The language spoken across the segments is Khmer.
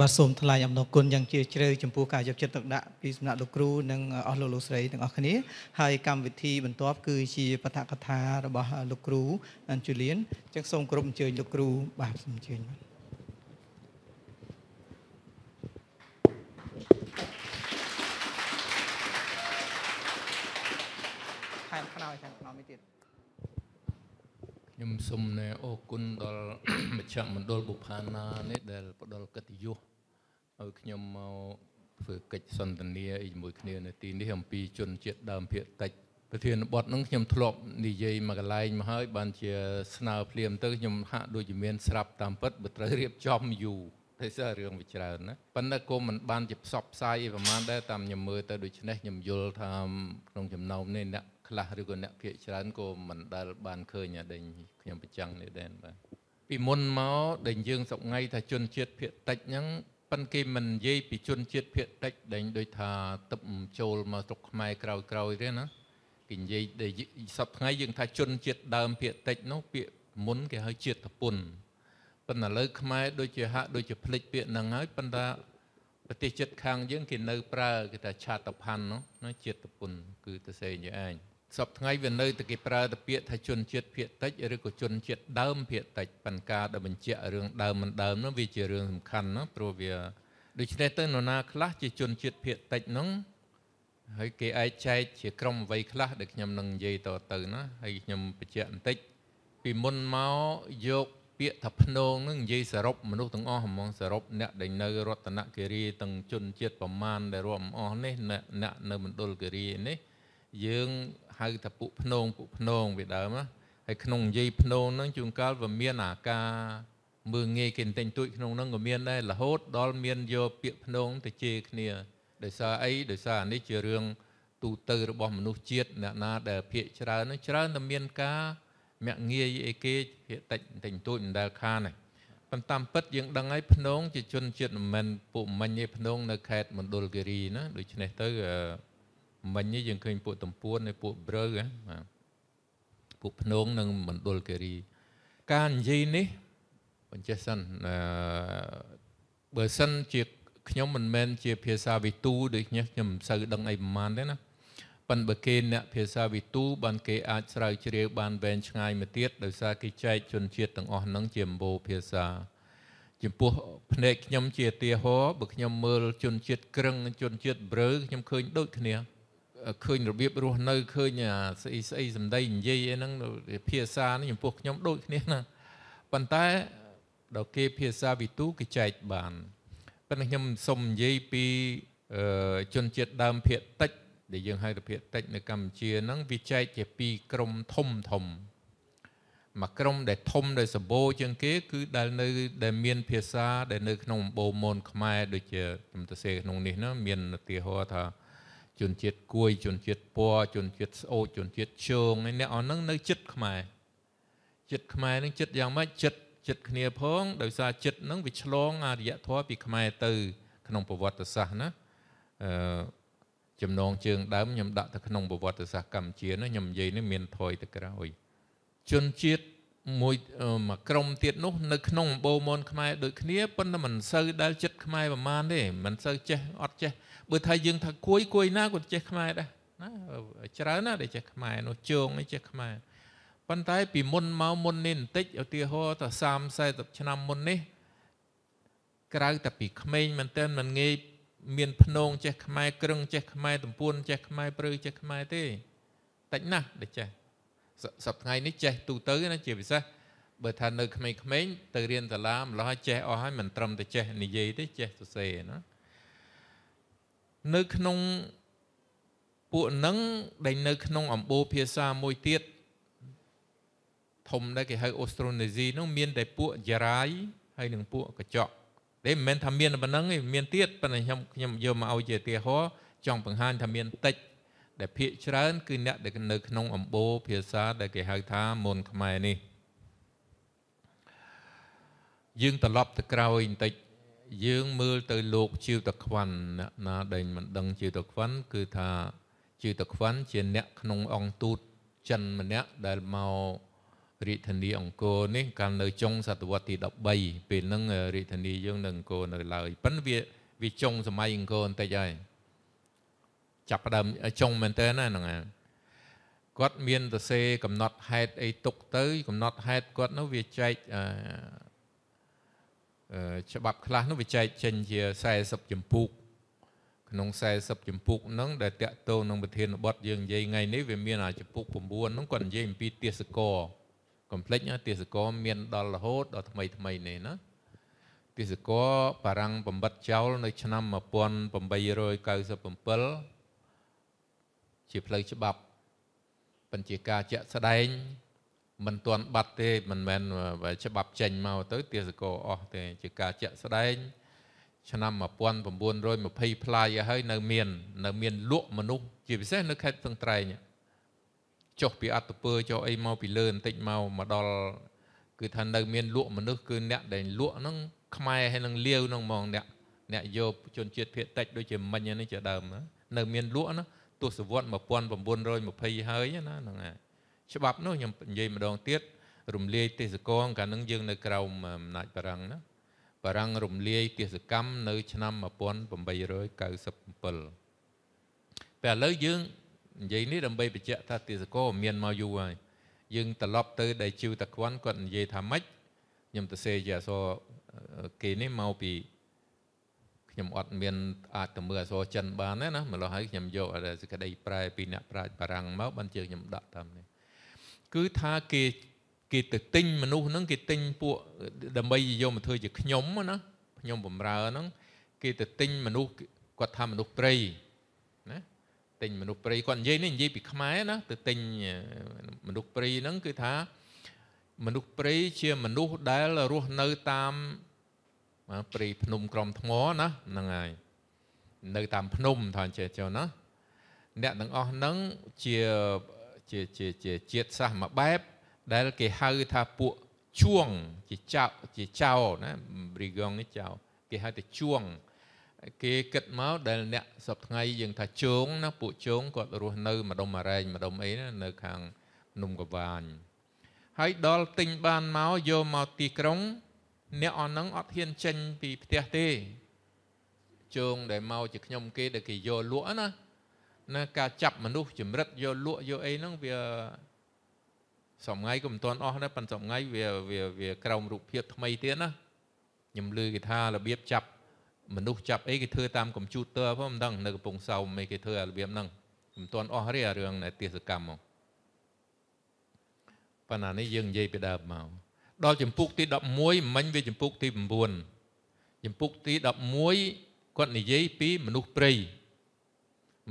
បាទសូមថ្លែងអំណរគុណយ៉ាងជ្រាលជ្រៅចំពោះការយកចិត្តទុកដាក់ពីសំណាក់លោកគ្រូនិងអស់លោកលោកស្រីទាំងអស់គ្នាហើយកម្មវិធីបន្ទាប់គឺ ជាបទកថារបស់លោកគ្រូអានជូលៀនចឹងសូមគោរពអញ្ជើញលោកគ្រូបាទសូមអញ្ជើញបាទខាងខ្នើយខាងខ្នើយមួយទៀតខ្ញុំសូមណែអរគុណដល់មជ្ឈមណ្ឌលបុផាណានេះដែលផ្ដល់កិត្តិយសឲ្យខ្ញុំមកធ្វើកិច្ចសន្ទនាអីជាមួយគ្នានៅទីនេះអំពីជនជាតិដើមភាគតិចប្រធានបទហ្នឹងខ្ញុំធ្លាប់និយាយមកកន្លែងមកហើយបានជាស្នើភ្លាមទៅខ្ញុំហាក់ដូចជាមានស្រាប់តាមពិតបើត្រូវរៀបចំយូរតែសាររឿងវាច្រើនណាប៉ុន្តែក៏មិនបានជាផ្សព្វផ្សាយអីប្រហែលដែរតាមខ្ញុំមើលទៅដូច្នេះខ្ញុំយល់ថាក្នុងចំណោមនេះអ្នកខ្លះឬក៏អ្នកភាកច្រើនក៏មិនដែលបានឃើញអាដេញខ្ញុំប្រចាំងនេះដែរបាទពីមុនមកដែលយើងសប្ងៃថាជនជាតិភាកតិចហ្នឹងប៉ិនគេមិននិយាយពីជនជាតិភាកតិចដែលដូចថាទឹកចូលមកស្រុកខ្មែរក្រោយក្រោយទេណាគេនិយាយដែលសប្ងៃយើងថាជនជាតិដើមភាកតិចនោះពាក្យមុនគេហៅជាតិតពុនប៉ុន្តែឥឡូវខ្មែរដូចជាហាក់ដូចជាភ្លេចពាក្យហ្នឹងហើយប៉ុន្តែប្រទេសជិតខាងយើងគេនៅប្រើគេថាឆាតផាន់នោះជាតិតពុនគឺទៅសេជាឯងសពថ្ងៃវានៅតែគេប្រើតែពាក្យថាជនជាតិភាគតិចឬក៏ជនជាតិដើមភាគតិចប៉ុន្តែការដែលបញ្ជាក់រឿងដើមមិនដើមនោះវាជារឿងសំខាន់ណាព្រោះវាដូច្នេះទៅនរណាខ្លះជាជនជាតិភាគតិចនោះហើយគេអាចចែកជាក្រុមអវ័យខ្លះដែលខ្ញុំនឹងនិយាយតទៅណាហើយខ្ញុំបញ្ជាក់បន្តិចពីមុនមកយកពាក្យថាភ្នងនឹងនិយាយសរុបមនុស្សទាំងអស់ហ្មងសរុបអ្នកដែលនៅរតនគិរីទាំងជនជាតិប្រមាណដែលរួមអស់នេះអ្នកនៅមណ្ឌលគិរីនេះយើងហៅថាពួកភ្នងពួកភ្នងវាដើមណាហើយក្នុងនិយាយភ្នងហ្នឹងជួនកាលវាមានអាការមើងងាយគេតែងទួចក្នុងហ្នឹងក៏មានដែររហូតដល់មានយកពាក្យភ្នងទៅជេរគ្នាដោយសារអីដោយសារអានេះជារឿងទូទៅរបស់មនុស្សជាតិអ្នកណាដែលភាកច្រើនហ្នឹងច្រើនតែមានការមាក់ងាយអីគេភាកតិចតែងទួចមិនដែលខានទេប៉ុន្តែពិតយើងដឹងហើយភ្នងជាជនជាតិមិនពួកមិញឯភ្នងនៅខេត្តមណ្ឌលគិរីណាដូច្នេះទៅអឺមិញនេះយើងឃើញពួកតំពួននៃពួកព្រើបាទពួកភ្នងនិងមណ្ឌលគិរី ការនិយាយនេះបញ្ចេះសិនបើសិនជាខ្ញុំមិនមែនជា ភាសាវិទូដូចខ្ញុំខ្ញុំមិនសូវដឹងអីប្រហែលទេណាប៉ុន្តែបើគេអ្នកភាសាវិទូបានគេអាចស្រាវជ្រាវបានវែងឆ្ងាយមកទៀតដោយសារគេចែកជនជាតិទាំងអស់ហ្នឹងជាម្បូរភាសាចំពោះភ្នែកខ្ញុំជាទាហរបើខ្ញុំមើលជនជាតិក្រឹងជនជាតិប្រឺខ្ញុំឃើញ ដូចគ្នាឃើញរបៀបរស់នៅឃើញស្អីស្អីសំដីនិយាយអីហ្នឹងភាសានេះចំពោះខ្ញុំដូចគ្នាណាប៉ុន្តែដល់គេភាសាវិទូគេចែកបានប៉ុន្តែខ្ញុំសុំនិយាយពីជនជាតិដើមភាគតិច ដែលយើងហៅថាភាគតិចនៅកម្ពុជាហ្នឹងវាចែកជាពីរក្រុមធំធំមួយក្រុមដែលធំដែលសម្បូរជាងគេ គឺដែលនៅ ដែលមានភាសាដែលនៅក្នុងអំបូរមូលខ្មែរដូចជាខ្ញុំទៅសេក្នុងនេះណាមានឧទាហរណ៍ថាជនជាតិគួយជនជាតិពណ៌ជនជាតិស្អូតជនជាតិជើងអ្នកអស់ហ្នឹងនៅចិត្តខ្មែរចិត្តខ្មែរហ្នឹងចិត្តយ៉ាងម៉េចចិត្តចិត្តគ្នាផងដោយសារចិត្តហ្នឹងវាឆ្លងអរិយធម៌ពីខ្មែរទៅក្នុងប្រវត្តិសាស្ត្រណាអឺចំណងជើងដើមខ្ញុំដាក់ទៅក្នុងប្រវត្តិសាស្ត្រកម្ពុជាណាខ្ញុំនិយាយនេះមានថយទៅក្រោយជនជាតិមួយមួយក្រុមទៀតនោះនៅក្នុងបូមនខ្មែរដូចគ្នាប៉ុន្តែមិនសូវដែលចិត្តខ្មែរប្រមាណទេមិនសូវចេះអត់ចេះបើថាយើងថាគួយគួយណាក៏ចេះខ្មែរដែរណាច្រើនណាស់ដែលចេះខ្មែរនោះជងនេះចេះខ្មែរប៉ុន្តែពីមុនមកមុននេះបន្តិចឧទាហរណ៍ថា30 40ឆ្នាំមុននេះក្រៅតែពីក្មេងមែនតើមិនងាយមានភ្នងចេះខ្មែរក្រឹងចេះខ្មែរតំពួនចេះខ្មែរព្រឺចេះខ្មែរទេតិចណាស់ដែលចេះសប្តាហ៍នេះចេះទូទៅណាជាពិសេសបើថានៅ ក្មេងៗទៅរៀនសាលាម្លោះចេះអស់ហើយមិនត្រឹមតែចេះនិយាយទេចេះសរសេរណានៅក្នុងពួកនឹងដែលនៅក្នុងអំបូរភាសាមួយទៀតធំដែលគេហៅអូស្ត្រូនេស៊ីនោះមានតែពួកយ៉ារ៉ាយហើយនិងពួកកញ្ចក់តែមិនមែនថាមានប៉ុណ្ណឹងទេមានទៀតប៉ុន្តែខ្ញុំខ្ញុំយកមកឲ្យជាឧទាហរណ៍ចង់បង្ហាញថាមានតិចដែលភាកច្រើនគឺអ្នកដែលនៅក្នុងអំបូរភាសាដែលគេហៅថាមន្តខ្មែរនេះយើងត្រឡប់ទៅក្រោយបន្តិចយើងមើលទៅលោកជាវតខ្វាន់អ្នកណាដែលមិនដឹងជាវតខ្វាន់គឺថាជាវតខ្វាន់ជាអ្នកក្នុងអង្គទូតចិនម្នាក់ដែលមករាជធានីអង្គរនេះកាលនៅចុងសតវត្សទី13ពេលហ្នឹងរាជធានីយើងនៅអង្គរនៅឡើយប៉ិនវាវាចុងសម័យអង្គរបន្តិចហើយចាប់ដើមចុងមែនតើណាហ្នឹងហើយគាត់មានសរសេរកំណត់ហេតុអីទុកទៅ កំណត់ហេតុគាត់នោះវាចែកច្បាប់ខ្លះនោះវាចែកចេញជា40ចម្ពោះក្នុង40ចម្ពោះហ្នឹងដែលតកតោនឹងប្រធានបទយើងនិយាយថ្ងៃនេះវាមានអាចម្ពោះ9ហ្នឹងគាត់និយាយអំពីទាសកលកំភ្លេចទាសកលមានដល់រហូតដល់ថ្មីថ្មីនេះណាទាសកលបារាំងបំបត្តិចោល នៅ ឆ្នាំ1897ជាផ្លូវច្បាប់បញ្ជាការជាក់ស្ដែងមិនទាន់បាត់ទេមិនមែនច្បាប់ចេញមកទៅទាសកោអស់ទេ ជាការជាក់ស្ដែងឆ្នាំ1920ផ្លាយហើយនៅមាននៅមានលក់មនុស្សជាពិសេសនៅខេត្តស្ទឹងត្រែងចុះពីអត្តពើចុះអីមកពីលើបន្តិចមកមកដល់គឺថានៅមានលក់មនុស្សគឺអ្នកដែលលក់ហ្នឹងខ្មែរហើយនឹងលាវហ្នឹងហ្មងអ្នកអ្នកយកជនជាតិភាគតិចដូចជាមិញហ្នឹងជាដើម នៅ មានលក់ណាទសវត្ស1920ហើយណាហ្នឹងហើយច្បាប់នោះខ្ញុំនិយាយម្ដងទៀតរំលាយទេសកងកាលនឹងយើងនៅក្រោមអំណាចបារាំងណាបារាំងរំលាយទេសកម្មនៅ ឆ្នាំ1897ពេលឥឡូវយើងនិយាយនេះដើម្បីបញ្ជាក់ថាទេសកោមានមកយូរហើយយើងត្រឡប់ទៅដែលជីវតាខ្វាន់គាត់និយាយថាម៉េចខ្ញុំទៅសេជាអសរគេនេះមកពីខ្ញុំអត់មានអាចទៅមើលអសរចិនបានទេណាម្ល៉េះហើយខ្ញុំយកអរសេចក្តីប្រែពីអ្នកប្រាជ្ញបារាំងមកបានជាខ្ញុំដាក់តាមនេះគឺថាគេគេទៅទិញមនុស្សហ្នឹងគេទិញពួកដើម្បីយកមកធ្វើជាខ្ញុំណាខ្ញុំបំរើហ្នឹងគេទៅទិញមនុស្សគាត់ថាមនុស្សព្រៃណាទិញមនុស្សព្រៃគាត់និយាយនេះនិយាយពីខ្មែរណាទៅទិញមនុស្សព្រៃហ្នឹងគឺថាមនុស្សព្រៃជាមនុស្សដែលរស់នៅតាមព្រៃភ្នំក្រំថ្មណាហ្នឹងហើយនៅតាម ភ្នំថាចេះចុះណាអ្នកទាំងអស់ហ្នឹងជាជាជាជាជាតិសាសមួយបែប ដែលគេហៅថាពួកជួងជាចៅជាចៅណារីកងនេះចៅគេហៅថាជួងគេគិតមកដែលអ្នកសពថ្ងៃយើងថាជោងណា ពួកជោងគាត់រស់នៅម្ដុំអរែងម្ដុំអីណានៅខាងភ្នំកបាញហើយដល់ទិញបានមកយកមកទីក្រុង អ្នកអននឹងអត់ហ៊ានចេញពីផ្ទះទេជោងដែលមកជាខ្ញុំគេដែលគេយកលក់ណាណាការចាប់មនុស្សចម្រិតយកលក់យកអីហ្នឹងវាសំងៃក៏មិនទាន់អស់ដែរប៉ុន្តែសំងៃវាវាវាក្រោមរូបភាពថ្មីទៀតណាខ្ញុំឮគេថារបៀបចាប់ មនុស្សចាប់អីគេធ្វើតាមកុំព្យូទ័រផងមិនដឹង នៅកំពង់សោមអីគេធ្វើអារបៀបហ្នឹងមិនទាន់អស់ទេអារឿងនៃទេសកម្មមកប៉ុន្តែនេះយើងនិយាយពីដើមមកដល់ចម្ពោះទី11មិញវាចម្ពោះទី9ចម្ពោះទី11គាត់និយាយពីមនុស្សព្រៃ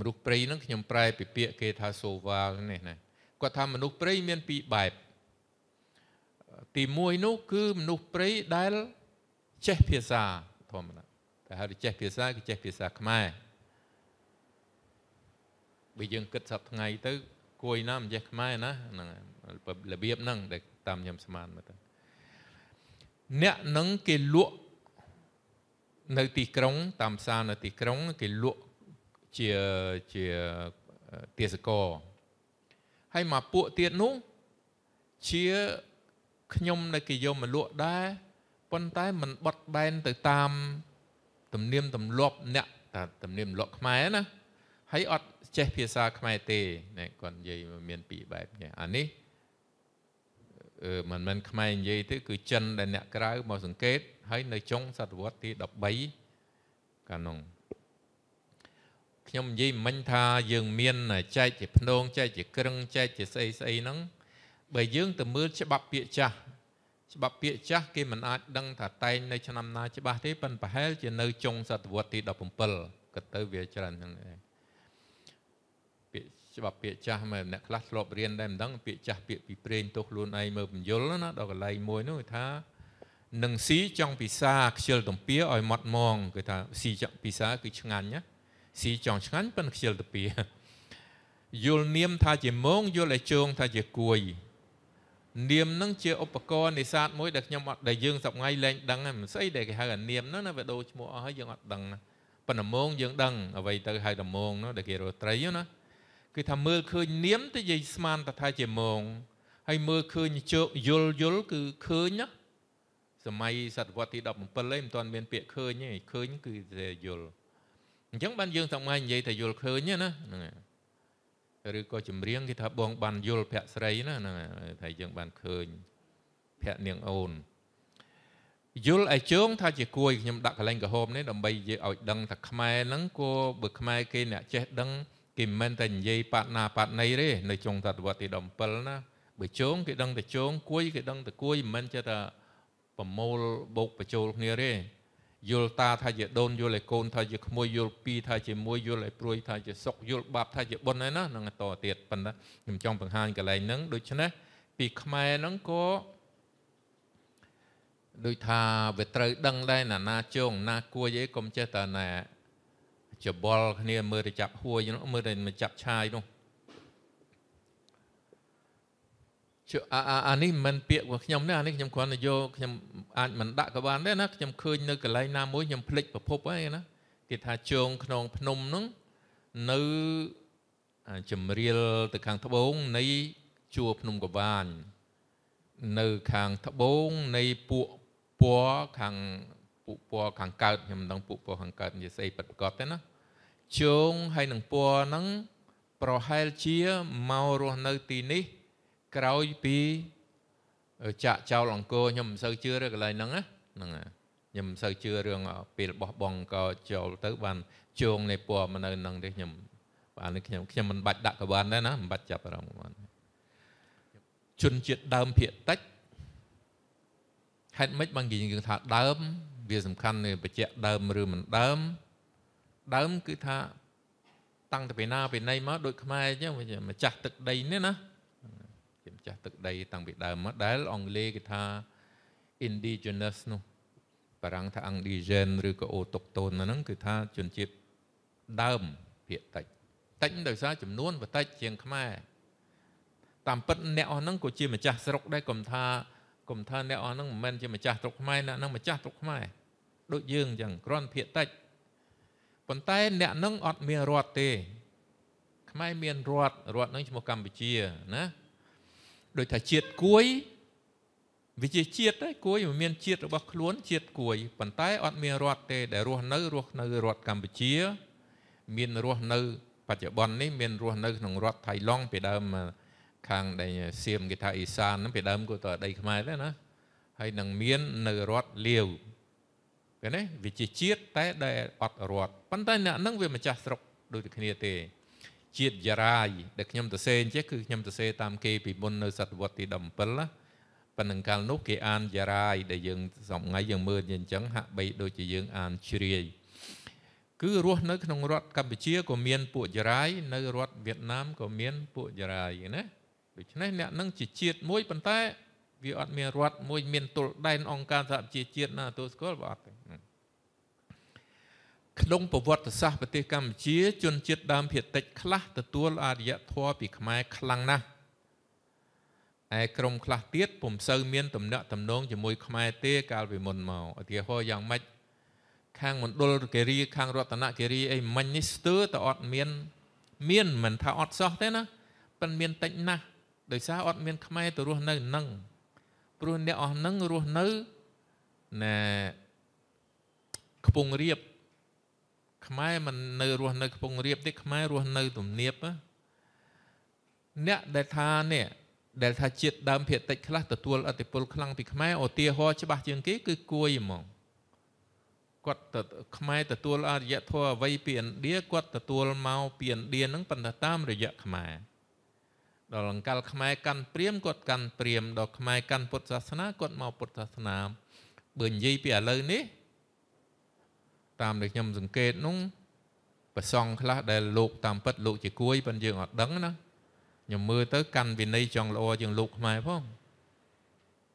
មនុស្សព្រៃហ្នឹងខ្ញុំប្រែពីពាក្យគេថាសូវ៉ាលនេះណាគាត់ថាមនុស្សព្រៃមានពីរបែបទី1នោះគឺមនុស្សព្រៃដែលចេះភាសាធម្មតាតែហៅចេះភាសាគឺចេះភាសាខ្មែរបើយើងគិតសប្តាហ៍ទៅ គួយណាមិនចេះខ្មែរណាហ្នឹងរបៀបហ្នឹងដែលតាមខ្ញុំស្មានមកទៅអ្នកនឹងគេលក់នៅទីក្រុង តាមផ្សារនៅទីក្រុង គេលក់ជាជាទាសករហើយមកពួកទៀតនោះជាខ្ញុំនៅគេយកមកលក់ដែរប៉ុន្តែมันបត់បែនទៅតាម ទំនៀមទម្លាប់អ្នកតាទំនៀមទម្លាប់ខ្មែរណាហើយអត់ចេះភាសាខ្មែរទេណែគាត់និយាយមានពីរបែបនេះអានេះអឺមិនមិនខ្មែរនិយាយទេគឺចិនដែលអ្នកក្រៅមកសង្កេតហើយនៅចុងសតវត្សទី13កាលនោះខ្ញុំនិយាយមិញថាយើងមានចែកជាភ្នងចែកជាក្រឹងចែកជាស្អីស្អីហ្នឹងបើយើងទៅមើលច្បាប់ ពាក្យចាស់ច្បាប់ពាក្យចាស់គេមិនអាចដឹងថាតែងនៅឆ្នាំណាច្បាស់ទេប៉ុន្តែប្រហែល ជានៅចុងសតវត្សទី17ក៏ទៅវាច្រើនហ្នឹងដែរពាក្យច្បាប់ពាក្យចាស់មែនអ្នកខ្លះធ្លាប់រៀនដែរមិនដឹងពាក្យចាស់ពាក្យពីព្រេងទោះខ្លួនឯងមើលបញ្យលណាដល់កន្លែងមួយនោះថានឹងស៊ីចង់ពិសាខ្ជិលទំពាឲ្យម៉ត់មងគេថាស៊ីចង់ពិសាគឺឆ្ងាញ់ណាស៊ីចង់ឆ្ងាញ់ប៉ិនខ្ជិលតាពីយល់នាមថាជាមងយល់ឲ្យជងថាជាគួយនាមនឹងជាឧបករណ៍នេសាទមួយដែលខ្ញុំអត់ដែលយើងសប្ងៃលែងដឹងហ្នឹងមិនស្អីដែលគេហៅអានាមហ្នឹងណាវាដូរឈ្មោះអស់ហើយយើងអត់ដឹងណាប៉ុន្តែមងយើងដឹងអ្វីទៅហៅតែមងនោះដែលគេរត់ត្រីណាគឺថាមើលឃើញនាមទៅនិយាយស្មានថាជាមងហើយមើលឃើញជោគយល់យល់គឺឃើញណាសម័យសតវត្សទី17ឯងមិនទាន់មានពាក្យឃើញទេឃើញគឺយល់អញ្ចឹងបានយើងទាំងម៉ែនិយាយតែយល់ឃើញណាហ្នឹងឬក៏ចម្រៀងគេថាបង បានយល់ភក្តិស្រីណាហ្នឹងថាយើងបានឃើញភក្តិនាងអូនយល់ឲ្យជើងថាជាគួយខ្ញុំដាក់កលែងក្រហមនេះដើម្បីនិយាយឲ្យ ដឹងថាខ្មែរហ្នឹងគួរបើខ្មែរគេអ្នកចេះដឹងគេមិនមែនតែនិយាយប៉ាត់ណាប៉ាត់ណីទេនៅចុងសតវត្សទី17ណាបើជើងគេដឹងតែជើងគួយគេដឹងតែគួយមិនមែនចេះតែប្រមូលបោកបញ្ចូលគ្នាទេយល់តាថាជាដូនយល់ឯកូនថាជាក្មួយយល់ពីរថាជាមួយយល់ឯព្រួយថាជាសុកយល់បាបថាជាបុណ្យឯណានឹងតទៀតប៉ុន្តែខ្ញុំចង់បង្ហាញកន្លែងហ្នឹងដូច្នេះពីខ្មែរហ្នឹងក៏ដូចថាវាត្រូវដឹងដែរណាណាជងណាគួយអីកុំចេះតែណាច្បល់គ្នាមើលតែចាប់ហួយនោះមើលតែមិនចាប់ឆាយនោះអានេះមិនពាក្យរបស់ខ្ញុំទេអានេះខ្ញុំគ្រាន់តែយកខ្ញុំអាចមិនដាក់ក៏បានដែរណាខ្ញុំឃើញនៅកន្លែងណាមួយខ្ញុំភ្លេចប្រភពហើយណាគេថាជើងខ្នងភ្នំហ្នឹងនៅជំរាលទៅខាងត្បូងនៃជួរភ្នំកបាញនៅខាងត្បូងនៃពួកពណ៌ខាងពួកពណ៌ខាងកើតខ្ញុំមិនដឹងពួកពណ៌ខាងកើតនិយាយស្អីពិតប្រាកដទេណាជើងហើយនឹងពណ៌ហ្នឹងប្រហែលជាមករស់នៅទីនេះក្រោយពីចាក់ចោលអង្គរខ្ញុំមិនសូវជឿរឿងកន្លែងហ្នឹងណាហ្នឹងខ្ញុំមិនសូវជឿរឿងពេលបោះបង់ក៏ចូលទៅបានជោងនៃពណ៌មកនៅហ្នឹងទេខ្ញុំបានខ្ញុំខ្ញុំមិនបាច់ដាក់កបានដែរណាមិនបាច់ចាប់អារម្មណ៍បានជនជាតិដើមភាគតិចហេតុម៉េចបានគេយើងថាដើម វាសំខាន់នៃបច្ចៈដើមឬមិនដើមដើមគឺថាតាំងតែពីណាពីណីមកដូចខ្មែរអញ្ចឹងម្ចាស់ទឹកដីនេះណាជាម្ចាស់ទឹកដីតាំងពីដើមមកដែលអង់គ្លេសគេថា indigenous នោះបារាំងថា indigen ឬក៏អូតុកតូនហ្នឹងគឺថាជនជាតិដើមភាគតិចតិចដោយសារចំនួនបតិចជាងខ្មែរតាមពិតអ្នកអស់ហ្នឹងក៏ជាម្ចាស់ស្រុកដែរកុំថាកុំថាអ្នកអស់ហ្នឹងមិនមែនជាម្ចាស់ស្រុកខ្មែរអ្នកហ្នឹងម្ចាស់ស្រុកខ្មែរដូចយើងអញ្ចឹងគ្រាន់ ភាគតិចប៉ុន្តែអ្នកហ្នឹងអត់មានរដ្ឋទេខ្មែរមានរដ្ឋរដ្ឋហ្នឹងឈ្មោះកម្ពុជាណាដូចថាជាតិគួយវាជាជាតិឯងគួយវាមាន ជាតិរបស់ខ្លួនជាតិគួយប៉ុន្តែអត់មានរដ្ឋទេដែលរស់នៅ រស់នៅរដ្ឋកម្ពុជា មានរស់នៅ បច្ចុប្បន្ននេះមានរស់នៅក្នុងរដ្ឋថៃឡង់ពីដើម ខាងដែលសៀមគេថាអ៊ីសានហ្នឹងពីដើមក៏តដីខ្មែរដែរណាហើយនឹងមាននៅរដ្ឋលាវឃើញទេវាជាជាតិតែដែលអត់រដ្ឋប៉ុន្តែអ្នកហ្នឹងវាម្ចាស់ស្រុកដូចគ្នាទេជាតិយារាយដែលខ្ញុំទៅសេអញ្ចេះគឺខ្ញុំទៅសេតាមគេពីមុននៅសតវត្សទី17ប៉ុន្តែកាលនោះគេអានយារាយ ដែលយើងសំងៃយើងមើលអញ្ចឹងហាក់បីដូចជាយើងអានជ្រាយគឺរស់នៅក្នុងរដ្ឋកម្ពុជាក៏មានពួកយារាយនៅរដ្ឋវៀតណាមក៏មានពួកយារាយណាដូច្នេះអ្នកនឹងជាជាតិមួយប៉ុន្តែវាអត់មានរដ្ឋមួយមានទុលដែនអង្គការសហប្រជាជាតិណាទទួលស្គាល់បើអត់ទេក្នុងប្រវត្តិសាស្ត្រប្រទេសកម្ពុជាជនជាតិដើមភាគតិចខ្លះទទួលអរិយធម៌ពីខ្មែរខ្លាំងណាស់ឯក្រុមខ្លះទៀតពុំសូវមានទំនាក់ទំនងជាមួយខ្មែរទេកាលពីមុនមកឧទាហរណ៍យ៉ាងម៉េចខាងមណ្ឌលគិរីខាងរតនគិរីអីមិញនេះស្ទើរតែអត់មាន មានមិនថាអត់សោះទេណាប៉ិនមានតិចណាស់ដោយសារអត់មាន ខ្មែរទៅរស់នៅនឹងព្រោះអ្នកអស់នឹងរស់នៅណែខ្ពង់រាបខ្មែរមិននៅរស់នៅកំពង់រៀបទេខ្មែររស់នៅទំនាបអ្នកដែលថានេះដែលថាជាតិដើមភាគតិចខ្លះទទួលអតិពលខ្លាំងពីខ្មែរឧទាហរណ៍ច្បាស់ជាងគេគឺគួយហ្មងគាត់ទៅខ្មែរទទួលអរិយធម៌អ្វីពីឥណ្ឌាគាត់ទទួលមកពីឥណ្ឌាហ្នឹងប៉ុន្តែតាមរយៈខ្មែរដល់អង្កលខ្មែរកាន់ព្រាមគាត់កាន់ព្រាមដល់ខ្មែរកាន់ពុទ្ធសាសនាគាត់មកពុទ្ធសាសនាបើនិយាយពីឥឡូវនេះតាមដែលខ្ញុំសង្កេតនោះប្រសងខ្លះដែលលោកតាមពិតលោកជាគួយប៉ុន្តែយើងអត់ដឹងណាខ្ញុំមើលទៅកាន់វិន័យចង់ល្អជាងលោកខ្មែរផង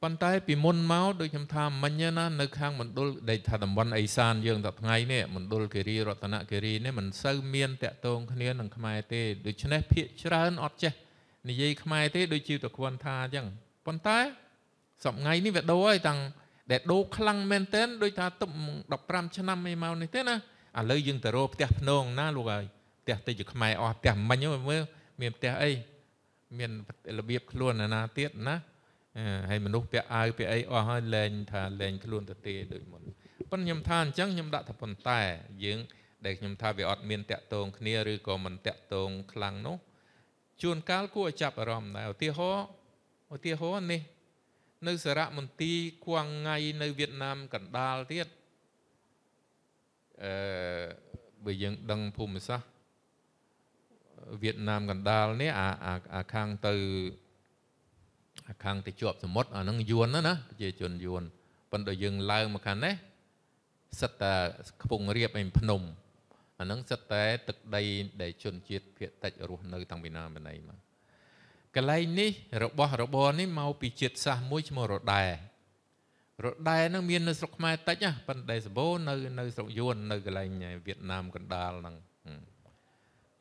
ប៉ុន្តែពីមុនមកដូចខ្ញុំថាមិញណានៅខាងមណ្ឌលដែលថាតំបន់អេសានយើងតថ្ងៃនេះមណ្ឌលគិរីរតនគិរីនេះមិនសូវមានតាក់ទងគ្នានឹងខ្មែរទេដូច្នេះភាកច្រើនអត់ចេះនិយាយខ្មែរទេ ដូចជាតខ្វន់ថាអញ្ចឹងប៉ុន្តែសប្ងៃនេះវាដូរហើយតាំងដែលដូរខ្លាំងមែនទែនដូចថាទុំ15ឆ្នាំឯមកនេះទេណាឥឡូវយើងទៅរកផ្ទះភ្នងណាលោកហើយផ្ទះតិចខ្មែរអស់ផ្ទះមិញមើលមានផ្ទះអីមានរបៀបខ្លួនណាទៀតណាហើយមនុស្សពាក់អាវពាក់អីអស់ហើយលែងថាលែងខ្លួនទៅទេដូចមុនប៉ុន្តែខ្ញុំថាអញ្ចឹងខ្ញុំដាក់ថាប៉ុន្តែ យើង ដែលខ្ញុំថាវាអត់មានតាក់ទងគ្នាឬក៏មិនតាក់ទងខ្លាំងនោះ ជួនកាលគួរឲ្យចាប់អារម្មណ៍ដែរឧទាហរណ៍ឧទាហរណ៍នេះនៅសារមន្ទីរគួងងៃនៅវៀតណាមកណ្ដាលទៀតអឺបើយើងដឹងភូមិសាស្ត្រវៀតណាមកណ្ដាលនេះអាអាខាងទៅអាខាងទៅជាប់សមុទ្រអាហ្នឹងយួនណាណាប្រជាជនយួនប៉ុន្តែយើងឡើងមកខាងនេះសិតតែខ្ពងរៀបឯភ្នំអាហ្នឹងសិតតែទឹកដីដែលជនជាតិភាគតិចរស់នៅតាំងពីណាម្ល៉េះមកកលែងនេះរបស់របរនេះមកពីជាតិសាសមួយឈ្មោះរដែរដែនឹងមាននៅស្រុកខ្មែរតិចណាប៉ុន្តែសម្បូរនៅនៅស្រុកយួននៅកន្លែងវៀតណាមកណ្ដាលហ្នឹង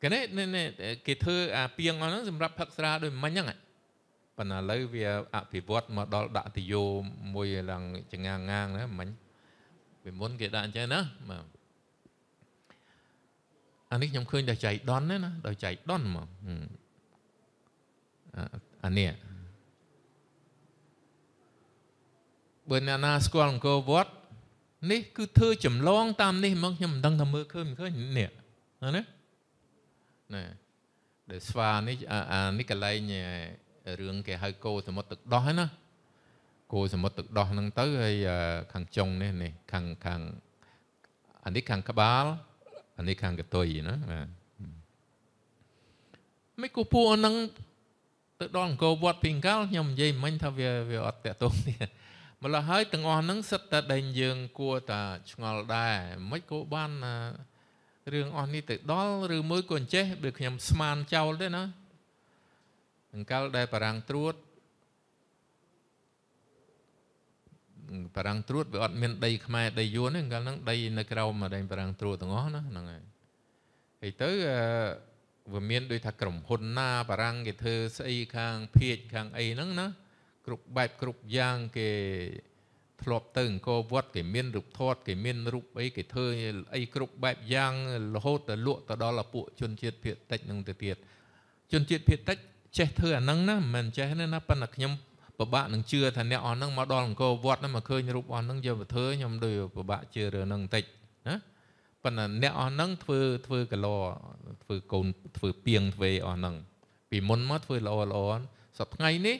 កណេគេធ្វើអាពីងអស់ហ្នឹងសម្រាប់ផឹកស្រាដូចមិញហ្នឹងប៉ុន្តែឥឡូវវាអភិវឌ្ឍមកដល់ដាក់ទយោមួយឡើងចងាងាងណាមិញពីមុនគេដាក់អញ្ចឹងណាបាទអានេះខ្ញុំឃើញដល់ចៃដនណាដល់ចៃដនមកអានេះបើអ្នកណាស្គាល់អង្គរវត្តនេះគឺធ្វើចម្លងតាមនេះហ្មងខ្ញុំមិនដឹងថាមើលឃើញមិនឃើញនេះណាណាដែលស្វានេះអានេះកន្លែងរឿងគេហៅគោសមុទ្រទឹកដោះហ្នឹងណាគោសមុទ្រទឹកដោះហ្នឹងទៅហើយខាងចុងនេះនេះខាងខាងអានេះខាងក្បាលអានេះខាងកតុយណាបាទមិនគូពួកហ្នឹងទៅដល់អង្គរវត្តពីកាលខ្ញុំនិយាយមិញថាវាវាអត់តាក់ទងទេម្ល៉េះហើយទាំងអស់ហ្នឹងសិតតែដែលយើងគួរតែឆ្ងល់ដែរមិនក៏បានរឿងអស់នេះទៅដល់ឬមួយក៏អញ្ចេះដូចខ្ញុំស្មានចោលទេណាអង្កលដែលបារាំងត្រួតបារាំងត្រួតវាអត់មានដីខ្មែរដីយួនទេអង្កលហ្នឹងដីនៅក្រោមដីបារាំងត្រួតទាំងអស់ណាហ្នឹងហើយហើយទៅអឺវាមានដូចថាក្រុមហ៊ុនណា បារាំងគេធ្វើស្អីខាងភៀចខាងអីហ្នឹងណាគ្រប់បែបគ្រប់យ៉ាងគេ ធ្លាប់ទៅអង្គរវត្ត គេមានរូបធាត់គេមានរូបអីគេធ្វើអីគ្រប់បែបយ៉ាងរហូតទៅលក់ទៅដល់ពួកជនជាតិភៀតតិចហ្នឹងទៅទៀតជនជាតិភៀតតិចចេះធ្វើអាហ្នឹងណាមិនចេះណាប៉ុន្តែខ្ញុំពិបាកនឹងជឿថាអ្នកអស់ហ្នឹងមកដល់អង្គរវត្តហ្នឹងមកឃើញរូបអស់ហ្នឹងយកទៅធ្វើខ្ញុំដូចពិបាកជឿរឿងហ្នឹងបន្តិចណាប៉ុន្តែអ្នកអស់ហ្នឹងធ្វើធ្វើកលធ្វើកូនធ្វើពីងធ្វើអស់ហ្នឹង ពីមុនមកធ្វើល្អល្អសប្ថ្ងៃនេះ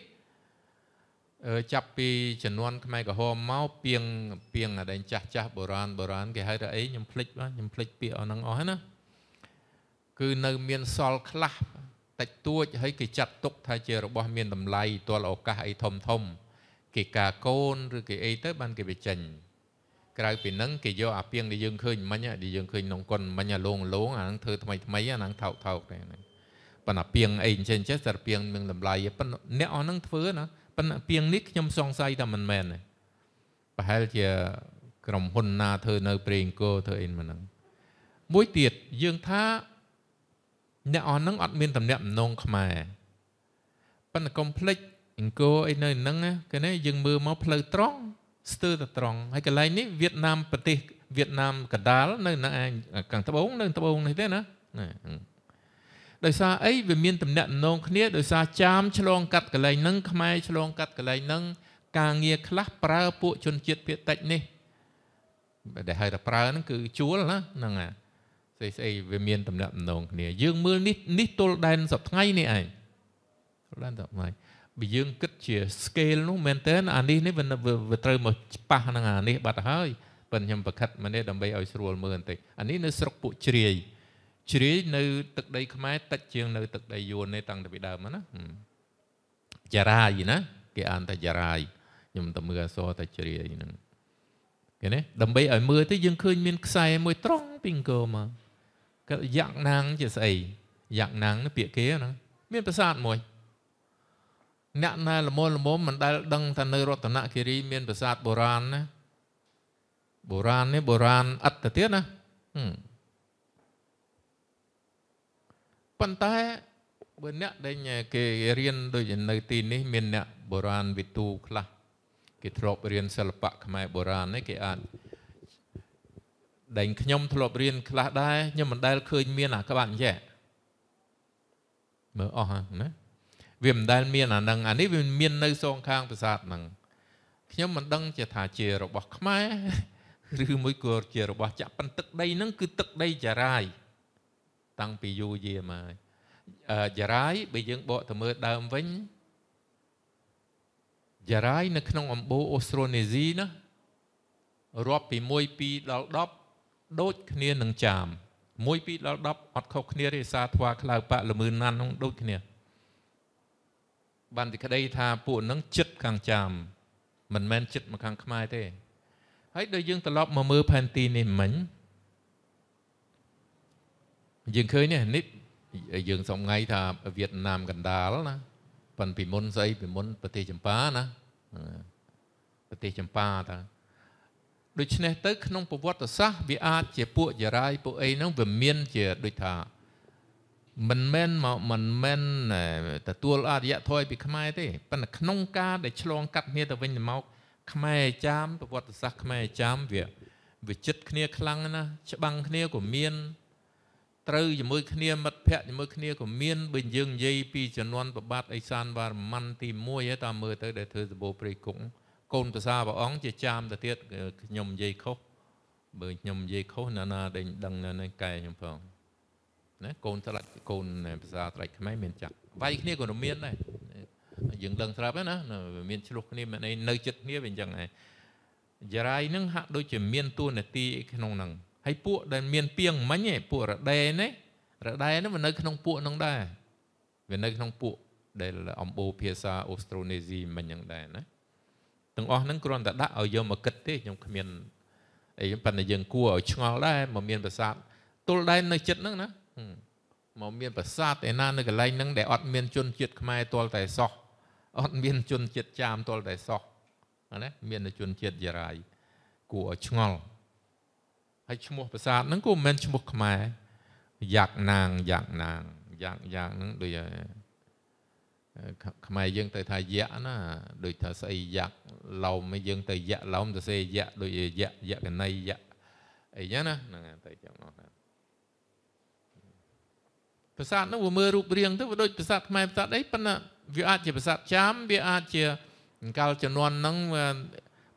ចាប់ពីជំនាន់ខ្មែរក្រហមមកពីងពីងអដែងចាស់ចាស់បុរាណបុរាណគេហៅថាអីខ្ញុំភ្លេចខ្ញុំភ្លេចពាក្យអស់ហ្នឹងអស់ណាគឺនៅមានសល់ខ្លះតិចតួចហើយគេចាត់ទុកថាជារបស់មាន តម្លៃទាល់ឱកាសអីធំធំ គេការកូនឬគេអីទៅបានគេបញ្ចេញក្រៅពីនឹងគេយកអាពីងដែលយើងឃើញមិញដែលយើងឃើញក្នុងគុនមិញអាលងលងអាហ្នឹងធ្វើថ្មីថ្មីអាហ្នឹងថោកថោកតែហ្នឹងប៉ុន្តែពីងអីអញ្ចឹងចេះតែពីងមានតម្លៃប៉ុន្តែអ្នកអស់ហ្នឹងធ្វើណាប៉ុន្តែពីងនេះខ្ញុំសង្ស័យថាមិនមែនទេប្រហែលជាក្រុមហ៊ុនណាធ្វើនៅព្រេងគោធ្វើអីមិនហ្នឹងមួយទៀតយើងថាអ្នកអស់ហ្នឹងអត់មានតំណែងម្នងខ្មែរប៉ុន្តែកុំភ្លេចអង្គរអីនៅហ្នឹងគេណាយើងមើលមកផ្លូវត្រង់ស្ទើរតែត្រង់ហើយកន្លែងនេះវៀតណាមប្រទេសវៀតណាមកដាលនៅខាងត្បូងនៅត្បូងនេះទេណាដោយសារអីវាមានតំណែងនង គ្នា ដោយសារចាមឆ្លងកាត់កន្លែងហ្នឹងខ្មែរឆ្លងកាត់កន្លែងហ្នឹងការងារខ្លះប្រើពួកជនជាតិភាគតិចនេះដែលហៅថាប្រើហ្នឹងគឺជួលណាហ្នឹងណាស្អីស្អីវាមានតំណែងនងគ្នាយើងមើលនេះនេះទល់ដែនសប្តាហ៍ថ្ងៃនេះឯងទល់ដែនសប្តាហ៍ថ្ងៃបើយើងគិតជា scale នោះមែនតើអានេះនេះវាត្រូវមកច្បាស់នឹងអានេះបាត់ហើយប៉ុន្តែខ្ញុំប្រខិតម្នាក់ដើម្បីឲ្យស្រួលមើលបន្តិចអានេះនៅស្រុកពួកជ្រាយជ្រាយនៅ ទឹកដីខ្មែរតិចជាងនៅ ទឹកដីយួននេះតាំងពីដើមណាចារាយណាគេអានថាចារាយខ្ញុំតែមើលអសរតែជ្រាយហ្នឹងគេណាដើម្បីឲ្យមើលទៅយើងឃើញមានខ្សែមួយត្រង់ពីអង្គរមកយ៉ាក់ណាងជាស្អីយ៉ាក់ណាងពាក្យគេណាមានប្រាសាទមួយអ្នកណាល្មមល្មមមិនដែលដឹងថានៅរតនគិរីមានប្រាសាទបុរាណណាបុរាណនេះបុរាណឥតទៅទៀតណាប៉ុន្តែបើអ្នកដែលគេរៀនដូចនៅ ទីនេះមានអ្នកបុរាណវិទូខ្លះគេធ្លាប់រៀនសិល្បៈខ្មែរបុរាណនេះគេអាចដែលខ្ញុំធ្លាប់រៀនខ្លះដែរខ្ញុំមិនដែលឃើញមានអាក្បាច់អញ្ចឹងមើលអស់ហ្នឹងណាវាមិនដែលមានអានឹងអានេះវាមាននៅសងខាងប្រាសាទហ្នឹងខ្ញុំមិនដឹងជាថាជារបស់ខ្មែរឬមួយក៏ជារបស់ចាក់ប៉ុន្តែទឹកដីហ្នឹងគឺទឹកដីចារាយតាំងពីយូរយារមកចារាយបើយើងបកទៅមើលដើមវិញចារាយនៅក្នុងអំបូរអូស្ត្រូនេស៊ីណារាប់ពី1 2ដល់10ដូច គ្នានឹងចាម1 2ដល់10អត់ខុសគ្នាទេសារថ្វាខ្លៅប៉ល្មើណាន់ហ្នឹងដូចគ្នាបានទីក្តីថាពួកនឹងចិត្តខាងចាមមិនមែនចិត្តមកខាងខ្មែរទេ ហើយដល់យើងត្រឡប់មកមើលផែនទីនេះមិញយើងឃើញនេះនេះយើងសំងៃថាវៀតណាមកណ្ដាលណាប៉ិនពីមុនស្អីពីមុនប្រទេសចម្ប៉ាណាប្រទេសចម្ប៉ាតាដូច្នេះទៅក្នុងប្រវត្តិសាស្ត្រវាអាចជា ពួកចរាយ ពួកអីហ្នឹងវាមានជាដូចថាមិនមែនមកមិនមែនទទួលអរិយធម៌ពីខ្មែរទេប៉ុន្តែក្នុងការដែលឆ្លងកាត់គ្នាទៅវិញទៅមកខ្មែរចាមប្រវត្តិសាស្ត្រខ្មែរចាមវាវាចិត្តគ្នាខ្លាំងណាស់ច្បាំងគ្នាក៏មានត្រូវជាមួយគ្នាមិត្តភ័ក្តិជាមួយគ្នាក៏មានបើយើងនិយាយពីជំនាន់ប្របាទអេសានវរ្ម័នទី1ហើយតាមមើលទៅដែលធ្វើសម្បូរព្រៃគុកកូនប្រសាព្រះអង្គជាចាមទៅទៀតខ្ញុំនិយាយខុសបើខ្ញុំនិយាយខុសណាណាដែលដឹងណានេះកែខ្ញុំផងណាកូនស្លាច់កូនភាសាស្លាច់ខ្មែរមានចាស់វាយគ្នាក៏មានដែរយើងដឹងស្រាប់ហើយណាមានឆ្លោះគ្នាមានអីនៅ ចិត្តគ្នាវាអញ្ចឹងឯងចរាយនឹងហាក់ដូចជាមានទួនាទីក្នុងហ្នឹងហើយពួកដែលមានពីងមិញឯងពួករដែនេះរដែនេះវានៅក្នុងពួកហ្នឹងដែរវានៅក្នុងពួកដែលអំបូរភាសាអូស្ត្រូនេស៊ីមិញហ្នឹងដែរណាទាំងអស់ហ្នឹងគ្រាន់តែដាក់ឲ្យយើងមកគិតទេខ្ញុំគ្មានអីប៉ុន្តែយើងគួរឲ្យឆ្ងល់ដែរមកមានប្រាសាទទល់ដែរនៅចិត្តហ្នឹងណាមកមានប្រាសាទឯណានៅកន្លែងហ្នឹងដែលអត់មានជនជាតិខ្មែរទាល់តែសោះអត់មានជនជាតិចាមទាល់តែសោះណាមានតែជនជាតិយារ៉ៃគួរឲ្យឆ្ងល់ហើយឈ្មោះប្រាសាទហ្នឹងក៏មិនមែនឈ្មោះខ្មែរយ៉ាក់ណាងយ៉ាក់ណាងយ៉ាក់យ៉ាក់ហ្នឹងដូចខ្មែរយើងទៅថាយៈណាដូចថាស្អីយៈឡោមយើងទៅយៈឡោមទៅសេយៈដូចយៈយៈកណីយៈអីចឹងណាហ្នឹងទៅចឹងអស់ប្រាសាទនោះវាមើលរូបរាងទៅវាដូចប្រាសាទខ្មែរប្រាសាទអីប៉ុន្តែវាអាចជាប្រាសាទចាម វាអាចជាអង្កលជំនន់ហ្នឹង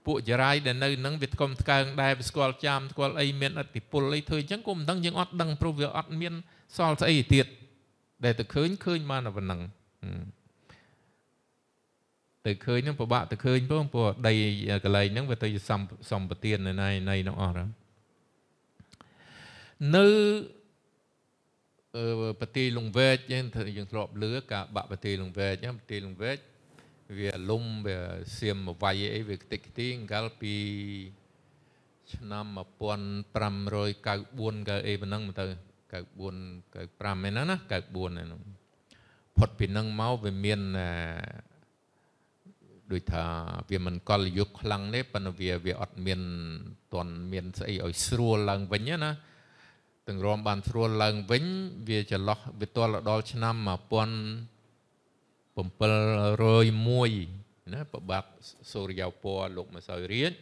ពួកចរាយ ដែលនៅហ្នឹងវាថ្កុំថ្កើងដែរវាស្គាល់ចាមស្គាល់អីមានអតិពលអីធ្វើអញ្ចឹងក៏មិនដឹងយើងអត់ដឹងព្រោះវាអត់មានសល់ស្អីទៀតដែលទៅឃើញឃើញបានតែប៉ុណ្ណឹងទៅឃើញហ្នឹងពិបាកទៅឃើញព្រោះព្រោះដីកន្លែងហ្នឹងវាទៅជាសម្បទាននៅណៃណៃនោះអស់ហើយនៅប្រទីលង្វែកចឹងយើងធ្លាប់លឺការបាក់ប្រទីលង្វែកចឹងប្រទីលង្វែកវាលំវាសៀមវាយអីវាខ្ទេចខ្ទីកាលពីឆ្នាំ1594កើអីប៉ុណ្ណឹងទៅ94 95ហ្នឹងណា94ហ្នឹងផុតពីហ្នឹងមកវាមានដូចថាវាមិនកលយុគខ្លាំងទេប៉ុន្តែវាវាអត់មានតន់មាន ស្អីឲ្យស្រួលឡើងវិញណាទង្រំបានស្រួលឡើងវិញវាចន្លោះវាទាល់ដល់ឆ្នាំ1701ណាប្របាទសូរិយោពណ៌លោកម្សៅរាជ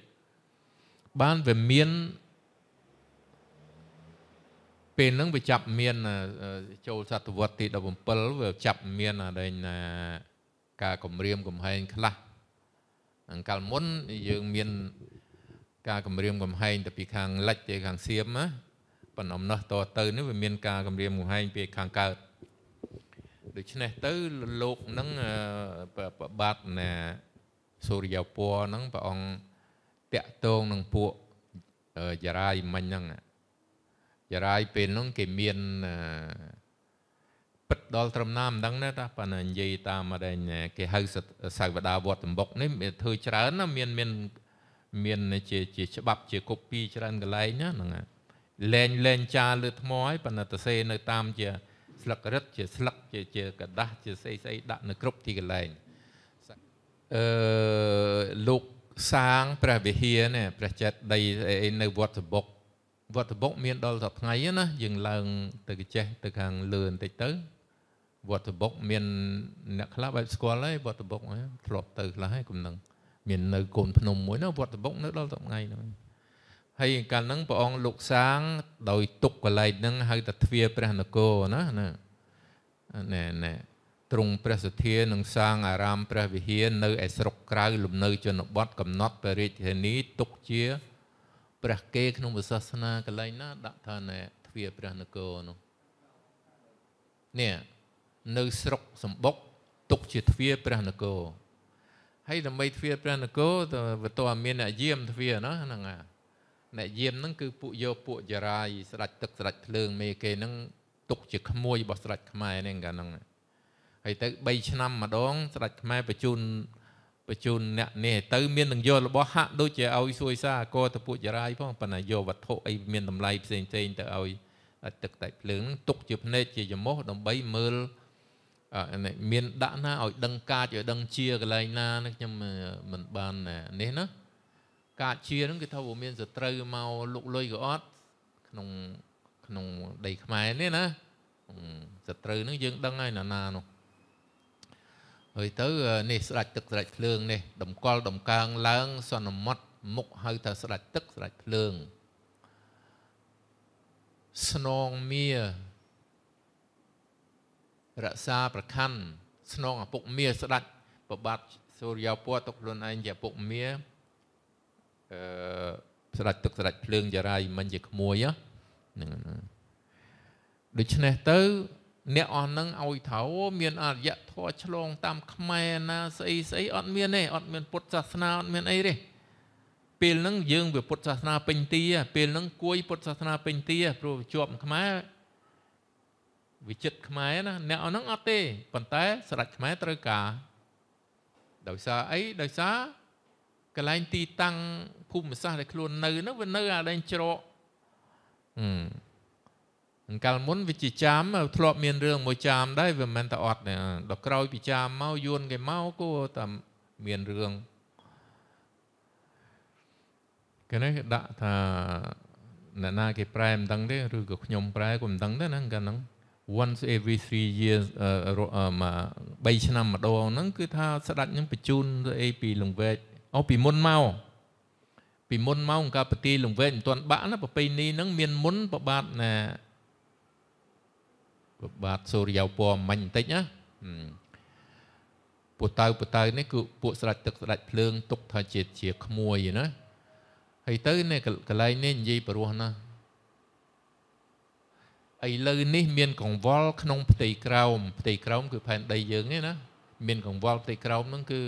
បានវាមានពេលហ្នឹងវាចាប់មានចូលសតវត្សទី17វាចាប់មានអដែងការគម្រាមកំហែងខ្លះអង្កលមុនយើងមានការគម្រាមកំហែងទៅពីខាងលិចទៅខាងសៀមណាបណ្ដំណោះតទៅនេះវាមានការគម្រាមកំហែងពីខាងកើតដូច្នេះទៅលោកនឹងប្របាទណាសូរិយពណ៌ហ្នឹងព្រះអង្គតាក់ទងនឹងពួកយារាយមិញហ្នឹងយារាយពេលហ្នឹងគេមានពិតដល់ត្រឹមណាមិនដឹងទេតាប៉ុន្តែនិយាយតាមដែលគេហៅសាវតាវត្តតំបុកនេះវាធ្វើច្រើនណាមានមានមានជាជាច្បាប់ជាកូពីច្រើនកន្លែងណាហ្នឹងណាលែងលែងចាលើថ្មហើយប៉ុន្តែទៅសេនៅតាមជា ស្លឹករឹតជាស្លឹកជាជាกระดาษជាស្អីស្អីដាក់នៅគ្រប់ទីកន្លែងអឺលោកសាងព្រះវិហារនេះព្រះចេតដីអីនៅវត្តសបុក វត្តសបុក មានដល់ដល់ថ្ងៃណាយើងឡើងទៅកចេះទៅខាងលើបន្តិចទៅវត្តសបុកមានអ្នកខ្លះបែបស្គាល់ហើយវត្តសបុកធ្លាប់ទៅខ្លះហើយគំនឹងមាននៅកូនភ្នំមួយណាវត្តសបុកនៅដល់ថ្ងៃហ្នឹងហើយកាលហ្នឹងព្រះអង្គលោកសាង ដោយទុកកលែកហ្នឹងហៅថាទ្វារព្រះនគរណាណាណែណែទ្រង់ព្រះសធានឹងសាងអារាមព្រះវិហារនៅឯស្រុកក្រៅលំនៅជនបទកំណត់ព្រះរាជធានីទុកជាព្រះគេក្នុងសាសនាកលែងណា ដាក់ថាណែទ្វារព្រះនគរនោះនេះនៅស្រុកសម្បុកទុកជាទ្វារព្រះនគរហើយដើម្បីទ្វារព្រះនគរតើតើមានអ្នកយាមទ្វារណាហ្នឹងហើយអ្នកយាមហ្នឹងគឺពួកយកពួកចរាយស្ដាច់ទឹកស្ដាច់ភ្លើងមេគេហ្នឹងទុកជាក្មួយរបស់ស្ដាច់ខ្មែរហ្នឹងកាលហ្នឹងហើយទៅ3ឆ្នាំម្ដង ស្ដាច់ខ្មែរបញ្ជូនបញ្ជូនអ្នកនេះទៅមាននឹងយករបស់ហាក់ដូចជាឲ្យសួយសាក៏ទៅពួកចរាយ ផងប៉ុន្តែយកវត្ថុអីមានតម្លៃផ្សេងផ្សេងទៅឲ្យទឹកតែភ្លើងទុកជាភ្នែកជាយមោះដើម្បីមើលមានដាក់ណាឲ្យដឹងកាចឲ្យដឹងជាកន្លែងណាខ្ញុំមិនបាននេះណាកាជាហ្នឹងគេថាបើមានសត្រូវមកលុកលុយក៏អត់ក្នុងក្នុងដីខ្មែរនេះណាសត្រូវហ្នឹងយើងដឹងហើយណាណានោះហើយទៅនេះស្ដាច់ទឹកស្ដាច់ភ្លើងនេះតម្កល់តម្កើងឡើងសន្មត់មុខហៅថាស្ដាច់ទឹកស្ដាច់ភ្លើងស្នងមៀរក្សាប្រខ័ណ្ឌស្នងឪពុកមៀស្ដាច់ប្របាទសូរិយោពណ៌ទុកខ្លួនឯងជាឪពុកមៀអឺស្ដាច់ទឹកស្ដាច់ភ្លើងចរាយមិនជាក្មួយហ្នឹងដូច្នេះទៅ អ្នកអស់ហ្នឹងឲ្យថាអូមានអរិយធម៌ឆ្លង តាមខ្មែរណាស្អីស្អីអត់មានទេអត់មានពុទ្ធសាសនាអត់មានអីទេពេលហ្នឹងយើងវាពុទ្ធសាសនាពេញទីពេលហ្នឹងគួយពុទ្ធសាសនាពេញទីព្រោះជាប់ខ្មែរវិចិត្រខ្មែរណាអ្នកអស់ហ្នឹងអត់ទេប៉ុន្តែស្ដេចខ្មែរត្រូវការដោយសារអីដោយសារកន្លែងទីតាំងភូមិសាស្ត្រដែលខ្លួននៅហ្នឹងវានៅអាដែងច្រកអឺកាលមុនវាជាចាមធ្លាប់មានរឿងមួយចាមដែរវាមិនតែអត់ដល់ក្រោយពីចាមមកយួនគេមកគួរតែមានរឿងគេនេះដាក់ថាអ្នកណាគេប្រែមិនដឹងទេឬក៏ខ្ញុំប្រែក៏មិនដឹងដែរហ្នឹងកាលហ្នឹង once every 3 years 3ឆ្នាំម្ដងហ្នឹងគឺថាស្ដាច់នឹងបញ្ជូនទៅអីពីលង្វែកអូពីមុនមកពីមុនមកកាប្រទីលង្វែកមិនទាន់បាក់ណាប្រពៃណីហ្នឹងមានមុនប្របាទណាប្របាទសូរិយោពណ៌មាញ់បន្តិចណាពួកតៅពួកតៅនេះគឺពួកស្រាច់ទឹកស្រាច់ភ្លើង ទុកថាជាជាក្មួយណាហើយទៅនេះកន្លែងនេះនិយាយព្រោះណាឥឡូវនេះមានកង្វល់ក្នុងផ្ទៃក្រោមផ្ទៃក្រោមគឺផែនដីយើងនេះណាមានកង្វល់ផ្ទៃក្រោមហ្នឹងគឺ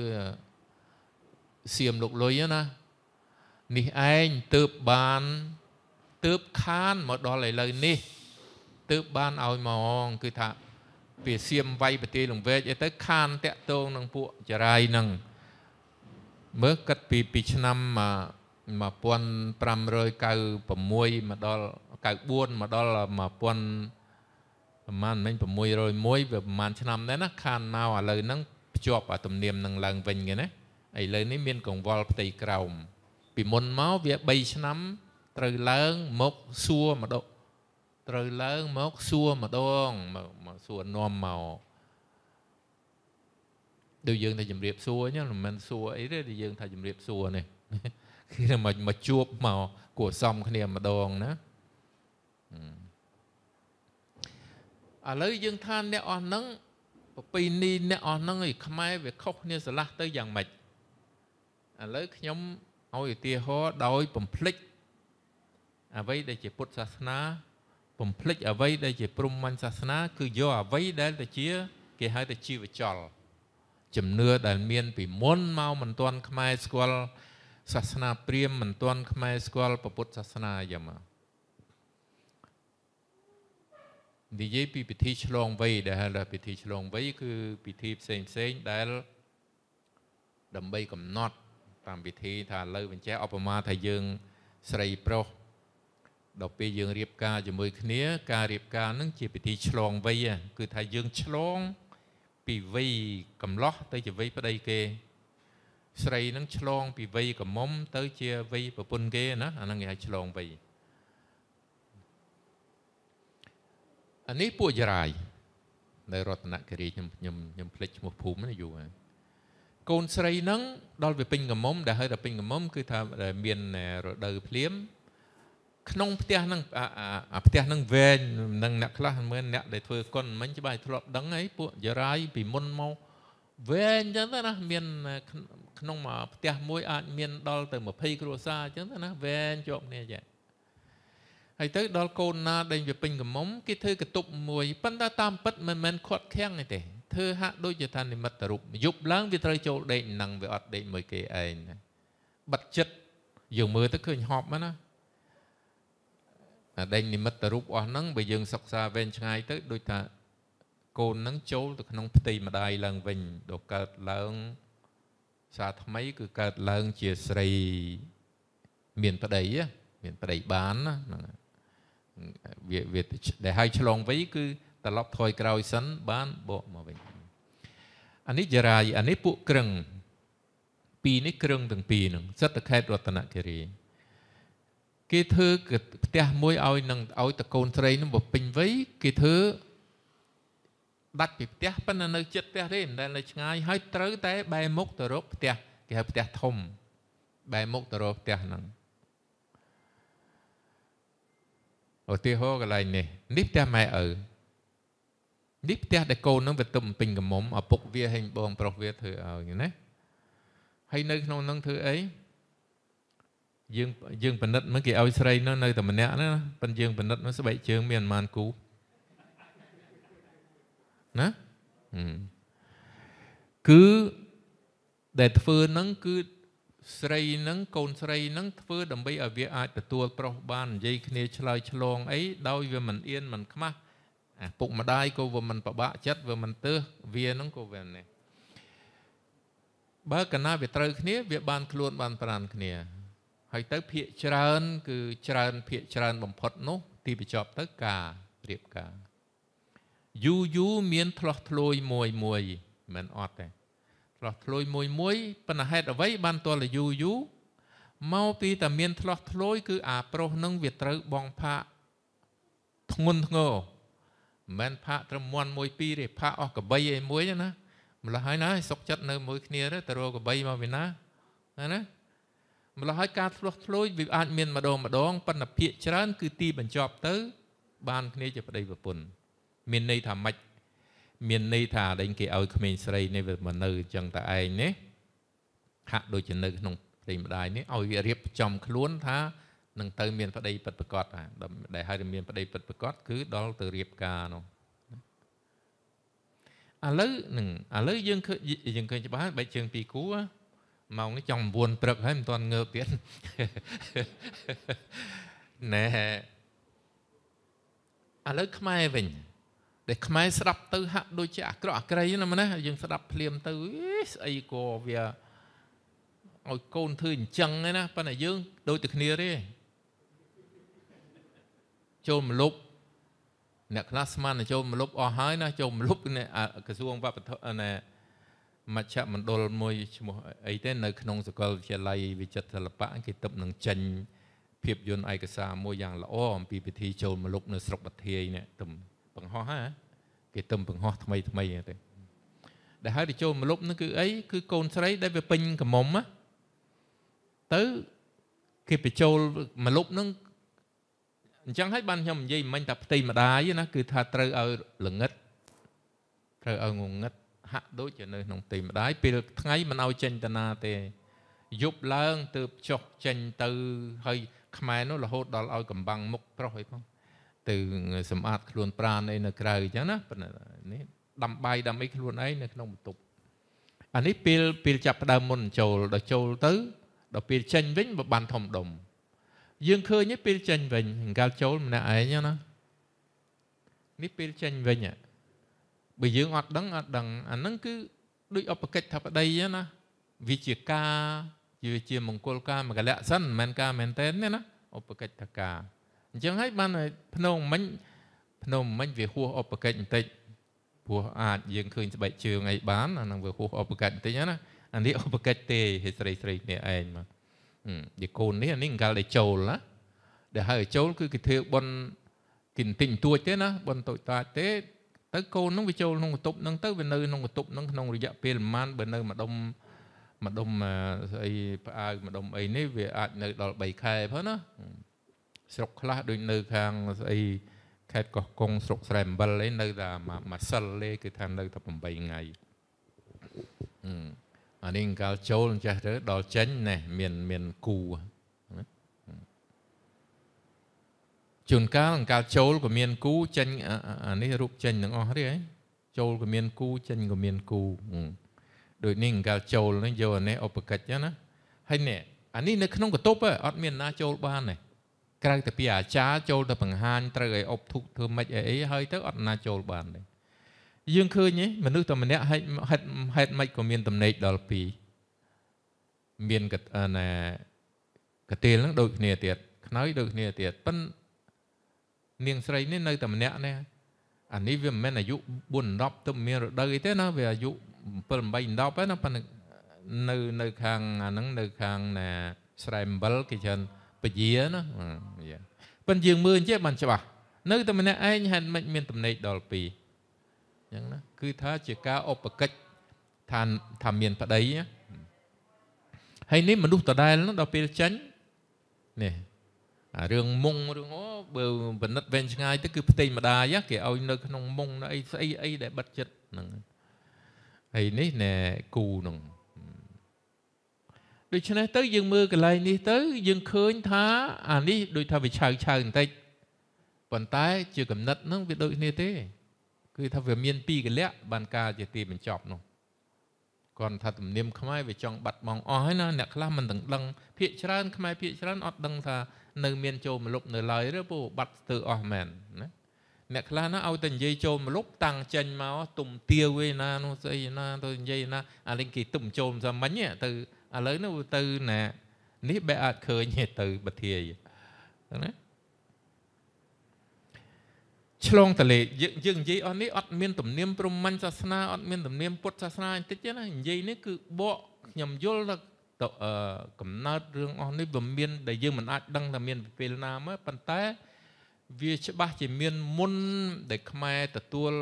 សៀមលោកលុយណានេះឯងទៅបានទៅខានមកដល់ឥឡូវនេះទៅបានឲ្យហ្មងគឺថាពាសៀមវាយប្រទេសលង្វែកអីទៅ ខានតាក់ទងនឹងពួកចរាយនឹងមើលគិតពីពីឆ្នាំ1596មកដល់94មកដល់1000ប្រហែលមិន601វាប្រហែលឆ្នាំដែរណាខានមកឥឡូវហ្នឹងភ្ជាប់អាទំនៀមនឹងឡើងវិញគេណាឥឡូវនេះមានកង្វល់ផ្ទៃក្រោមពីមុនមកវា3ឆ្នាំ ត្រូវឡើងមកសួរម្ដងត្រូវឡើងមកសួរម្ដងមកសួរនាំមកដូចយើងថាជំរាបសួរអញ្ចឹងមិនមែនសួរអីទេយើងថាជំរាបសួរនេះគឺមកមកជួបមកគួរសំគ្នាម្ដងណាឥឡូវយើងថាអ្នកអស់ហ្នឹងប្រពៃណីអ្នកអស់ហ្នឹងឯខ្មែរវាខុសគ្នាស្រឡះទៅយ៉ាងម៉េចឥឡូវខ្ញុំឲ្យឧទាហរណ៍ដោយបំភ្លេចអ្វីដែលជាពុទ្ធសាសនាបំភ្លេចអ្វីដែលជាព្រហ្មញ្ញសាសនាគឺយកអ្វីដែលទៅជាគេហៅថាជីវចលជំនឿដែលមានពីមុនមកមិនទាន់ខ្មែរស្គាល់សាសនាព្រាហ្មណ៍មិនទាន់ខ្មែរស្គាល់ពុទ្ធសាសនាយ៉ាងមកនិយាយពីពិធីឆ្លងវ័យដែលហៅថាពិធីឆ្លងវ័យគឺពិធីផ្សេងផ្សេងដែលដើម្បីកំណត់តាមវិធីថាលើបញ្ជាក់ឧបមាថាយើង ស្រីប្រុសដល់ពេលយើងរៀបការជាមួយគ្នាការរៀបការនឹងជាពិធីឆ្លងវ័យគឺថាយើងឆ្លងពីវ័យកំឡោះទៅជាវ័យប្តីគេ ស្រីនឹងឆ្លងពីវ័យកំមុំទៅ ជាវ័យប្រពន្ធគេណាអាហ្នឹងគេហៅឆ្លងវ័យអានេះពួកចរាយនៅរតនគិរីខ្ញុំខ្ញុំខ្ញុំភ្លេចឈ្មោះភូមិណាយូរហើយកូនស្រីហ្នឹងដល់វាពេញកមុំដែលហៅថាពេញកមុំគឺថាមានរដូវភ្លៀងក្នុងផ្ទះហ្នឹងអាផ្ទះហ្នឹងវែងនឹងអ្នកខ្លះមិនអ្នកដែលធ្វើគុណមិញច្បាស់ធ្លាប់ដឹងអីពួកយារាយពីមុនមកវែងអញ្ចឹងទៅណាមានក្នុងមកផ្ទះមួយ អាចមានដល់ទៅ20គ្រួសារអញ្ចឹងទៅណាវែងជាប់គ្នាចាហើយទៅដល់កូនណាដែលវាពេញកមុំគេធ្វើកតុបមួយប៉ុន្តែតាមពិតមិនមែនខាត់ខាំងទេធ្វើហាក់ដូចជាថានិមិត្តរូបយប់ឡើងវាត្រូវចូលដេកនឹងវាអត់ដេកមួយគេឯងបាត់ចិត្តយើងមើលទៅឃើញហប់ណាដេញនិមិត្តរូបអស់ហ្នឹងបើយើងសិក្សាវែងឆ្ងាយទៅ ដូចថាកូនហ្នឹងចូល ទៅក្នុង ផ្ទៃម្ដាយឡើងវិញដល់កើតឡើងសាថ្មីគឺកើតឡើងជាស្រី មានប្តីមានប្តីបានណាវាវាដែលឲ្យឆ្លងវ័យគឺត្រឡប់ថយក្រោយសិនបានបកមកវិញអានេះចារាយអានេះពួកក្រឹងពីរនេះក្រឹងទាំងពីរហ្នឹងសិទ្ធិខេតរតនគិរីគេធ្វើផ្ទះមួយឲ្យនឹងឲ្យតកូនស្រីនឹងបពេញវ័យគេធ្វើដាច់ពីផ្ទះប៉ុន្តែនៅចិត្តផ្ទះទេមិនដែលនៅឆ្ងាយហើយត្រូវតែ បែរមុខទៅរកផ្ទះគេហៅផ្ទះធំបែរមុខទៅរកផ្ទះហ្នឹងឧទាហរណ៍កន្លែងនេះនេះផ្ទះម៉ែឪនេះផ្ទះដែលកូននឹងវាទៅបំពេញកមុំឪពុកវាហែងបង ប្រុសវាធ្វើឲ្យណាហើយនៅក្នុងនឹងធ្វើអីយើងយើងពិនិត្យមើលគេឲ្យស្រីនោះនៅតែម្នាក់ណាប៉ិនយើងពិនិត្យមើលស្បែកជើងមានប្រហែលគូណាគឺដែលធ្វើនឹងគឺស្រីនឹងកូនស្រីនឹងធ្វើដើម្បីឲ្យវាអាចទទួលប្រុសបាននិយាយគ្នាឆ្លើយឆ្លងអីដោយវាមិនអៀនមិនខ្មាស់អាពុកម្ដាយក៏វាមិនប្របាក់ចិត្តវាមិនទើសវានឹងក៏វានេះបើកណាវាត្រូវគ្នា វាបានខ្លួន បាន ប្រានគ្នា ហើយទៅភាកច្រើនគឺច្រើនភាកច្រើនបំផុតនោះ ទីបញ្ចប់ទៅការរៀបការយូយូមានធ្លោះធ្លួយមួយមួយមិនអត់ទេធ្លោះធ្លួយមួយមួយប៉ុន្តែហេតុអ្វី បានទល់យូយូមកពីតែមានធ្លោះធ្លួយគឺ អាប្រុសនឹងវាត្រូវបងផាកធ្ងន់ធ្ងរមិនផាកត្រឹមមាន់មួយពីរទេផាកអស់កបីឯមួយណាម្ល៉េះហើយណាសុកចិត្តនៅមួយគ្នាទៅទៅរកកបីមកវិញណាណាម្ល៉េះហើយការធ្លោះធ្លួយវាអាចមានម្ដងម្ដងប៉ុន្តែភាកច្រើនគឺទីបញ្ចប់ទៅបានគ្នាជាប្តីប្រពន្ធមានន័យថាម៉េចមានន័យថាដេញគេឲ្យក្មេងស្រីនេះវាមកនៅអញ្ចឹងតែឯងនេះហាក់ដូចជានៅក្នុងព្រៃម្ដាយនេះឲ្យវារៀបចំខ្លួនថានឹងទៅមានប្តីពិតប្រកបដែលហើយមានប្តីពិតប្រកបគឺដល់ទៅរៀបការនោះឥឡូវនឹងឥឡូវយើងឃើញយើងឃើញច្បាស់បែកជើងពីរគូម៉ោងនេះចង់9ព្រឹកហើយមិនទាន់ងើបទៀតណែឥឡូវខ្មែរវិញតែខ្មែរស្ដាប់ទៅ ហាក់ដូចជាអាក្រក់អាក្រៃណាស់ណាយើងស្ដាប់ភ្លាមទៅស្អីក៏វាឲ្យកូនធ្វើអញ្ចឹងណាប៉ុន្តែយើង ដូចតែគ្នាទេចូលមលុបអ្នកខ្លះស្មានចូលមលុបអស់ហើយណាចូលមលុបក្រសួងវប្បធម៌ណាមជ្ឈមណ្ឌលមួយឈ្មោះអីទេនៅ ក្នុងសកលវិទ្យាល័យវិចិត្រសិល្បៈគេទៅនឹងចេញភាពយន្តឯកសារមួយយ៉ាងល្អអំពីពិធីចូលមលុបនៅស្រុកបធាយនេះទៅបង្ហោះហ่าគេទៅបង្ហោះថ្មីថ្មីទេដែលហៅទៅចូលមលុបនោះគឺអីគឺកូនស្រីដែលវាពេញកមុំទៅគេបញ្ចូលមលុបនឹងអញ្ចឹងហើយបានខ្ញុំនិយាយមិញថាផ្ទៃម្ដាយណាគឺថាត្រូវឲ្យល្ងឹតត្រូវឲ្យងងឹតហាក់ដូចជានៅក្នុងផ្ទៃម្ដាយពេលថ្ងៃមិនឲ្យចេញតាណាទេយប់ឡើងទើបចុះចេញទៅហើយខ្មែរនោះរហូតដល់ឲ្យកំបាំងមុខប្រុសអីផងទៅសម្អាតខ្លួនប្រាណអីនៅក្រៅអញ្ចឹងណាប៉ុន្តែនេះដាំបាយដាំអីខ្លួនឯងនៅក្នុងបន្ទប់អានេះពេលពេលចាប់ផ្ដើមមុនចូលដល់ចូលទៅដល់ពេលចេញវិញវាបានធំដុំយើងឃើញពេលចេញវិញអង្កលចូលម្នាក់ឯងណានេះពេលចេញវិញបើយើងអត់ដឹងអត់ដឹងអាហ្នឹងគឺដូចឧបកិច្ចថាប្តីណាវាជាការវាជាមង្គលការមកលក្ខសិនមិនមែនការមែនតែនណាឧបកិច្ចថាការអញ្ចឹងហើយបានភ្នំមិញភ្នំមិញវាហួសឧបកិច្ចបន្តិចព្រោះអាចយើងឃើញស្បែកជើងអីបានអានឹងវាហួសឧបកិច្ចបន្តិចណាអានេះឧបកិច្ចទេហេស្រីស្រីគ្នាឯងមកយាយកូននេះអានេះអង្កលដែលចូលណាដែលហៅចូលគឺគេធ្វើប៉ុនគិនទិញទួចទេណាប៉ុនតូចតាចទេទៅកូននឹងវាចូលក្នុងកន្ទប់នឹងទៅវានៅក្នុងកន្ទប់នឹងក្នុងរយៈពេលប្រហែលបើនៅម្ដុំម្ដុំស្អីផ្អើម្ដុំអីនេះវាអាចនៅដល់3ខែផងណាស្រុកខ្លះដូចនៅខាងស្អីខេត្តកោះកុងស្រុកស្រែអំបិលអីនៅតែមួយសិលលេគឺថានៅតែ8ថ្ងៃអឺអានេះកាលចូលអញ្ចេះទៅដល់ចេញណែមានមានគូជួនកាលកាលចូលក៏មានគូចេញអានេះរូបចេញទាំងអស់ទេហ៎ចូលក៏មាន គូចេញក៏មានគូ ដូចនេះកាលចូលនេះយកអានេះឧបកិច្ចណាហើយនេះអានេះនៅក្នុងកតុបអត់មានណាចូលបានទេក្រៅតែពីអាចារ្យចូលទៅបង្ហាញត្រូវឲ្យអុបធុកធ្វើម៉េចអីអីហើយទៅអត់ណាចូលបានទេយើងឃើញមនុស្សតែម្នាក់ហេតុហេតុហេតុម៉េចក៏មានតំណែងដល់ពីរមានកណាកទេលនឹងដូចគ្នាទៀតខ្នើយដូចគ្នាទៀតប៉ិននាងស្រីនេះនៅតែម្នាក់នេះអានេះវាមិនមែនអាយុ4 10ទៅមានរដូវអីទេណាវាអាយុ7 8 10ហ្នឹងណាប៉ិននៅនៅខាងអាហ្នឹងនៅខាងណាស្រែអំបិលគេច្រើនពជាណាប៉ិនយើងមើលអញ្ចឹងបានច្បាស់នៅតែម្នាក់ឯងហេតុមិនមានតំណែងដល់ពីរអញ្ចឹងណាគឺថាជាការឧបកិច្ចថាថាមានប្តីហើយនេះមនុស្សដដែលនោះដល់ពេលចាញ់នេះអារឿងមុងរឿងអូបើបណិតវែងឆ្ងាយទៅគឺផ្ទៃម្ដាយគេឲ្យនៅក្នុងមុងនៅអីស្អីអីដែលបិទចិត្តហ្នឹងហើយនេះណែគូហ្នឹងដូច្នេះទៅ យើងមើលកន្លែងនេះទៅយើងឃើញថាអានេះដូចថាវាឆៅឆៅបន្តិចប៉ុន្តែ ជាកំណត់ហ្នឹងវាដូចនេះទេគឺថាវាមានពីរកលៈបានការជាទីបញ្ចប់នោះគាត់ថាទំនៀមខ្មែរវាចង់បាត់បង់អស់ហើយណាអ្នកខ្លះមិនដឹងដឹងភាកច្រើនខ្មែរភាកច្រើនអត់ដឹងថានៅមានចូលមលុបនៅឡើយឬពូបាត់ស្ទើរអស់មែនណាអ្នកខ្លះណាឲ្យតែនិយាយចូលមលុបតាំងចេញមកទុំទាវឯណានោះស្អីណាទៅនិយាយណាអានេះគេទុំចូលមិនសមិញទៅឥឡូវនោះទៅណានេះបែរអាចឃើញទៅបធាយណាឆ្លងតលេយើងយើងនិយាយអស់នេះអត់មានទំនៀមព្រហ្មញ្ញសាសនាអត់មានទំនៀមពុទ្ធសាសនាបន្តិចទេណានិយាយនេះគឺបកខ្ញុំយល់ទៅកំណើតរឿងអស់នេះវាមានដែលយើងមិនអាច ដឹងថាមានពេលណាមកប៉ុន្តែវាច្បាស់ជាមានមុនដែលខ្មែរទទួល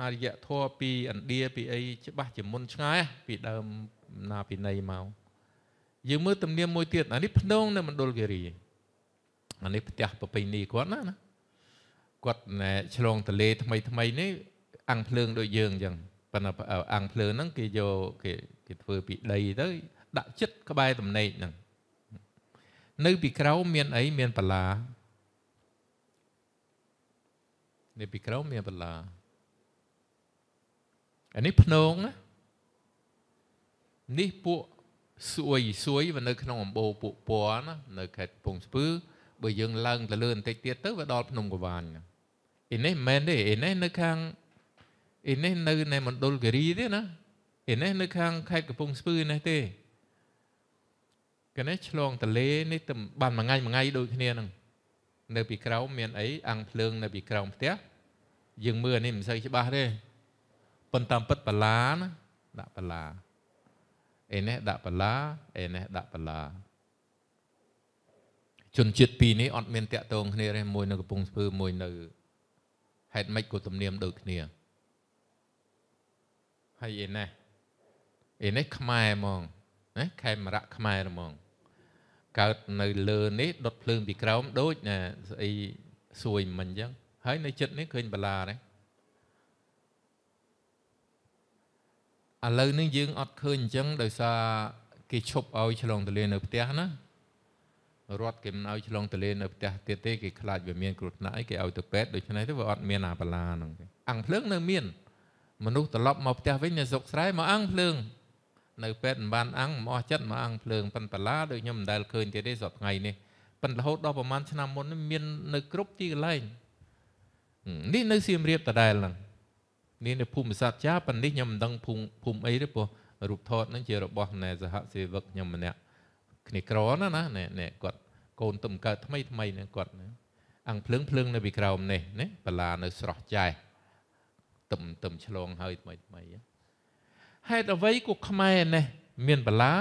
អរិយធម៌ពីឥណ្ឌាពីអីច្បាស់ជាមុនឆ្ងាយពីដើមណាពីណីមកយើងមើលទំនៀមមួយទៀតអានេះភ្នងនៅមណ្ឌលគិរីអានេះផ្ទះប្រពៃណីគាត់ណាណាគាត់ឆ្លងទលេ ថ្មី ថ្មីនេះអាំងភ្លើងដូចយើងអញ្ចឹងប៉ុន្តែអាំងភ្លើងហ្នឹងគេយកគេគេធ្វើពីដីទៅដាក់ចិត្តក្បែរទំនេកហ្នឹងនៅពីក្រោមមានអីមានបលានៅពីក្រោមមានបលាអានេះភ្នងណានេះពួកសួយសួយវានៅក្នុងអំបូរពួកពណ៌ណានៅខេត្តកំពង់ស្ពឺបើយើងឡើងទៅលើបន្តិចទៀតទៅវាដល់ភ្នំកវ៉ាញណាឯនេះមិនមែនទេឯនេះនៅខាងឯនេះនៅនៅមណ្ឌលគិរីទេណាឯនេះនៅខាងខេត្តកំពង់ស្ពឺនេះទេកណេះឆ្លងតលេ នេះទៅបានមួយថ្ងៃមួយថ្ងៃដូចគ្នាហ្នឹងនៅ ពីក្រោមមានអីអាំងភ្លើង នៅ ពីក្រោមផ្ទះយើងមើលនេះមិនសូវច្បាស់ទេប៉ុន្តែពិតបលាណាដាក់បលាឯនេះដាក់បលាឯនេះដាក់បលាជនជាតិពីរនេះអត់មានតាក់ទងគ្នាទេមួយនៅកំពង់ស្ពឺមួយនៅហេតុម៉េចក៏ទំនៀមដូចគ្នាហើយឯណេះឯនេះខ្មែរហ្មងណាខេមរៈខ្មែរហ្មងកើតនៅលើនេះដុតភ្លើងពីក្រោមដូចណាស្អីសួយមិនអញ្ចឹងហើយនៅចិត្តនេះឃើញបលាដែរឥឡូវនេះយើងអត់ឃើញអញ្ចឹងដោយសារគេឈប់ឲ្យឆ្លងទលានៅផ្ទះណារដ្ឋគេមិនឲ្យឆ្លងទលេនៅផ្ទះទៀតទេគេខ្លាចវាមានគ្រោះថ្នាក់អីគេឲ្យទៅពេទ្យដូច្នេះទៅវាអត់មានអាបាឡាហ្នឹងទេអាំងភ្លើង នៅមានមនុស្សត្រឡប់មកផ្ទះវិញនៅស្រុកស្រែមកអាំងភ្លើងនៅពេទ្យមិនបានអាំងមិនអស់ចិត្តមកអាំងភ្លើងប៉ិនបាឡាដូចខ្ញុំមិនដែលឃើញទៀតទេសប្តាហ៍ថ្ងៃនេះប៉ិនរហូតដល់ប្រហែលឆ្នាំមុនមាននៅគ្រប់ទីកន្លែងនេះនៅសៀមរាបដដែលហ្នឹងនេះនៅភូមិសាស្ត្រចាប៉ិននេះខ្ញុំមិនដឹងភូមិភូមិអីទេព្រោះរូបថតហ្នឹងជារបស់នៃសហសេវកខ្ញុំម្នាក់គ្នាក្រណាណានេះគាត់កូនទំកើតថ្មីថ្មីនឹងគាត់អង្គភ្លើងភ្លើងនៅពីក្រោមនេះណាបលានៅស្រស់ចែទំទំឆ្លងហើយថ្មីថ្មីហេតុអ្វីក៏ខ្មែរនេះមានបលា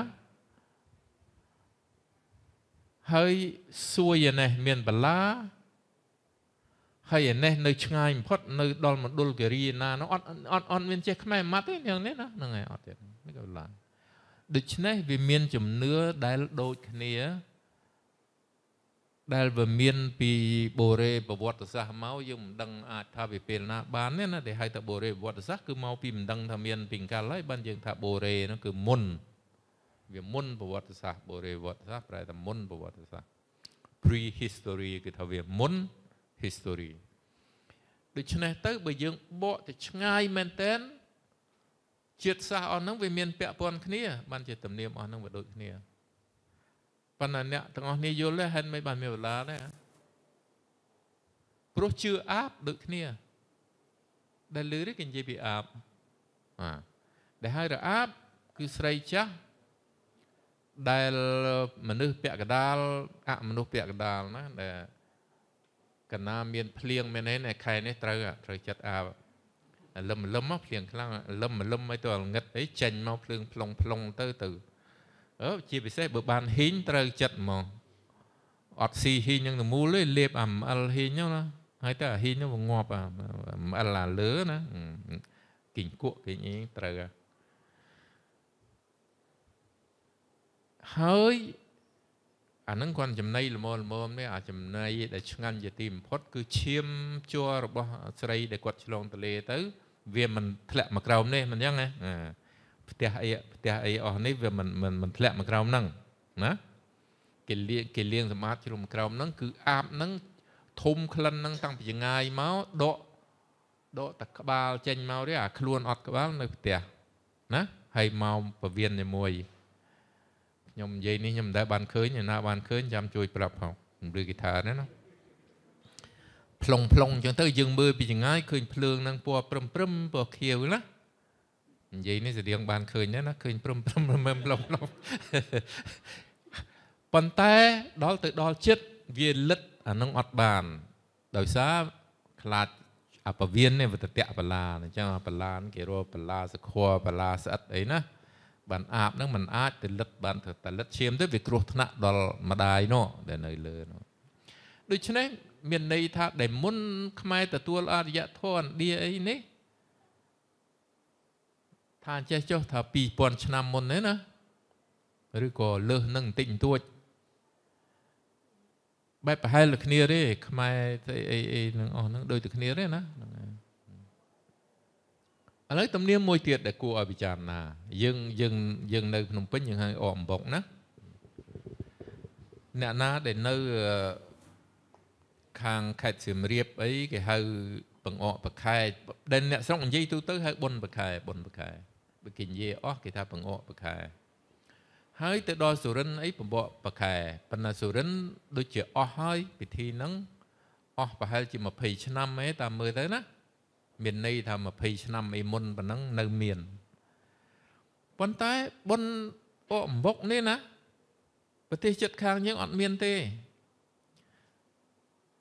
ហើយសួយឯនេះមានបលាហើយឯនេះនៅឆ្ងាយបំផុតនៅដល់មណ្ឌលគិរីណានោះអត់អត់អត់មានចេះខ្មែរម៉ាត់ទេយ៉ាងនេះណាហ្នឹងហើយអត់ទៀតនេះក៏បលាដូច្នេះវាមានជំនឿដែលដូចគ្នាដែលវាមានពីបុរេប្រវត្តិសាស្ត្រមកយើងមិនដឹងអាចថាវាពេលណាបានទេណាដែលហៅថាបុរេប្រវត្តិសាស្ត្រគឺមកពីមិនដឹងថាមាន ពីកាលហើយបានយើងថាបុរេនោះគឺមុន វាមុន ប្រវត្តិសាស្ត្របុរេប្រវត្តិសាស្ត្រប្រែថាមុនប្រវត្តិសាស្ត្រ prehistory គឺថាវាមុន history ដូច្នេះទៅបើយើងបកទៅឆ្ងាយមែនតើជាតិសាសអស់ហ្នឹងវាមានពាក់ព័ន្ធគ្នា បានជាទំនៀមអស់ហ្នឹងវាដូចគ្នាប៉ុន្តែអ្នកទាំងអស់គ្នាយល់ទេហេតុមិនបានមានវេលាទេព្រោះជឿអាបដូចគ្នាដែលលឺគេនិយាយពីអាបបាទដែលហៅរអាបគឺស្រីចាស់ដែលមនុស្សពាក់កដាលអមនុស្សពាក់កដាលណាដែលកណាមាន ភ្លៀងមែនទេខែនេះត្រូវត្រូវចិត្តអាបលឹមលឹមមកភ្លៀងខ្លាំងលឹមលឹមឲ្យទៅងឹតអីចេញមកភ្លើងផ្លុងផ្លុងទៅទៅអឺជាពិសេសបើបានហ៊ីងត្រូវចិត្តហ្មងអត់ស៊ីហ៊ីងនឹងមូលទេលេបអាមអិលហ៊ីងហ្នឹងណាហើយតែហ៊ីងហ្នឹងវាងាប់អាមអិលឡាលើណាគីងគក់គីងអីត្រូវហើយអានឹងគាត់ចំណៃល្មមល្មមនេះអាចំណៃដែលឆ្ងាញ់ជាទីបំផុត គឺឈាមជ័ររបស់ស្រីដែលគាត់ឆ្លង ទលេទៅវាមិនធ្លាក់មកក្រោមនេះមិនអញ្ចឹងណាផ្ទះអីផ្ទះអីអស់នេះវាមិនមិនមិនធ្លាក់មកក្រោមហ្នឹងណាគេលៀងគេលៀងសម្អាតជ្រុំក្រោមហ្នឹងគឺអាបហ្នឹងធំក្លិនហ្នឹងតាំងពីចងាយមកដកដកតែក្បាលចេញមកទេអាខ្លួនអត់ក្បាលនៅផ្ទះណាហើយមកពវៀនជាមួយខ្ញុំនិយាយនេះខ្ញុំមិនដែលបានឃើញណាបានឃើញ ចាំជួយប្រាប់ផងឬគេថាណាណាផ្លុងផ្លុងអញ្ចឹងទៅ យើងមើលពីចម្ងាយឃើញភ្លើងហ្នឹងពណ៌ព្រឹមព្រឹមពណ៌ខៀវណានិយាយនេះស្រៀងបានឃើញដែរណាឃើញព្រឹមព្រឹមព្រឹមផ្លុងផ្លុងប៉ុន្តែដល់ទៅដល់ចិត្តវាលិតអានឹងអត់បានដោយសារខ្លាចអពវៀននេះវតតៈបលាអញ្ចឹងបលានគេរកបលាសខัวបលាស្អិតអីណាបានអាបហ្នឹងมันអាចទៅលិតបានទៅតែលិតឈាមទៅវាគ្រោះថ្នាក់ដល់ម្ដាយនោះ ដែលនៅលើនោះដូច្នេះមានន័យថាដែលមុនខ្មែរទទួលអរិយធម៌ឥណ្ឌាអីនេះថាចេះចុះថា2000ឆ្នាំមុនទេណាឬក៏លើសនឹងបន្តិចបន្តួចបែបប្រហែលគ្នាទេខ្មែរស្អីអីអីនឹងអស់នឹងដូចតែគ្នាទេណាហ្នឹងហើយឥឡូវទំនៀមមួយទៀតដែលគួរឲ្យពិចារណា យើងយើងយើងនៅភ្នំពេញយើងហៅអអំបុកណាអ្នកណាដែលនៅខាងខេត្តសៀមរាបអីគេហៅ បង្អកប្រខែដែលអ្នកស្រុកនិយាយទូទៅហៅបុនប្រខែបុនប្រខែបើគេនិយាយអស់គេថាបង្អកប្រខែហើយទៅដល់សុរិនអីបំបកប្រខែប៉ុន្តែសុរិន ដូចជាអស់ហើយពិធីហ្នឹងអស់ប្រហែលជា20ឆ្នាំឯងតាមមើលទៅណាមានន័យថា20ឆ្នាំអីមុនប៉ុណ្ណឹងនៅមានប៉ុន្តែបុនអកអំបុកនេះណាប្រទេសជិតខាងយើងអត់មានទេ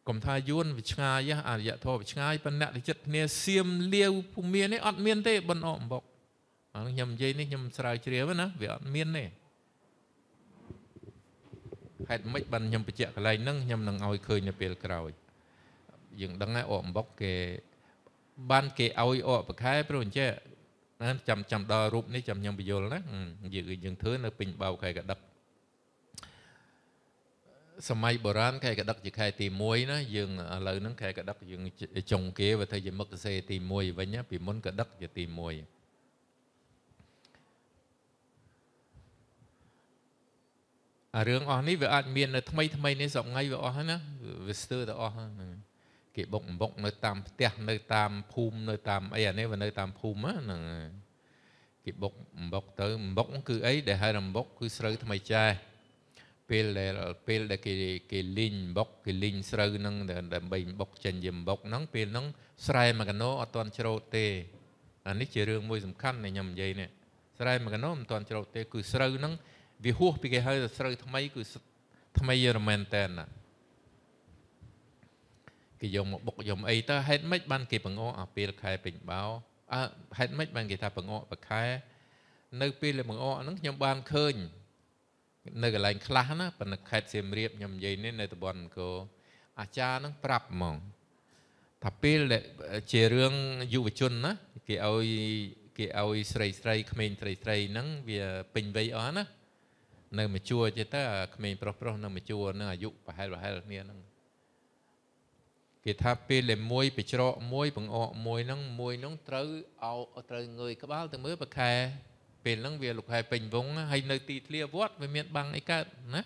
កុំថាយួនវាឆ្ងាយអរិយធម៌វាឆ្ងាយប៉ុន្តែអ្នកចិត្តគ្នាសៀមលាវភូមិនេះអត់មានទេ បនអអំបុកខ្ញុំនិយាយនេះខ្ញុំស្រាវជ្រាវណាវាអត់មានទេហេតុម៉េចបានខ្ញុំបញ្ជាក់កន្លែងហ្នឹងខ្ញុំនឹងឲ្យឃើញនៅពេលក្រោយ យើងដឹងហើយអអំបុកគេបានគេឲ្យអកប្រខែព្រោះអញ្ចឹងចាំចាំដល់រូបនេះចាំខ្ញុំបញ្យលណាយើងយើងធ្វើនៅពេញបោខែកដឹកសម័យបុរាណខែកដឹកជាខែទី1ណាយើងឥឡូវហ្នឹងខែកដឹកយើងចុងគេវាធ្វើជាមឹកសេទី1វិញពីមុនកដឹកជាទី1អារឿងអស់នេះវាអាចមាននៅថ្មីថ្មីនេះសប្ងៃវាអស់ហើយណាវាស្ទើរតែអស់ហ្នឹងគេបុកបំបុកនៅតាមផ្ទះនៅតាមភូមិនៅតាមអីអានេះវានៅតាមភូមិហ្នឹងគេបុកបំបុកទៅបំបុកគឺអីដែលហៅបំបុកគឺស្រូវថ្មីចាស់ពេលដែលពេលដែលគេគេលីងបុកគេលីងស្រូវហ្នឹងដើម្បីបុកចិញ្ចឹមបុកហ្នឹងពេលហ្នឹងស្រែមួយកណោអត់ទាន់ច្រូតទេអានេះជារឿងមួយសំខាន់ដែលខ្ញុំនិយាយនេះស្រែមួយកណោមិនទាន់ច្រូតទេ គឺស្រូវហ្នឹងវាហួសពីគេហៅថាស្រូវថ្មីគឺថ្មីមែនតែនណាគេយកមកបុកយកអីទៅហេតុម៉េចបាន គេបង្អកអាពេលខែពេញបោអើហេតុម៉េចបានគេថាបង្អកប្រខែនៅពេលដែលបង្អកហ្នឹងខ្ញុំបានឃើញនៅកន្លែងខ្លះណាប៉ុន្តែខេត្តសៀមរាបខ្ញុំនិយាយនេះនៅតំបន់អង្គរអាចារ្យនឹងប្រាប់ហ្មង ថាពេលជារឿងយុវជនណាគេឲ្យគេឲ្យស្រីស្រីក្មេងស្រីស្រីហ្នឹងវាពេញវ័យអស់ណានៅមជួរចេះទៅក្មេងប្រុសប្រុសនៅមជួរនឹងអាយុប្រហែលប្រហែលគ្នាហ្នឹងគេថាពេលតែមួយបិច្រកមួយបង្អកមួយហ្នឹង មួយហ្នឹងត្រូវឲ្យត្រូវងើយក្បាលទៅមើលប្រខែពេលហ្នឹងវាលោកហែពេញវងហើយនៅទីធ្លាវត្តវាមាន បាំងអីកើតណា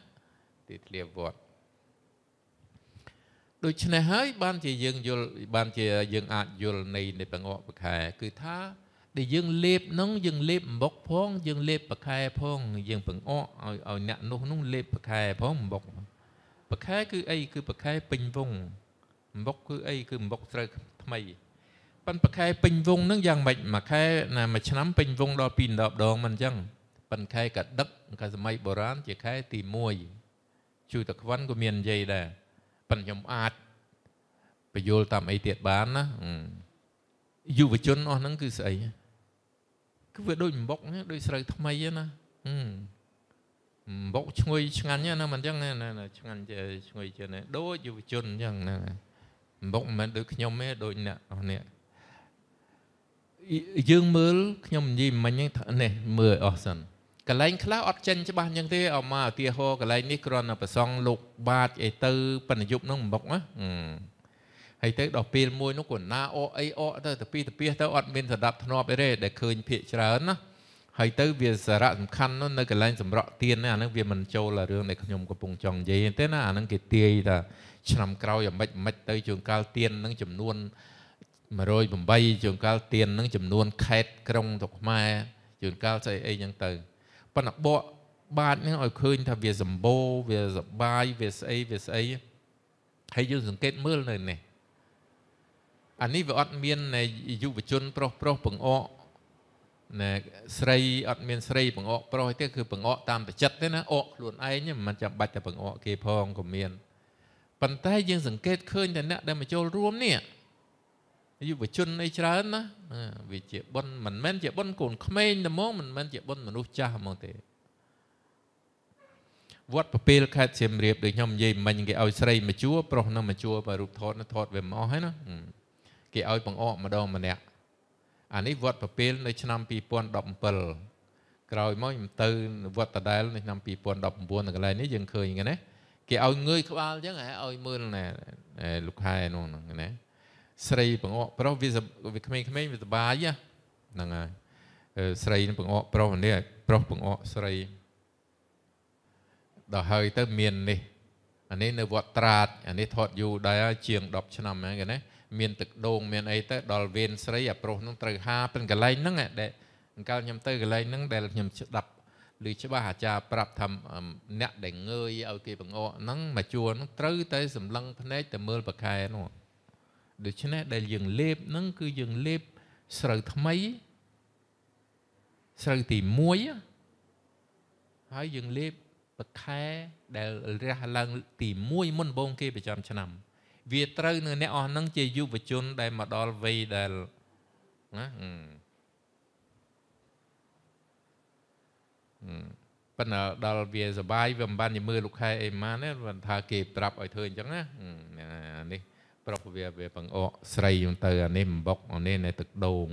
ទីធ្លាវត្តដូច្នេះហើយ បានជាយើងយល់បានជាយើងអាចយល់នៃនៃបង្អកប្រខែ គឺថាដែលយើងលេបនឹងយើងលេបអំបុកផង យើងលេបប្រខែ ផង យើងបង្អកឲ្យឲ្យអ្នកនោះនោះលេបប្រខែផងអំបុកប្រខែគឺអីគឺប្រខែពេញវងអំបុកគឺអីគឺអំបុកស្រូវថ្មីប៉ុន្តែខែពេញវងហ្នឹងយ៉ាងម៉េចមួយខែណាមួយឆ្នាំពេញវងដល់ពី10ដងមិនអញ្ចឹងប៉ុន្តែខែកដឹកកាលសម័យបុរាណជាខែទី1ជួយតក្វិនក៏មាននិយាយដែរប៉ុន្តែខ្ញុំអាចបញ្យល់តាមអីទៀតបានណាយុវជនអស់ហ្នឹងគឺស្អីគឺវាដូចអំបុកដូចស្រូវថ្មីណាអំបុកឈ្ងុយឆ្ងាញ់ណាមិនអញ្ចឹងណាឆ្ងាញ់ឈ្ងុយជាដូចយុវជនអញ្ចឹងណាអំបុកមិនមែនដូចខ្ញុំទេដូចអ្នកអស់នេះយើងមើលខ្ញុំនិយាយមិញហ្នឹងនេះមើលអស់សិនកន្លែងខ្លះអត់ចេញច្បាស់អញ្ចឹងទេអមកឧទាហរណ៍កន្លែងនេះគ្រាន់តែប្រសងលោកបាចអីទៅបណ្ឌយុបហ្នឹងបំបុកណាហើយទៅដល់ពេលមួយនោះគាត់ណាអអីអទៅទៅពីទៅពីទៅអត់មានស្ដាប់ធ្នាប់អីទេដែលឃើញភាកច្រើនណាហើយទៅ វាសារៈសំខាន់នោះនៅកន្លែងសម្រក់ទៀនណាអាហ្នឹងវាមិនចូលរឿងដែលខ្ញុំកំពុងចង់និយាយទេណាអាហ្នឹងគេទាយថាឆ្នាំក្រោយអាមិនមិនទៅជួនកាលទៀនហ្នឹងចំនួន108ជួនកាលទៀននឹងចំនួន ខេតក្រុងទៅខ្មែរជួនកាលស្អីអីចឹងទៅប៉ុន្តែបកបាទនឹងឲ្យឃើញថាវាសម្បូរវាសបាយវាស្អីវាស្អីហើយយើងសង្កេតមើលនៅនេះអានេះវាអត់មានយុវជនប្រុសប្រុសបង្អកណែស្រីអត់មានស្រីបង្អកប្រុសទេគឺបង្អកតាមចិត្តទេណាអកខ្លួនឯងមិនចាំបាច់តែបង្អកគេផងក៏មានប៉ុន្តែយើងសង្កេតឃើញតែអ្នកដែលមកចូលរួមនេះយុវជនអីច្រើនណាវាជាប៉ុនមិនមែនជាប៉ុនកូនក្មេងតែហ្មងមិនមែនជាប៉ុនមនុស្សចាស់ហ្មងទេវត្តពពេលខេត្តសៀមរាបដូចខ្ញុំនិយាយមិញគេឲ្យស្រីមួយជួរប្រុសនឹងមួយជួរបើរូបថតថតវាមិនអស់ហើយណាគេឲ្យបង្អកម្ដងម្នាក់អានេះវត្តពពេលនៅឆ្នាំ2017ក្រោយមកខ្ញុំទៅ វត្តដដែលនៅឆ្នាំ2019នៅកន្លែងនេះយើងឃើញហ្នឹងណាគេឲ្យងើយក្បាលអញ្ចឹងហ៎ឲ្យមើលណាលោកខែនោះហ្នឹងណាស្រីបង្អកប្រុសវាវាក្មេងៗវាសុបាយហ្នឹងហើយស្រីនឹងបង្អកប្រុសម្នាក់ប្រុសបង្អកស្រីដល់ហើយទៅមាននេះអានេះនៅវត្តត្រាតអានេះថតយូរដែរជាង10ឆ្នាំហ្នឹងគេណាមានទឹកដូងមានអីទៅដល់វេនស្រីអាប្រុសនឹងត្រូវហាពេលកន្លែងហ្នឹងដែរអង្កលខ្ញុំទៅកន្លែងហ្នឹងដែលខ្ញុំស្ដាប់ឮច្បាស់អាចារ្យប្រាប់ថាអ្នកដែលងើយឲ្យគេបង្អកហ្នឹងមកជួរហ្នឹងត្រូវតែសម្លឹងភ្នែកទៅមើលប្រខែនោះដូច្នេះដែលយើងលេបហ្នឹងគឺយើងលេបស្រូវថ្មីស្រូវទី1ហើយយើងលេបបខែដែលរះឡើងទី1មុនបងគេប្រចាំឆ្នាំ វាត្រូវ នៅអ្នកអស់ហ្នឹងជាយុវជនដែលមកដល់វ័យដែលណាប៉ុន្តែដល់វាសបាយវាមិនបានយមើលលោកខែអីម៉ានទេបើថាគេប្រាប់ឲ្យធ្វើអញ្ចឹងណានេះប្រុកវាវាបង្អកស្រីហ្នឹងទៅអានេះបំបុកអានេះនៅទឹកដូង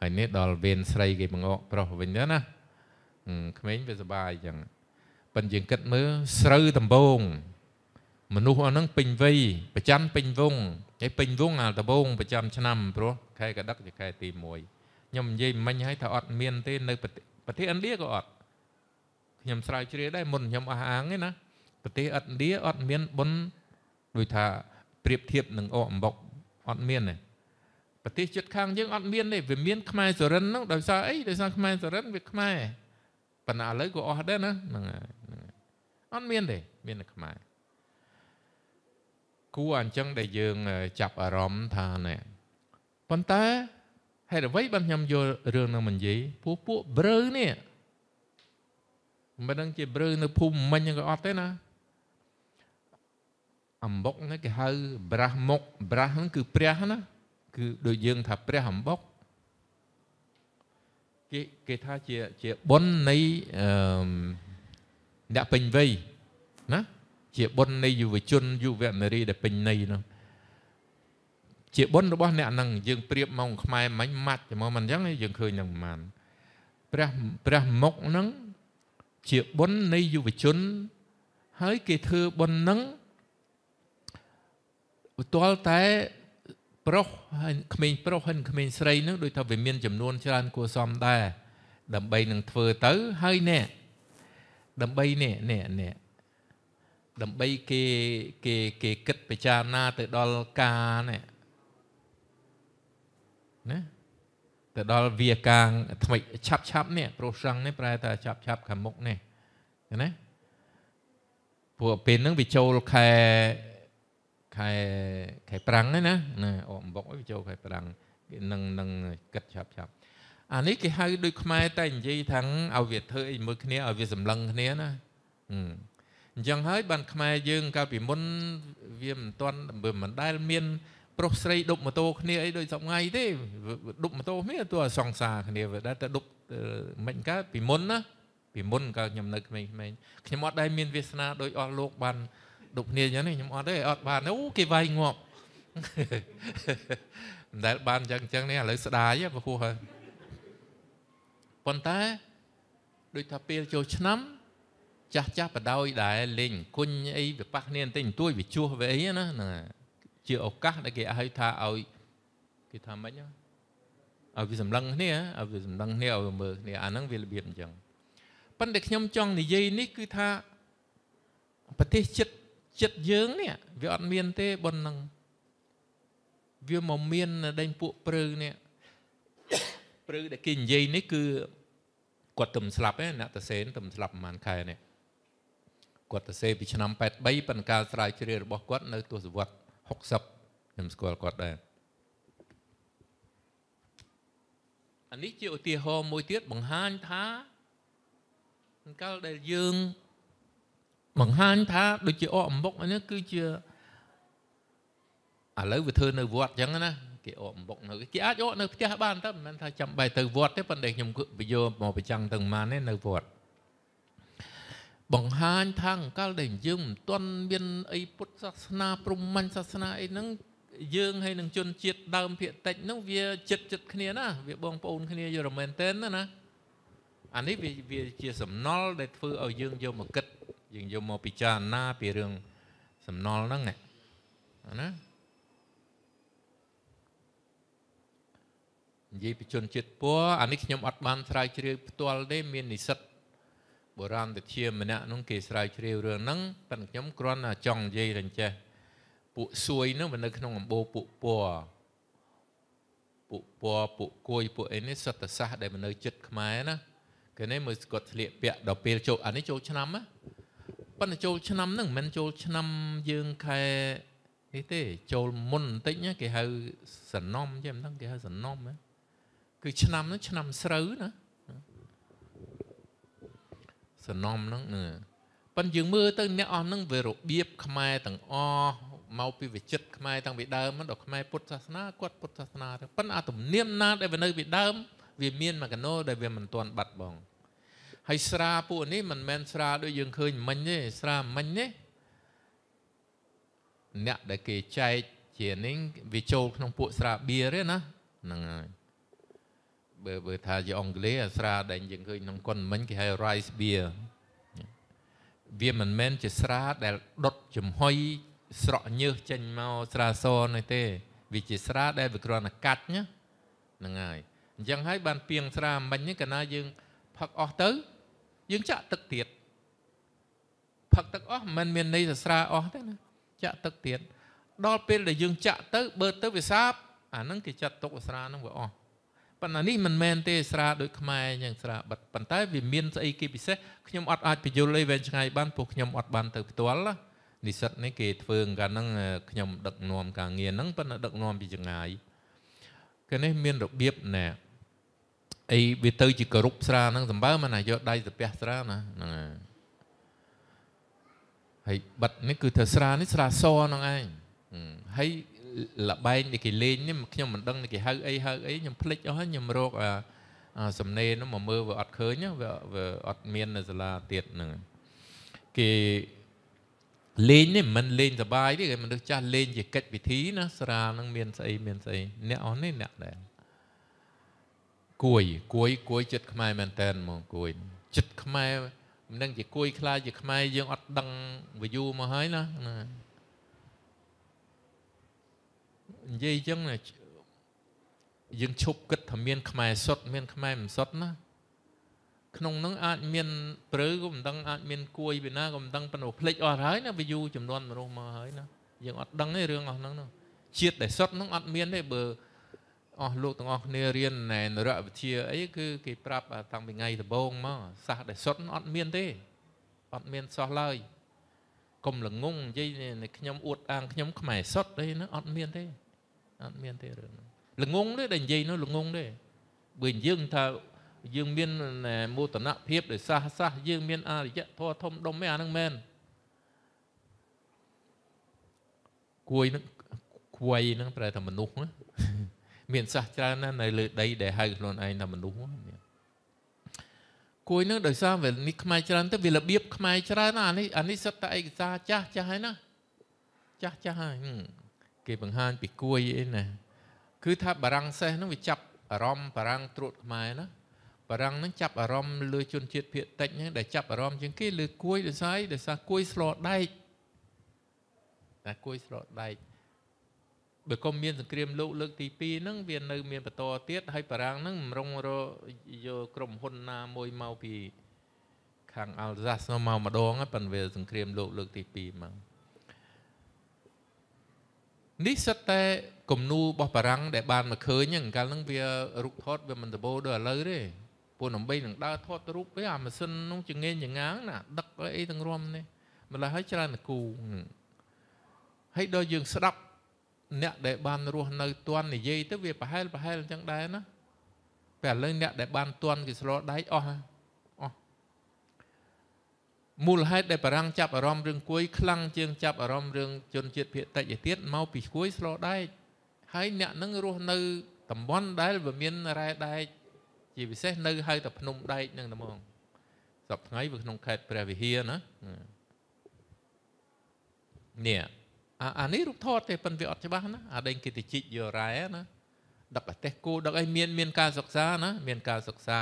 ហើយនេះដល់វេនស្រីគេបង្អកប្រុសវិញទៅណាក្មេងវាសบายអញ្ចឹងប៉ិនយើងគិតមើលស្រូវដំបងមនុស្សអាហ្នឹងពេញវ័យប្រចាំពេញវងហើយពេញវងអាដំបងប្រចាំឆ្នាំព្រោះខែកដឹកជាខែទី1ខ្ញុំនិយាយមិញឲ្យថាអត់មានទេនៅប្រទេសឥណ្ឌាក៏អត់ខ្ញុំស្រាវជ្រាវដែរមុនខ្ញុំអះអាងទេណាប្រទេសឥណ្ឌាអត់មានបុណ្យដូចថាប្រៀបធៀបនឹងអកអំបុកអត់មានទេប្រទេសជិតខាងយើងអត់មានទេវាមានខ្មែរសរិនហ្នឹងដោយសារអីដោយសារខ្មែរសរិនវាខ្មែរប៉ុន្តែឥឡូវក៏អស់ដែរណាហ្នឹងហើយអត់មានទេមានតែខ្មែរគួរអញ្ចឹងដែលយើងចាប់អារម្មណ៍ថាណែប៉ុន្តែហេតុអ្វីបានខ្ញុំយករឿងនឹងមកនិយាយពួកពួកព្រើនេះមិនដឹងជាព្រើនៅភូមិមិញក៏អត់ទេណាអំបុកហ្នឹងគេហៅប្រះមុខប្រះហ្នឹងគឺព្រះណាគឺដូចយើងថាព្រះអំបុកគេគេថាជាជាបុណ្យនៃអឺអ្នកពេញវ័យណាជាបុណ្យនៃយុវជនយុវនារីដែលពេញន័យនោះជាបុណ្យរបស់អ្នកហ្នឹងយើងប្រៀបមកខ្មែរមិញម៉ាត់ហ្មងមិនអញ្ចឹងយើងឃើញនឹងប្រហែលព្រះព្រះមុខហ្នឹងជាបុណ្យនៃយុវជន ហើយគេធ្វើបុណ្យហ្នឹងបន្ទាល់តែប្រុសហើយក្មេងប្រុសហើយក្មេងស្រីនឹងដូចថាវាមានចំនួន ច្រើនគួរសមដែរដើម្បីនឹងធ្វើទៅហើយនេះដើម្បីនេះនេះនេះដើម្បីគេគេគេគិតពិចារណាទៅដល់ការនេះណាទៅដល់វាកាងថ្មីឆាប់ឆាប់នេះប្រុសសង្ឃនេះប្រែថាឆាប់ឆាប់ខាងមុខនេះណាពួកពេលហ្នឹងវាចូលខែខែខែប្រាំងណាណាអកអំបុកវាចូលខែប្រាំងគេនឹងនឹងគិតឆាប់ឆាប់អានេះគេហៅដូចខ្មែរតែនិយាយថាឲ្យវាធ្វើអីមើលគ្នាឲ្យវាសម្លឹងគ្នាណាអញ្ចឹងហើយបានខ្មែរយើងកាលពីមុនវាមិនទាន់មិនដែល មាន ប្រុសស្រីដប់ម៉ូតូគ្នាអីដូចសប្ងៃទេដប់ម៉ូតូគ្នាទោះសង្សារគ្នាវាតែដប់មិនកើតពីមុនណាពីមុនកាលខ្ញុំនៅក្មេងៗខ្ញុំអត់ដែលមានវាសនាដោយអស់លោកបានដូចគ្នាអញ្ចឹងខ្ញុំអត់ទេអត់បានអូគេវាយងាប់មិនដែលបានអញ្ចឹងអញ្ចឹងនេះឥឡូវស្ដាយពហុហើយប៉ុន្តែដូចថាពេលចូលឆ្នាំ ចាស់ចាស់បដោយដែរលេងគុញអីវាប៉ះគ្នាបន្តិចបន្តួចវាជួសវាអីណាហ្នឹងជាឱកាសដែលគេហៅថាឲ្យគេថាម៉េចឲ្យវាសម្លឹងគ្នាឲ្យវាសម្លឹងគ្នាឲ្យវាមើលគ្នាអាហ្នឹងវារបៀបអញ្ចឹងប៉ុន្តែខ្ញុំចង់និយាយនេះគឺថាប្រទេសចិត្តចិត្តយើងនេះវាអត់មានទេប៉ុណ្ណឹងវាមកមាននៅដេញពួកព្រឺនេះព្រឺដែលគេនិយាយនេះគឺគាត់ទំស្លាប់ឯអ្នកតសេនទំស្លាប់ប្រហែលខែនេះគាត់ទៅសេពីឆ្នាំ83ប៉ុន្តែការស្រាវជ្រាវរបស់គាត់នៅទសវត្ស60ខ្ញុំស្គាល់គាត់ដែរអានេះជាឧទាហរណ៍មួយទៀតបង្ហាញថាកាលដែលយើងបង្ហាញថាដូចជាអកអំបុកនេះគឺជាឥឡូវវាធ្វើនៅវត្តអញ្ចឹងណាគេអកអំបុកនៅគេអាចអកនៅផ្ទះបានតែមិនមែនថាចាំបាច់ទៅវត្តទេប៉ុន្តែខ្ញុំបញ្យល់មកប្រចាំងទៅប្រហែលនេះនៅវត្តបង្ហាញថាអង្កលដែលយើងមិនទាន់មានអីពុទ្ធសាសនាព្រហ្មញ្ញសាសនាអីហ្នឹងយើងហើយនឹងជនជាតិដើម ភាគតិចហ្នឹងវាចិត្តចិត្តគ្នាណាវាបងប្អូនគ្នាយល់មែនតើណាអានេះវាវាជាសំណល់ដែលធ្វើឲ្យយើងយកមកគិតយើងយកមកពិចារណាពីរឿងសំណល់ហ្នឹងណានិយាយពីជនជាតិពួរអានេះខ្ញុំអត់បានស្រាវជ្រាវផ្ទាល់ទេមាននិស្សិតបុរាណវិទ្យាម្នាក់នោះគេស្រាវជ្រាវរឿងហ្នឹងប៉ុន្តែខ្ញុំគ្រាន់តែចង់និយាយតែចេះពួកសួយហ្នឹងវានៅក្នុងអំបូរពួកពួរពួកពួរពួកគួយពួកអីនេះសត្វសាសដែលនៅចិត្តខ្មែរណាគេនេះមើលគាត់ស្លៀកពាក់ដល់ពេលចូលអានេះចូលឆ្នាំណាប៉ុន្តែចូលឆ្នាំហ្នឹងមិនមែនចូលឆ្នាំយើងខែនេះទេចូលមុនបន្តិចគេហៅសនំចេះមិនដឹងគេហៅសនំ គឺឆ្នាំហ្នឹងឆ្នាំស្រូវណាសនំហ្នឹងប៉ុន្តែយើងមើលទៅអ្នកអស់ហ្នឹងវារបៀបខ្មែរទាំងអស់មកពីវិចិត្រខ្មែរតាំងពីដើមដល់ខ្មែរពុទ្ធសាសនាគាត់ពុទ្ធសាសនាទៅប៉ុន្តែអាទំនៀមណាដែលនៅពីដើមវាមានមកកណោដែលវាមិនទាន់បាត់បង់ហើយស្រាពួកនេះមិនមែនស្រាដូចយើងឃើញមិញទេស្រាមិញនេះអ្នកដែលគេចែកជានេះវាចូលក្នុងពួកស្រាបៀរទេណាហ្នឹងហើយបើបើថាជាអង់គ្លេសអាស្រាដែលយើងឃើញក្នុងគុនមិញគេហៅ rice beer វាមិនមែនជាស្រាដែលដុតចំហុយស្រក់ញើសចេញមកស្រាសនោះទេវាជាស្រាដែលវាគ្រាន់តែកាច់ណាហ្នឹងហើយអញ្ចឹងហើយបានពីងស្រាមិញនេះកាលណាយើងផឹកអស់ទៅយើងចាក់ទឹកទៀតផឹកទឹកអស់មិនមានន័យសស្រាអស់ទេណាចាក់ទឹកទៀតដល់ពេលដែលយើងចាក់ទៅបើទៅវាសាបអាហ្នឹងគេចាត់ទុកស្រាហ្នឹងវាអស់ប៉ុន្តែនេះមិនមែនទេស្រាដូចខ្មែរអញ្ចឹងស្រាបិទប៉ុន្តែវាមានស្អីគេពិសេសខ្ញុំអត់អាចបញ្យល់អីវែងឆ្ងាយបានព្រោះខ្ញុំអត់បានទៅផ្ទាល់និស្សិតនេះគេធ្វើកាលហ្នឹងខ្ញុំដឹកនាំការងារហ្នឹងប៉ុន្តែដឹកនាំពីចម្ងាយគេនេះ មានរបៀបណាអីវាទៅជាគោរពស្រាហ្នឹងសម្បើមិនណាយកដៃទៅពះស្រាណាហ្នឹងហើយហើយបិទនេះគឺថាស្រានេះស្រាសហ្នឹងឯងហើយលបែងនេះគេលេងនេះខ្ញុំមិនដឹងគេហៅអីហៅអីខ្ញុំភ្លេចអស់ហើយខ្ញុំរកអាសំណេរនោះមកមើលវាអត់ឃើញវាអត់មាននៅសាលាទៀតហ្នឹងគេលេងនេះមិនលេងសបាយទេគេមនុស្សចាស់លេងជាកិច្ចពិធីណាស្រានឹងមានស្អីមានស្អីអ្នកអស់នេះអ្នកដែរគួយគួយគួយចិត្តខ្មែរមែនតើហ្មងគួយចិត្តខ្មែរមិនដឹងជាគួយ ខ្លាចជាខ្មែរយើងអត់ដឹងវាយូរមកហើយណានិយាយអញ្ចឹងណាយើងឈប់គិតថាមានខ្មែរសុទ្ធមាន ខ្មែរមិនសុទ្ធណាក្នុងនោះអាចមានព្រឺក៏មិនដឹងអាចមានគួយពីណាក៏មិនដឹងប៉ុន្តែភ្លេចអស់ហើយណាវាយូរចំនួនមនុស្សមកហើយណាយើងអត់ដឹងទេរឿងអស់ហ្នឹងជាតិដែលសុទ្ធហ្នឹងអត់មានទេបើអស់លោកទាំងអស់គ្នារៀនណែនរវិទ្យាអីគឺគេប្រាប់តាំងពីថ្ងៃដំបូងមកសាសដែលសុទ្ធអត់មានទេអត់មានសោះឡើយកុំល្ងងនិយាយខ្ញុំអួតអាងខ្ញុំខ្មែរសុទ្ធអីហ្នឹងអត់មានទេអត់មានទេរឿងល្ងងទេដែលនិយាយនោះល្ងងទេបើយើងថាយើងមានមោទនភាពដោយសាសសាសយើងមានអរិយធម៌ធំដុំឯអាហ្នឹងមែនគួយហ្នឹងគួយហ្នឹងប្រែថាមនុស្សណាមានសះច្រើនណាស់នៅលើដីដែលហៅខ្លួនឯងថាមនុស្សមានគួយនឹងដោយសារវានេះខ្មែរច្រើនទៅវារបៀបខ្មែរច្រើនណាអានេះអានេះសិតតែឯកសារចាស់ចាស់ហើយណាចាស់ចាស់ហើយគេបង្ហាញពីគួយអីណាគឺថាបារាំងសេះហ្នឹងវាចាប់អារម្មណ៍បារាំងត្រួតខ្មែរណាបារាំងហ្នឹងចាប់អារម្មណ៍លើជនជាតិភាគតិចហ្នឹងដែលចាប់អារម្មណ៍ជាងគេលើគួយដោយសារដោយសារគួយស្លដែកតែគួយស្លដែកបើកុំមានសង្គ្រាមលោកលើកទី2ហ្នឹងវានៅមានបន្តទៀតហើយបារាំងហ្នឹងរងរយកក្រុមហ៊ុនណាមួយមកពីខាងអាល់សាសមកម្ដងហ្នឹងប៉ិនវា សង្គ្រាមលោកលើកទី2មកនេះសិតតែគំនូរបស់បារាំងដែលបានមកឃើញហ្នឹងកាលហ្នឹងវារុកថតវាមិនដបោដូចឥឡូវទេពួកដើម្បីនឹងដើរថតរូបឯអាម៉ាស៊ីននោះចងេងចងាងណាដឹកអីទាំងរំនេះម្ល៉េះហើយច្រើនតែគូហើយដល់យើងស្ដាប់អ្នកដែលបានរស់នៅទាន់និយាយទៅវាប្រហែលប្រហែលអញ្ចឹងដែរណាតែឥឡូវអ្នកដែលបានទាន់គេស្លដៃអស់អស់មូលហេតុដែលបារាំងចាប់អារម្មណ៍រឿងគួយខ្លាំងជាងចាប់អារម្មណ៍រឿងជនជាតិភៀតតិចទៀតមកពីគួយស្លដៃហើយអ្នកនឹងរស់នៅតំបន់ដែលវាមានរ៉ែដែកជាពិសេសនៅហៅតែភ្នំដែកហ្នឹងហ្មងសប្តាហ៍ថ្ងៃវាក្នុងខេត្តព្រះវិហារណានេះអានេះរូបថតទេប៉ុន្តែវាអត់ច្បាស់ណាអាដេញគេទៅជីកយករ៉ែណាដឹកប្រទេសគូដឹកអីមានមានការសិក្សាណាមានការសិក្សា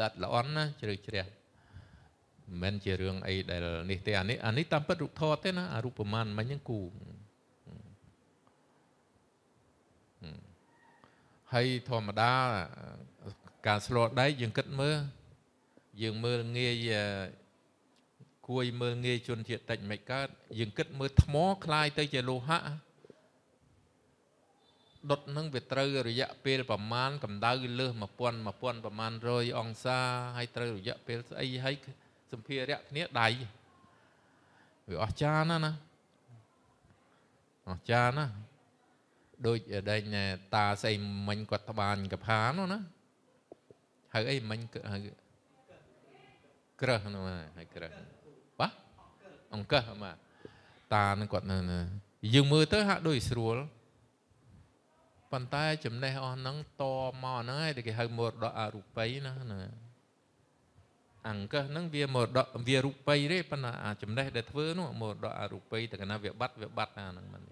លិតល្អន់ណាជ្រៅជ្រះមិនជារឿងអីដែលនេះទេ អានេះអានេះតាមពិតរូបថតទេណាអារូបប្រមាណមិញហ្នឹងគូហើយធម្មតាការស្លដែកយើងគិតមើលយើងមើលងាយគួយមើលងាយជនជាតិតិចមិនកើតយើងគិតមើលថ្មคล้ายទៅជាលោហៈដុតនឹងវាត្រូវរយៈពេលប្រមាណកម្ដៅលើស1000 1000ប្រមាណ100អង្សាហើយត្រូវរយៈពេលស្អីហើយសម្ភារៈគ្នាដៃវាអស្ចារ្យណាស់ណាអស្ចារ្យណាស់ដូចដែលតាស្អីមិញគាត់ត្បាញកផានោះណាហៅអីមិញហៅក្រឹសនោះហើយក្រឹសអង្គើសមកតានឹងគាត់នៅយើងមើលទៅហាក់ដូចស្រួលប៉ុន្តែចំណេះអស់ហ្នឹងតមកហ្នឹងឯងគេហៅមរតកអរូបីណាណាអង្គើសហ្នឹងវាមរតកវារូបីទេប៉ុន្តែអាចំណេះដែលធ្វើនោះមរតកអរូបីតែកណាវាបាត់វាបាត់ណាហ្នឹងមិន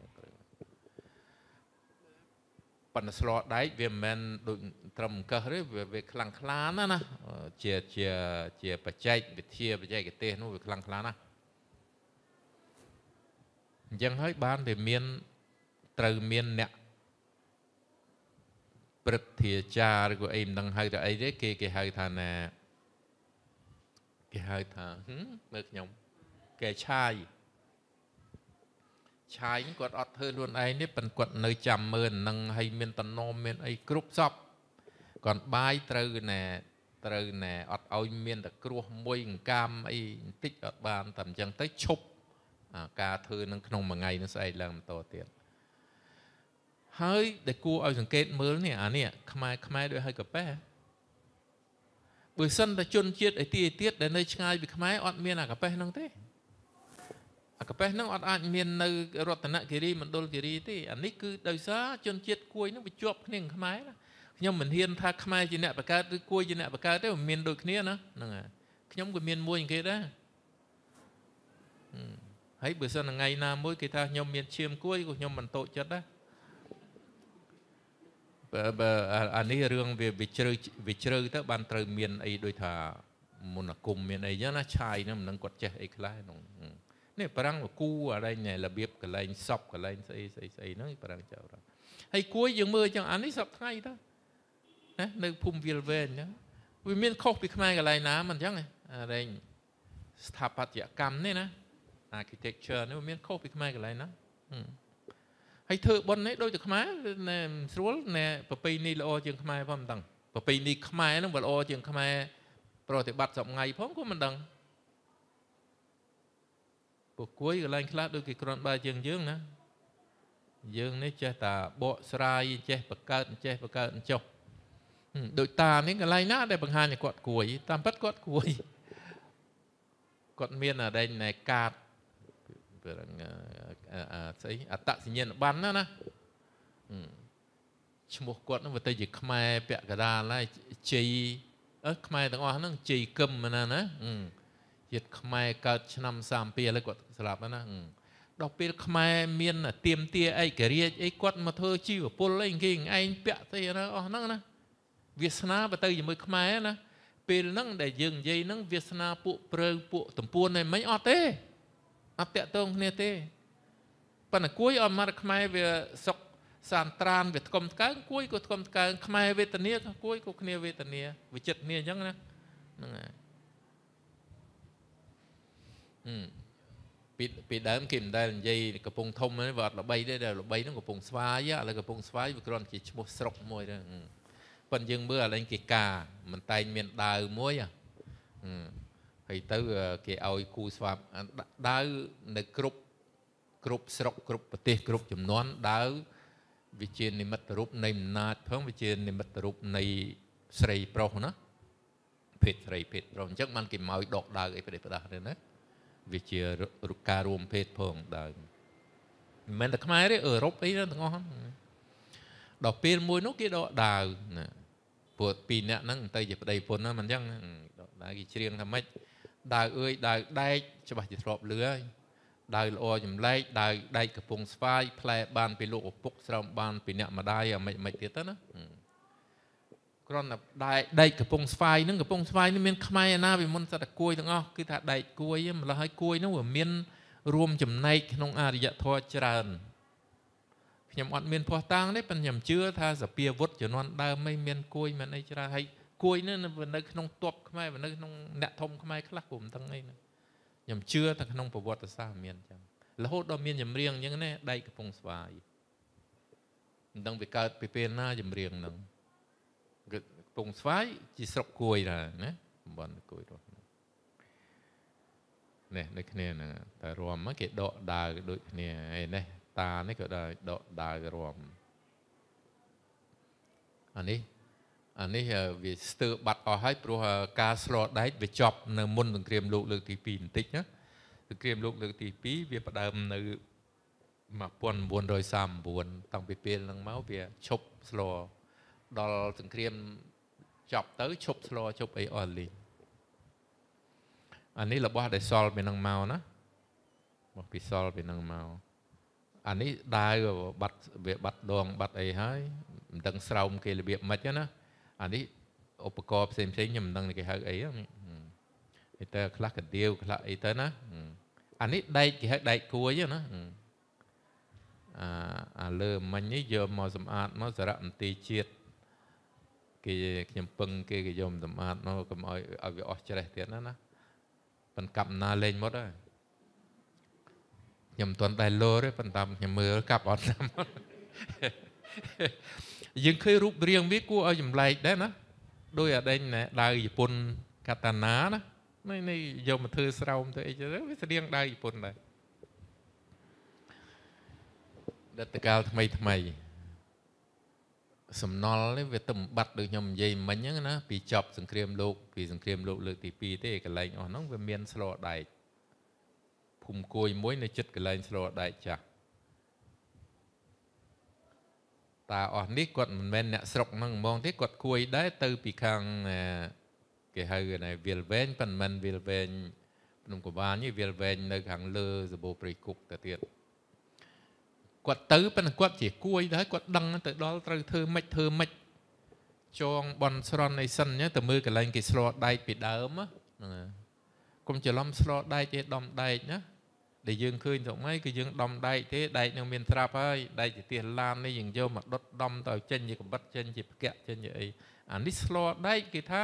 ប៉ុន្តែស្លដែកវាមិនមែនដូចត្រឹមអង្គើសទេវាវាខ្លាំងខ្លាណាណា ជាជាជាបច្ចេកវិទ្យាបច្ចេកទេសនោះវាខ្លាំងខ្លាណាស់អញ្ចឹងហើយបានវាមានត្រូវមានអ្នកព្រឹទ្ធាចារ្យឬក៏អីមិនដឹងហៅថាអីទេគេគេហៅថាណាគេហៅថាមើលខ្ញុំគេឆាយឆាយគាត់អត់ធ្វើខ្លួនឯងទេប៉ុន្តែគាត់ នៅចាំមើលនឹងហើយមានតំណមមានអីគ្រប់សពគាត់បាយត្រូវណាត្រូវណាអត់ឲ្យមានតែគ្រោះមួយអង្កាមអីបន្តិចអត់បានតែអញ្ចឹងទៅឈប់ការធ្វើនឹងក្នុងមួយថ្ងៃនឹងស្អែកឡើងបន្តទៀតហើយដែលគួរឲ្យសង្កេតមើលនេះអានេះខ្មែរខ្មែរដូចឲ្យកាប៉ែបើសិនតែជនជាតិអីទីទៀតដែលនៅឆ្ងាយពីខ្មែរអត់មានអាកាប៉េះហ្នឹងទេអាកាប៉េះហ្នឹងអត់អាចមាននៅរតនគិរីមណ្ឌលគិរីទេអានេះគឺដោយសារជនជាតិគួយហ្នឹងវាជាប់គ្នានឹងខ្មែរខ្ញុំមិនហ៊ានថាខ្មែរជាអ្នកបង្កើតឬគួយជាអ្នកបង្កើតទេវាមានដូចគ្នាណាហ្នឹងហើយខ្ញុំក៏មានមួយគេដែរហើយបើសិនថ្ងៃណាមួយគេថាខ្ញុំមានឈាមគួយខ្ញុំមិនតូចចិត្តណាបើបើអានេះរឿងវាវាជ្រៅវាជ្រៅទៅបានត្រូវមានអីដូចថាមុនគុំមានអីចឹងណាឆាយនឹងមិនដឹងគាត់ចេះអីខ្លះក្នុងនេះប្រាំងគូអរែងរបៀបកលែងសពកលែងស្អីស្អីស្អីហ្នឹងប្រាំងចៅរហើយគួយយើងមើលចឹងអានេះសពថ្ងៃទៅណានៅភូមិវាលវែងចឹងវាមានខុសពីខ្មែរកលែងណាមិនចឹងអរែងស្ថាបត្យកម្មនេះណា architecture នេះមានខុសពីខ្មែរកន្លែងណាហើយធ្វើប៉ុននេះដូចតែខ្មែរណែស្រួលណែប្រពៃណីល្អជាង ខ្មែរផងមិនដឹងប្រពៃណីខ្មែរហ្នឹងវាល្អជាងខ្មែរប្រតិបត្តិសប្ងៃផងក៏មិនដឹងពួកគួយកន្លែងខ្លះដូចគេគ្រាន់បើជាងយើងណាយើងនេះចេះតែបកស្រាយចេះបង្កើតចេះបង្កើតចុះដូចតានេះកន្លែងណាដែលបង្ហាញឲ្យគាត់គួយតាមពិតគាត់គួយគាត់មានអរិញនៃកាតគឺរឿងស្អីអតសញ្ញាណប័ណ្ណណាណាឈ្មោះគាត់នឹងវាទៅជាខ្មែរ ពាក់កដាលហើយជ័យអឺខ្មែរទាំងអស់ហ្នឹងជ័យកឹមណាណាជាតិខ្មែរកើតឆ្នាំ32ឥឡូវគាត់ស្លាប់ហើយណាដល់ពេលខ្មែរមានទៀមទាឯករាជ្យអីគាត់មកធ្វើជីវពលអីគេឯងពាក់ទៅអស់ហ្នឹងណា វាសនាបើទៅជាមួយខ្មែរណាពេលហ្នឹងដែលយើងនិយាយហ្នឹងវាសនាពួកព្រើងពួកតំពួនឯងមិនអត់ទេអត់តាក់ទងគ្នាទេប៉ុន្តែគួយអមរខ្មែរវាសុកសានត្រានវាថ្កុំថ្កើងគួយក៏ថ្កុំថ្កើងខ្មែរវេទនាគួយក៏គ្នាវេទនាវិចិត្រគ្នាអញ្ចឹងណាហ្នឹងហើយពីពីដើមគេមិនដែលនិយាយកំពង់ធំហ្នឹងវាអត់ល្បីទេតែល្បីហ្នឹងកំពង់ស្វាយឥឡូវកំពង់ស្វាយវាគ្រាន់ជាឈ្មោះស្រុកមួយទៅប៉ុន្តែយើងមើលឥឡូវគេការមិនតែងមានដាវមួយហ៎ហើយទៅគេឲ្យគូស្វាដាវនៅគ្រប់គ្រប់ស្រុកគ្រប់ប្រទេសគ្រប់ចំនួនដាវវាជានិមិត្តរូបនៃអំណាចផងវាជានិមិត្តរូបនៃស្រីប្រុសណាភេទស្រីភេទប្រុសអញ្ចឹងបានគេមកដកដាវអីប្រទេសប្រដាស់ទៅណាវាជារូបការរួមភេទផងដើមមិនមែនតែខ្មែរទេអឺរ៉ុបអីទាំងអស់ដល់ពេលមួយនោះគេដកដាវណាពួកពីរនាក់ហ្នឹងទៅជាប្តីប្រពន្ធហ្នឹងមិនអញ្ចឹងដកដាវគេច្រៀងថាម៉េចដាវអើយដាវដែកច្បាស់ជាធ្លាប់លឺហើយដាវល្អចម្លែកដាវដែកកំពង់ស្វាយផ្លែបានពីលោកឪពុកស្រោមបានពីអ្នកម្ដាយអាមិនមិនទៀតទៅណាគ្រាន់តែដែកដែកកំពង់ស្វាយនឹងកំពង់ស្វាយនេះមានខ្មែរណាវាមុនសត្វគួយទាំងអស់គឺថាដែកគួយម្ល៉េះហើយគួយនោះវាមាន រួមចំណែកក្នុងអរិយធម៌ច្រើនខ្ញុំអត់មានភ័ស្តុតាងទេប៉ុន្តែខ្ញុំជឿថាសពាវុធជំនាន់ដើមមិនមានគួយមិនអីច្រើនហើយគួយនេះនៅក្នុងតបខ្មែរនៅក្នុងអ្នកធំខ្មែរខ្លះក៏មិនដឹងអីណាខ្ញុំជឿថាក្នុងប្រវត្តិសាស្ត្រមានចឹងរហូតដល់មាន ចម្រៀងអញ្ចឹងណាដែកកំពង់ស្វាយមិនដឹងវាកើតពីពេលណាចម្រៀងហ្នឹងគឺកំពង់ស្វាយជាស្រុកគួយដែរណាតំបន់គួយរបស់នេះដូចគ្នាហ្នឹងតែរំគេដកដាវដូចគ្នាឯនេះតានេះក៏ដកដាវរំអានេះអានេះវាស្ទើរបាត់អស់ហើយព្រោះការស្លដែកវាចប់នៅមុនសង្គ្រាមលោក លើកទី2បន្តិចណាសង្គ្រាមលោកលើកទី2វាផ្ដើមនៅ1939តាំងពីពេលហ្នឹងមកវាឈប់ស្លដល់សង្គ្រាមចប់ទៅឈប់ស្លឈប់អីអស់លីងអានេះរបស់ដែលសល់ពីហ្នឹងមកណាមកពីសល់ពីហ្នឹងមកអានេះដាវបាត់វាបាត់ដង បាត់អីហើយមិនដឹងស្រោមគេរបៀបម៉េចណាអានេះឧបករណ៍ផ្សេងផ្សេងខ្ញុំមិនដឹង គេហៅអីហ្នឹងអីតើខ្លះកាដៀវខ្លះអីទៅណាអានេះដែកគេហៅដែកគួយណាអាអាលើមិញនេះយកមកសម្អាតមកសារមន្ទីរជាតិគេខ្ញុំពឹងគេគេយកសម្អាតមកកុំឲ្យឲ្យវាអស់ច្រេះទៀតណាណាប៉ិនកាប់ណាលេងមុតហើយខ្ញុំមិនទាន់ដែរលោទេប៉ុន្តែខ្ញុំមើលកាប់អត់ណាមុតយើងឃើញរូបរាងវាគួរឲ្យចម្លែកដែរណាដោយអាដេញណាដៅជប៉ុនកតាណាណានេះនេះយកមកធ្វើស្រោមទៅអីទៅវាស្តៀងដៅជប៉ុនដែរដត្តកាលថ្មីថ្មីសំណល់នេះវាទំបាត់ដូចខ្ញុំនិយាយមិញហ្នឹងណាពីចប់សង្គ្រាមលោកពីសង្គ្រាមលោកលើកទី2ទេកន្លែងអស់ហ្នឹងវាមានស្លដែកភូមិគួយមួយ នៅចិត្តកន្លែងស្លដែកចាស់តាអស់នេះគាត់មិនមែនអ្នកស្រុកហ្នឹងហ្មងទេគាត់គួយដែរទៅពីខាងគេហៅណែវាលវែងប៉ុន្មានវាលវែងភ្នំកវ៉ាញវាលវែងនៅខាងលើសបោព្រៃគុកទៅទៀតគាត់ទៅប៉ុន្តែគាត់ជាគួយដែរគាត់ដឹងទៅដល់ត្រូវធ្វើម៉េចធ្វើម៉េចចងបនស្រន់អីសិនទៅមើលកន្លែងគេស្លដែកពីដើមហ្នឹងកុំច្រឡំស្លដែកទេដំដែកណាដែលយើងឃើញទៅម៉េចគឺយើងដំដែកទេដែកនឹងមានត្រាប់ហើយដែកជាទៀសឡាមនេះយើងយកមកដុតដំទៅចេញជាកំបិតចេញជាផ្កាក់ចេញជាអីអានេះស្លដែកគេថា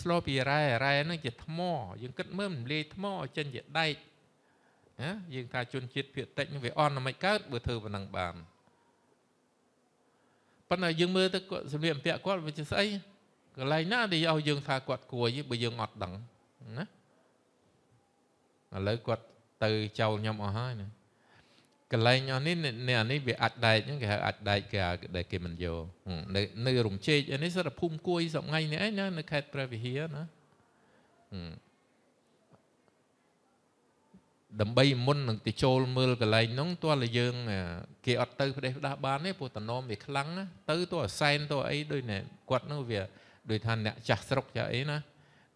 ស្លពីរ៉ែរ៉ែនឹងជាថ្មយើងគិតមើលមិនលាយថ្មឲ្យចេញជាដែកណាយើងថាជនជាតិភាគតិចនឹងវាអន់មិនកើតបើធ្វើប៉ុណ្ណឹងបានប៉ុន្តែយើងមើលទៅសម្លៀកបំពាក់គាត់វាជាស្អីកន្លែងណាដែលឲ្យយើង ថាគាត់គួយបើយើងអត់ដឹងណាឥឡូវគាត់ទៅចោលខ្ញុំអស់ហើយណាកន្លែងអស់នេះនេះអានេះវាអាចដែកហ្នឹងគេហៅអាចដែកគេដែលគេមិនយកនៅនៅរំជែកនេះសិតភូមិគួយសប្ងៃនេះឯងនៅខេត្តព្រះវិហារណាដើម្បីមុននឹងទៅចូលមើលកន្លែងហ្នឹងទោះតែយើងគេអត់ទៅផ្ដេសផ្ដាស់បានទេព្រោះតំណមវាខ្លាំងណាទៅទោះសែនទោះអីដូចនេះគាត់នោះវា ដូចថាអ្នកចាស់ស្រុកចាស់អីណា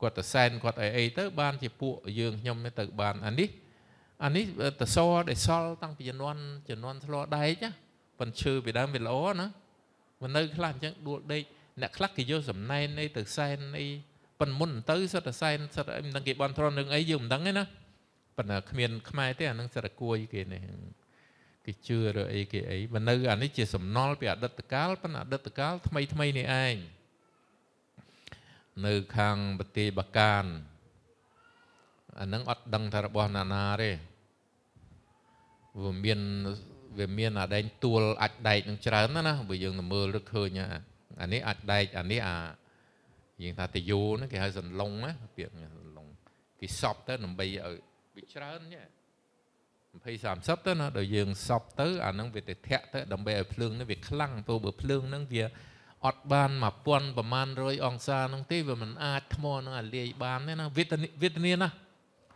គាត់ទៅសែនគាត់អីអីទៅបាន ជាពួកយើងខ្ញុំទៅបានអានេះអានេះតសរដែលសល់តាំងពីជំនាន់ជំនាន់ធ្លាដែកណាប៉ុនឈើពីដើមវាល្អណាមិននៅ ខ្លះអញ្ចឹងដួលដេកអ្នកខ្លះគេយកសំណែនអីទៅសែនអីប៉ុនមុនទៅសិតតែសែនសិតអីមិនដឹងគេបន់ត្រន់រឿងអីយើងមិនដឹងទេណាប៉ុន្តែគ្មានខ្មែរទេអានឹងសិតតែគួយគេនេះគេជឿឬអីគេអីមិននៅអានេះជា សំណល់ពីអតីតកាលប៉ុន្តែអតីតកាលថ្មីថ្មីនេះឯងនៅខាងប្រទេសបាកានអានឹងអត់ដឹងថារបស់ណាណាទេវាមានវាមានអាដែងទួលអាចដែកនឹងច្រើនណាណាបើយើងទៅមើលរឹកឃើញអានេះអាចដែកអានេះអាយើងថាតយោហ្នឹងគេហៅសន្លងណាពាក្យសន្លងគេសប់ទៅដើម្បីឲ្យវាច្រើននេះ20 30ទៅណាដល់យើងសប់ទៅអាហ្នឹងវាទៅធាក់ទៅដើម្បីឲ្យភ្លើងហ្នឹងវាខ្លាំងព្រោះបើភ្លើងហ្នឹងវាអត់បាន1000ប្រមាណ100អង្សាហ្នឹងទេវាមិនអាចថ្មហ្នឹងអាលាយបានទេណាវេទនាវេទនាណា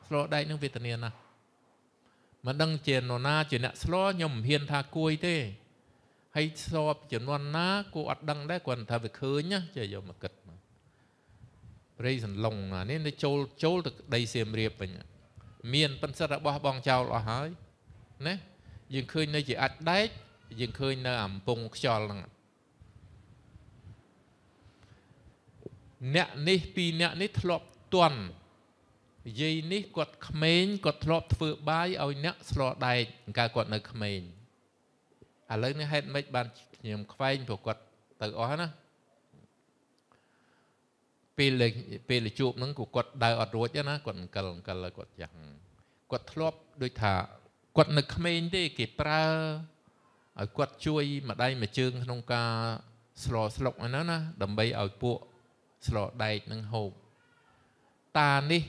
ស្រោដែកហ្នឹងវេទនាណាមិនដឹងជានរណាជាអ្នកស្លខ្ញុំមិនហ៊ានថាគួយទេហើយស្លពីចំនួនណាគួរអត់ដឹងដែរគ្រាន់ថាវាឃើញណាចេះយកមកគិតមកព្រៃសន្លងអានេះទៅចូលចូលទៅដីសៀមរាបវិញមានប៉ិនសិទ្ធរបស់បងចោលអស់ហើយណាយើងឃើញនៅជាអាចដែកយើងឃើញនៅអំពងខ្យល់ហ្នឹងអ្នកនេះពីរអ្នកនេះធ្លាប់ទន់យាយនេះគាត់ក្មេងគាត់ធ្លាប់ធ្វើបាយឲ្យអ្នកស្លដែកអង្ការគាត់នៅក្មេងឥឡូវនេះហេតុម៉េច បានខ្ញុំខ្វែងព្រោះគាត់ទៅអស់ណាពេលពេលជួបហ្នឹងក៏គាត់ដើរអត់រួចណាគាត់អង្កលអង្កលឲ្យគាត់យ៉ាងគាត់ធ្លាប់ដូចថាគាត់នៅក្មេងទេគេប្រើឲ្យគាត់ជួយ ម្ដាយមួយជើង ក្នុងការស្លស្លុកហ្នឹងណាដើម្បីឲ្យពួកស្លដែកហ្នឹងហូបតានេះ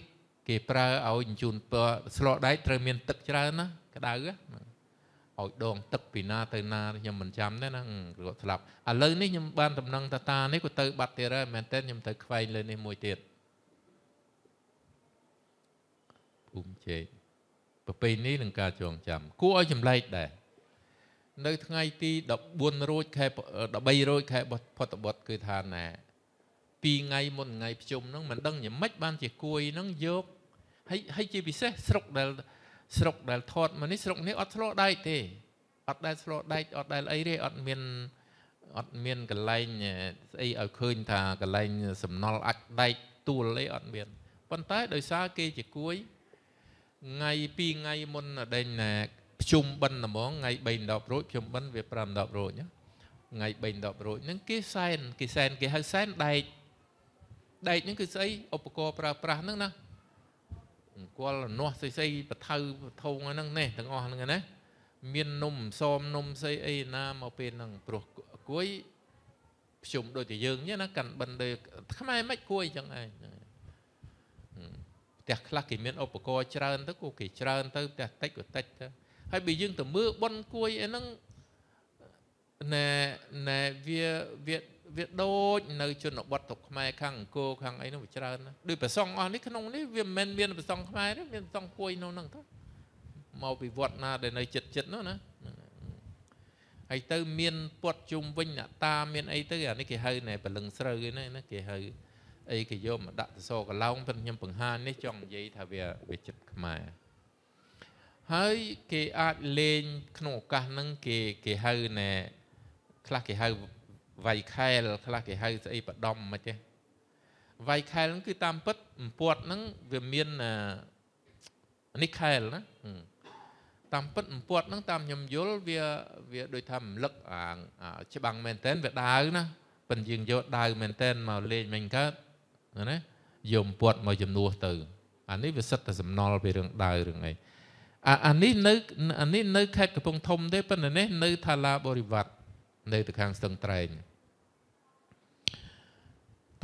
គេប្រើឲ្យជញ្ជូនពណ៌ស្លដែកត្រូវមានទឹកច្រើនណាក្តៅឲ្យដង ទឹកពីណាទៅណាខ្ញុំមិនចាំទេណាគាត់ស្លាប់ឥឡូវនេះខ្ញុំបានតំណឹងតាតានេះគាត់ទៅបាត់ទៀតហើយមែនទេខ្ញុំទៅខ្វែងលើនេះមួយទៀតភូមិជេកប្រពៃនេះនឹងការចងចាំគួរឲ្យចម្លែកដែរនៅថ្ងៃទី14រោចខែ13រោចខែផុតបុតគឺថាណាពីរថ្ងៃមុនថ្ងៃភ្ជុំហ្នឹងមិនដឹងយ៉ាងម៉េចបានជាគួយហ្នឹងយកហើយហើយជាពិសេសស្រុកដែលស្រុកដែលធាត់មកនេះស្រុកនេះអត់ធ្លោដែកទេអត់ដែលធ្លោដែកអត់ដែលអីទេអត់មានអត់មានកន្លែងស្អីឲ្យឃើញថាកន្លែងសំណល់អាចដែកទួលអីអត់មានប៉ុន្តែដោយសារគេជាគួយថ្ងៃពីរថ្ងៃមុនដេញណាភ្ជុំបិណ្ឌហ្មងថ្ងៃ3 10រួចភ្ជុំបិណ្ឌវា5 10រួចថ្ងៃ3 10រួចហ្នឹងគេសែនគេសែនគេហៅសែនដែកដែកហ្នឹងគឺស្អីឧបករណ៍ប្រើប្រាស់ហ្នឹងណាគល់នោះស្អីស្អីបថៅបធងហ្នឹងនេះទាំងអស់ហ្នឹងណាមាននំសោមនំស្អីអីណាមកពេលហ្នឹងព្រោះគួយភ្ជុំដូចតែយើងណាកាន់បិណ្ឌខ្មែរមិនគួយចឹងឯងផ្ទះខ្លះគេមានឧបករណ៍ច្រើនទៅក៏គេច្រើនទៅផ្ទះតិចក៏តិចទៅហើយបើយើងទៅមើលប៉ុនគួយអីហ្នឹងណែណែវាវាវាដូច នៅជនបទទុកខ្មែរខាងអង្គរខាងអីនោះវាច្រើនដូចប្រសងអស់នេះក្នុងនេះវាមិនមែនមានប្រសងខ្មែរទេមានប្រសងគួយនៅហ្នឹងទៅមកពីវត្តណាដែលនៅចិត្តចិត្តនោះណាហើយទៅមានពត់ជុំវិញអ្នកតាមានអីទៅអានេះគេហៅណែបលឹងស្រូវឯណាគេហៅអីគេយកមកដាក់សសរកឡោងប៉ុន្តែខ្ញុំបង្ហាញនេះចង់និយាយថាវាវាចិត្តខ្មែរហើយគេអាចលេងក្នុងឱកាសហ្នឹងគេគេហៅណែខ្លះគេហៅវាយខែលខ្លះគេហៅស្អីបដំមកទេវាយខែលហ្នឹងគឺតាមពិតអំពាត់ហ្នឹងវាមាននេះខែលណាតាមពិតអំពាត់ហ្នឹងតាមខ្ញុំយល់វាវាដូចថារំលឹកច្បាំងមែនតើវាដាវណាប៉ិនយើងយកដាវមែនតើមកលេងមិញកើតណាយកអំពាត់មកជំនួសទៅអានេះវាសិតតែសំណល់ពីរឿងដាវរឿងអីអានេះនៅអានេះនៅខេត្តកំពង់ធំ ទេប៉ុន្តែនេះនៅ ថាឡាបរិវត្តនៅទៅខាងស្ទឹងត្រែង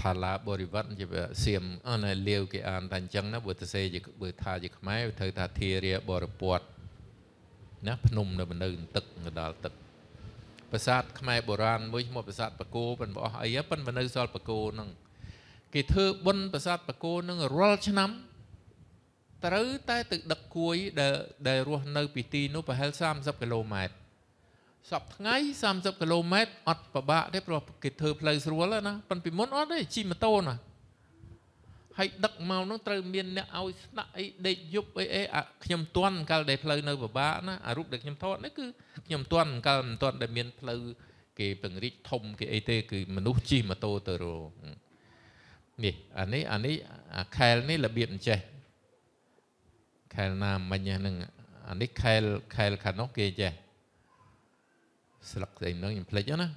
ថាឡាបរិវត្តជាសៀមអនលាវគេអានតែអញ្ចឹងណាបើទៅសេជាបើថាជាខ្មែរត្រូវថាធារាបរិពតណាភ្នំនៅនៅទឹកទៅដល់ទឹកប្រាសាទខ្មែរបុរាណមួយឈ្មោះប្រាសាទបកូប៉ិនបោះអីប៉ិនមកនៅសល់បកូហ្នឹងគេធ្វើបុណ្យប្រាសាទបកូហ្នឹងរាល់ឆ្នាំត្រូវតែទៅដឹកគួយដែលដែលរស់នៅ ពីទីនោះប្រហែល30គីឡូម៉ែត្រសប្ថ្ងៃ30គីឡូម៉ែត្រអត់ពិបាកទេព្រោះគេធ្វើផ្លូវស្រួលណាប៉ុន្តែពីមុនអត់ទេជិះម៉ូតូណាហើយដឹកមកនោះត្រូវមានអ្នកឲ្យស្នាក់អីដេកយប់អីអីខ្ញុំទន់កាលដែលផ្លូវនៅពិបាកណាអារូបដែលខ្ញុំថតនេះគឺខ្ញុំទន់កាលមិនទន់ដែលមានផ្លូវគេពង្រីកធំគេអីទេ គឺមនុស្សជិះម៉ូតូទៅរងនេះអានេះអានេះអាខែលនេះរបៀបអញ្ចេះខែលណាមិញហ្នឹងអានេះខែលខែលខាងនោះគេចេះស្លឹកស្អីហ្នឹងខ្ញុំភ្លេចណា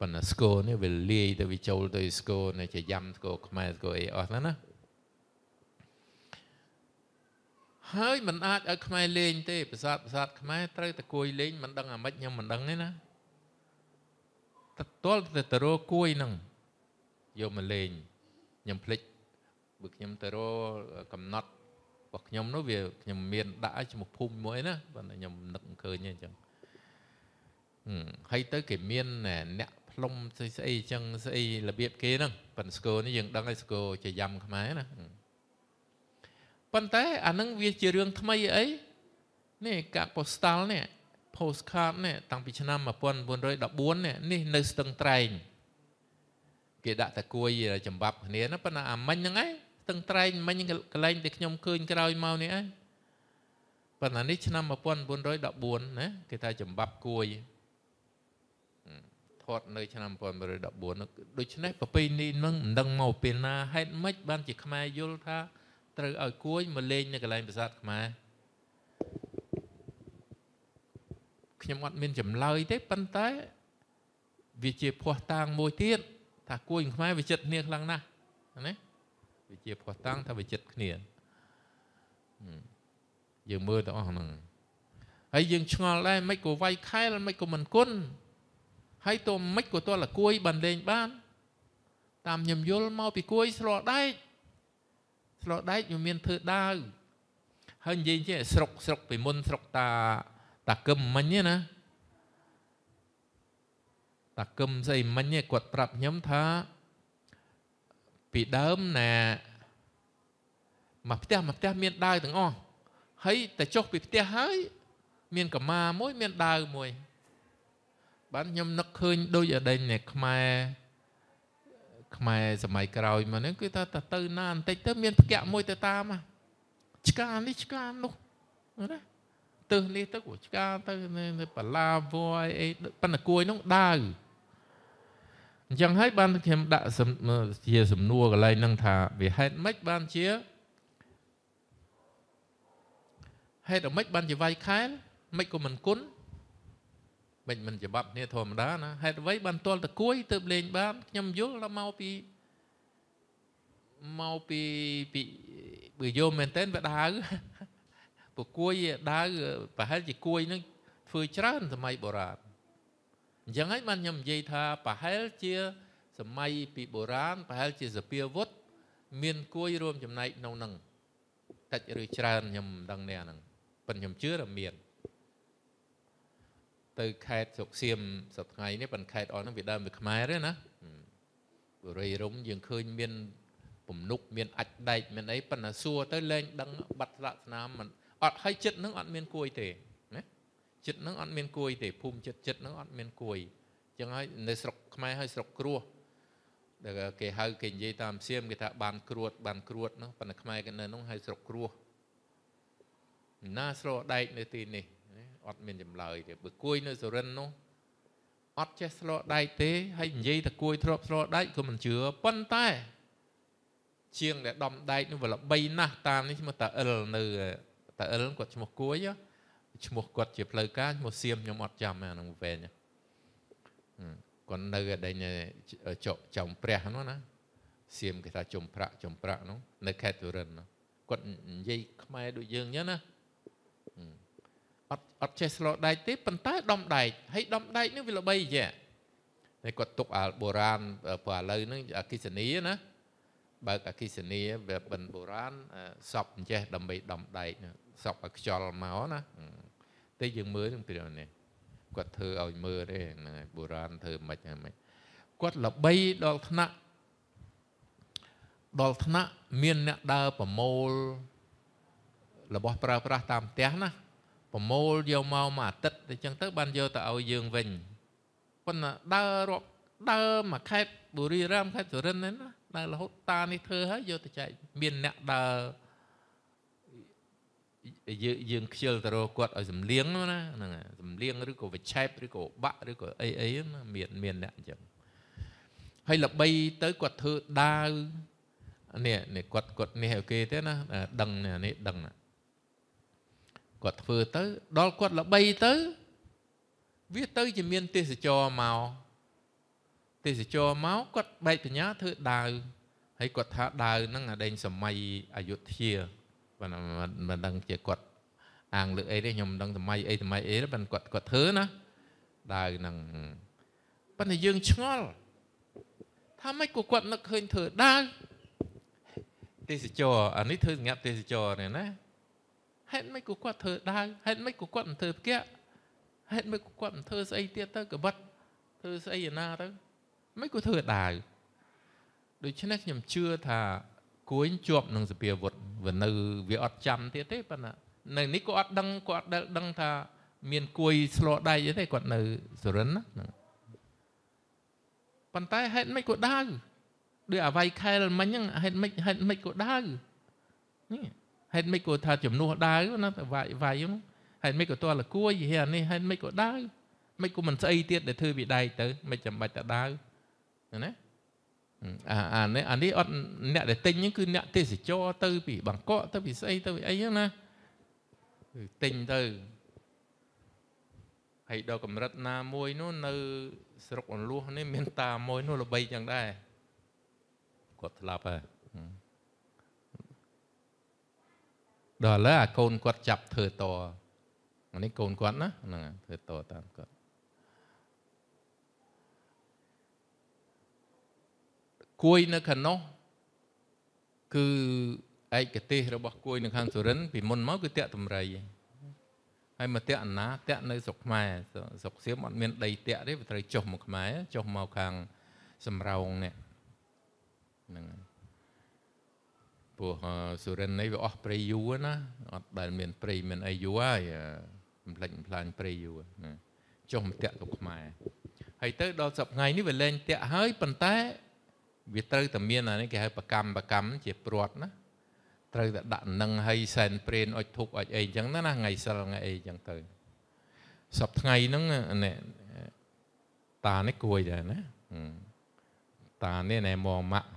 ប៉ុន្តែស្គរនេះវាលាយទៅវាចូលទៅស្គរនេះជាយ៉ាំស្គរខ្មែរស្គរអីអស់ហ្នឹងណាហើយมันអាចឲ្យខ្មែរលេងទេប្រាសាទប្រាសាទខ្មែរត្រូវតែគួយលេងមិនដឹងអាម៉េចខ្ញុំមិនដឹងទេណាតតល់ទៅទៅរកគួយហ្នឹងយកមកលេងខ្ញុំភ្លេចបើខ្ញុំទៅរកកំណត់របស់ខ្ញុំនោះវាខ្ញុំមាន ដាក់ឈ្មោះភូមិមួយណាប៉ុន្តែខ្ញុំនឹកមិនឃើញទេអញ្ចឹងហើយទៅ គេមានអ្នកផ្លុំស្អីស្អីចឹងស្អីរបៀបគេហ្នឹងប៉ិនស្គរនេះយើងដឹងហើយស្គរជាយ៉ាំខ្មែរណាប៉ុន្តែអាហ្នឹងវាជារឿងថ្មីអីនេះកាកប៉ូស្តាល់នេះ postcard នេះតាំងពីឆ្នាំ1914នេះនេះនៅស្ទឹងត្រែងគេដាក់តកួយចំបាប់គ្នាណាប៉ុន្តែអាមិញហ្នឹងឯងស្ទឹងត្រែងមិញកន្លែងដែលខ្ញុំឃើញក្រោយមកនេះឯងប៉ុន្តែនេះឆ្នាំ1914ណាគេថាចំបាប់គួយផុតនៅឆ្នាំ1914នោះដូច្នេះប្រពៃណីនឹងមិនដឹងមកពីណាហេតុម៉េចបានជាខ្មែរយល់ថា ត្រូវឲ្យគួយមកលេងនៅកន្លែងប្រាសាទខ្មែរខ្ញុំអត់មានចម្លើយទេប៉ុន្តែវាជាភ័ស្តុតាងមួយទៀតថាគួយខ្មែរវាចិត្តគ្នាខ្លាំងណាស់ណាវាជាភ័ស្តុតាងថាវាចិត្តគ្នាយើងមើលទៅអស់ហ្នឹងហើយយើងឆ្ងល់ដែរមិនក៏វាយខែលមិនក៏មិនគុណហើយតើមិនក៏ទល់តែគួយបានលេងបានតាមញឹមយល់មកពីគួយស្លដែកស្លដែកវាមានធ្វើដាវហើយនិយាយចេះស្រុកស្រុកពីមុនស្រុកតាតាកឹមមិញណាតាកឹមស្អីមិញគាត់ប្រាប់ខ្ញុំថាពីដើមណាមកផ្ទះមកផ្ទះមានដាវទាំងអស់ហើយតែចុះពីផ្ទះហើយមានកម្មាមួយមានដាវមួយបានខ្ញុំនឹកឃើញដូចអដែងនៃខ្មែរខ្មែរសម័យក្រោយមកហ្នឹងគឺថាទៅទៅណាបន្តិចទៅមានផ្កាក់មួយទៅតាមឆ្កានេះឆ្កានោះណាទឹះនេះទៅឆ្កាទៅបលាវយអីប៉ិនគួយនោះដាវអញ្ចឹងហើយបានខ្ញុំដាក់ជាសំណួរកន្លែងហ្នឹងថាវាហេតុម៉េចបានជាហេតុអ្មេចបានជាវាយខែលមិនក៏មិនគុណមិនមិនច្បាប់គ្នាធម្មតាណាហេតុអ្វីបានទាល់តគួយទៅលេងបានខ្ញុំយល់ដល់មកពីមកពីពីបើយល់មែនតើវាដៅពគួយដៅប្រហែលជាគួយនឹងធ្វើច្រើនសម័យបុរាណអញ្ចឹងហើយបានខ្ញុំនិយាយថាប្រហែលជាសម័យពីបុរាណប្រហែលជាសពាវុធមានគួយរួមចំណែកក្នុងនឹងតិចឬច្រើនខ្ញុំមិនដឹងទេអាហ្នឹងប៉ុន្តែខ្ញុំជឿថាមានទៅខេត្តស្រុកសៀមសប្ថ្ងៃនេះប៉ុន្តែខេត្តអស់ហ្នឹងវាដើមវាខ្មែរទេណាបុរីរំយើងឃើញមាន ពំនុក មានអាចដែកមានអីប៉ុន្តែសួរទៅលែងដឹងបាត់ស្លាកស្នាមមិនអត់ហើយចិត្តហ្នឹងអត់មានគួយទេណាចិត្តហ្នឹងអត់មានគួយ ទេភូមិចិត្តចិត្តហ្នឹងអត់មាន គួយចឹងហើយនៅស្រុកខ្មែរហើយស្រុកគ្រោះដែលគេហៅគេនិយាយតាមសៀមគេថាបានគ្រួតបានគ្រួតនោះប៉ុន្តែខ្មែរគេនៅនោះហៅស្រុកគ្រោះណាស្រោដែកនៅទីនេះអត់មានចម្លើយទេបើគួយនៅសុរិននោះអត់ចេះស្លោដែកទេហើយនិយាយតែគួយធ្លាប់ស្លោដែកក៏មិនជឿប៉ុន្តែជាងដែលដំដែកនោះវាល្បីណាស់តាមនេះឈ្មោះតាអិលនៅតាអិលគាត់ឈ្មោះគួយឈ្មោះគាត់ជាផ្លូវការឈ្មោះសៀមខ្ញុំអត់ចាំអានឹងវែងគាត់នៅដែលចុកចំព្រះនោះណាសៀមគេថាចំប្រាក់ចំប្រាក់នោះនៅខេត្តទុរិនគាត់និយាយខ្មែរដូចយើងអញ្ចឹងណាអត់អត់ចេះស្លោដែកទេប៉ុន្តែដំដែកហើយដំដែកនេះវាល្បីយេតែគាត់ទុកអាបុរាណព្រោះឥឡូវហ្នឹងអកិសនីណាបើកអកិសនីវាបិណ្ឌបុរាណសពអញ្ចេះដើម្បីដំដែកសពឲ្យខ្យល់មកណាតែយើងមើលនឹងព្រះនេះគាត់ធ្វើឲ្យមើលទេហ្នឹងហើយបុរាណធ្វើមិនហ្នឹងមិនគាត់ល្បីដល់ថ្នាក់ដល់ថ្នាក់មានអ្នកដើរប្រមូលរបស់ប្រើប្រាស់តាមផ្ទះណាប្រមូលយកមកមួយអាទិត្យអញ្ចឹងទៅបានយកទៅឲ្យយើងវិញប៉ុន្តែដើររាប់ដើរមកខេត្តបុរីរាមខេត្តសុរិនហ្នឹងណាដើររហូតតានេះធ្វើហើយយកទៅចែកមានអ្នកដើរយើងយើងខ្ជិលទៅរកគាត់ឲ្យសំលៀងណាហ្នឹងសំលៀងឬក៏វិឆេបឬក៏បាក់ឬក៏អីអីមានមានអ្នកអញ្ចឹងហើយល្បីទៅគាត់ធ្វើដាវនេះនេះគាត់គាត់នេះឲ្យគេទេណាដឹងនេះដឹងណាគាត់ធ្វើទៅ ដល់គាត់ល្បីទៅ វាទៅជាមានទេសចរមកទេសចរមកគាត់បែកបញ្ញាធ្វើដាវហើយគាត់ថាដាវហ្នឹងអាដែងសម័យអយុធ្យាបាទមិនដឹងជាគាត់អាងលើកអីទេខ្ញុំមិនដឹងសម័យអីសម័យអីទេបាទគាត់គាត់ធ្វើណាដាវហ្នឹងប៉ុន្តែយើងឆ្ងល់ថាម៉េចក៏គាត់នឹកឃើញធ្វើដាវទេសចរអានេះធ្វើសម្រាប់ទេសចរនេះណាហេតុម៉េចក៏គាត់ធ្វើដាវហេតុម៉េចក៏គាត់មិនធ្វើផ្គាក់ហេតុម៉េចក៏គាត់មិនធ្វើស្អីទៀតទៅកបិតធ្វើស្អីណាទៅមិនក៏ធ្វើដាវដូច្នេះខ្ញុំជឿថា គួយជាប់នឹងសភាវុធវានៅវាអត់ចាំទៀតទេប៉ុន្តែនៅនេះក៏អត់ដឹងក៏អត់ដឹងថាមានគួយស្លោដៃអីទេគាត់នៅសុរិនណាប៉ុន្តែហេតុម៉េចក៏ដាវដោយអវ័យខែលមិញហ្នឹងហេតុម៉េចហេតុម៉េចក៏ដាវនេះហេតុម៉េចក៏ថាជំនួសដាវណាវាយវាយហ្នឹងហេតុម៉េចក៏ទាល់តែគួយហេតុនេះហេតុម៉េចក៏ដាវម៉េចក៏មិនស្អីទៀតដែលធ្វើវាដែកទៅមិនចាំបាច់តែដាវណាអាអានេះអានេះអត់អ្នកដែលទិញហ្នឹងគឺអ្នកទេសចរទៅពីបាងកកទៅពីស្អីទៅពីអីហ្នឹងណាគឺទិញទៅហើយដល់កម្រិតណាមួយនោះនៅ ស្រុកអន្លួសនេះមានតាមួយនោះល្បីយ៉ាងដែរគាត់ស្លាប់ហើយដល់ឥឡូវអាកូនគាត់ចាប់ធ្វើតអានេះកូនគាត់ណាហ្នឹងធ្វើតតាមគាត់គួយនៅខាងនោះគឺឯកទេសរបស់គួយនៅខាងសុរិនពីមុនមកគឺតាក់តម្រៃហើយមកតាក់អណាតាក់នៅស្រុកខ្មែរស្រុកសៀមអត់មានដីតាក់ទេវាត្រូវចុះមកខ្មែរចុះមកខាងសំរោងនេះហ្នឹងហើយព្រោះសុរិននេះវាអស់ព្រៃយូរណាអត់ដែលមានព្រៃមានអីយូរហើយបំផ្លិចបំផ្លាញព្រៃយូរណាចុះមកតាក់ទុកខ្មែរហើយទៅដល់សប្ថ្ងៃនេះវាលែងតាក់ហើយប៉ុន្តែវាត្រូវតែមានអានេះគេហៅប្រកម្មប្រកម្មជាព្រាត់ណាត្រូវតែដាក់នឹងហើយសែនព្រេនអុចធុកអុចអីអញ្ចឹងណាថ្ងៃសិលថ្ងៃអីអញ្ចឹងទៅសប្ថ្ងៃហ្នឹងនេះតានេះគួយដែរណាតានេះណែមកម៉ាក់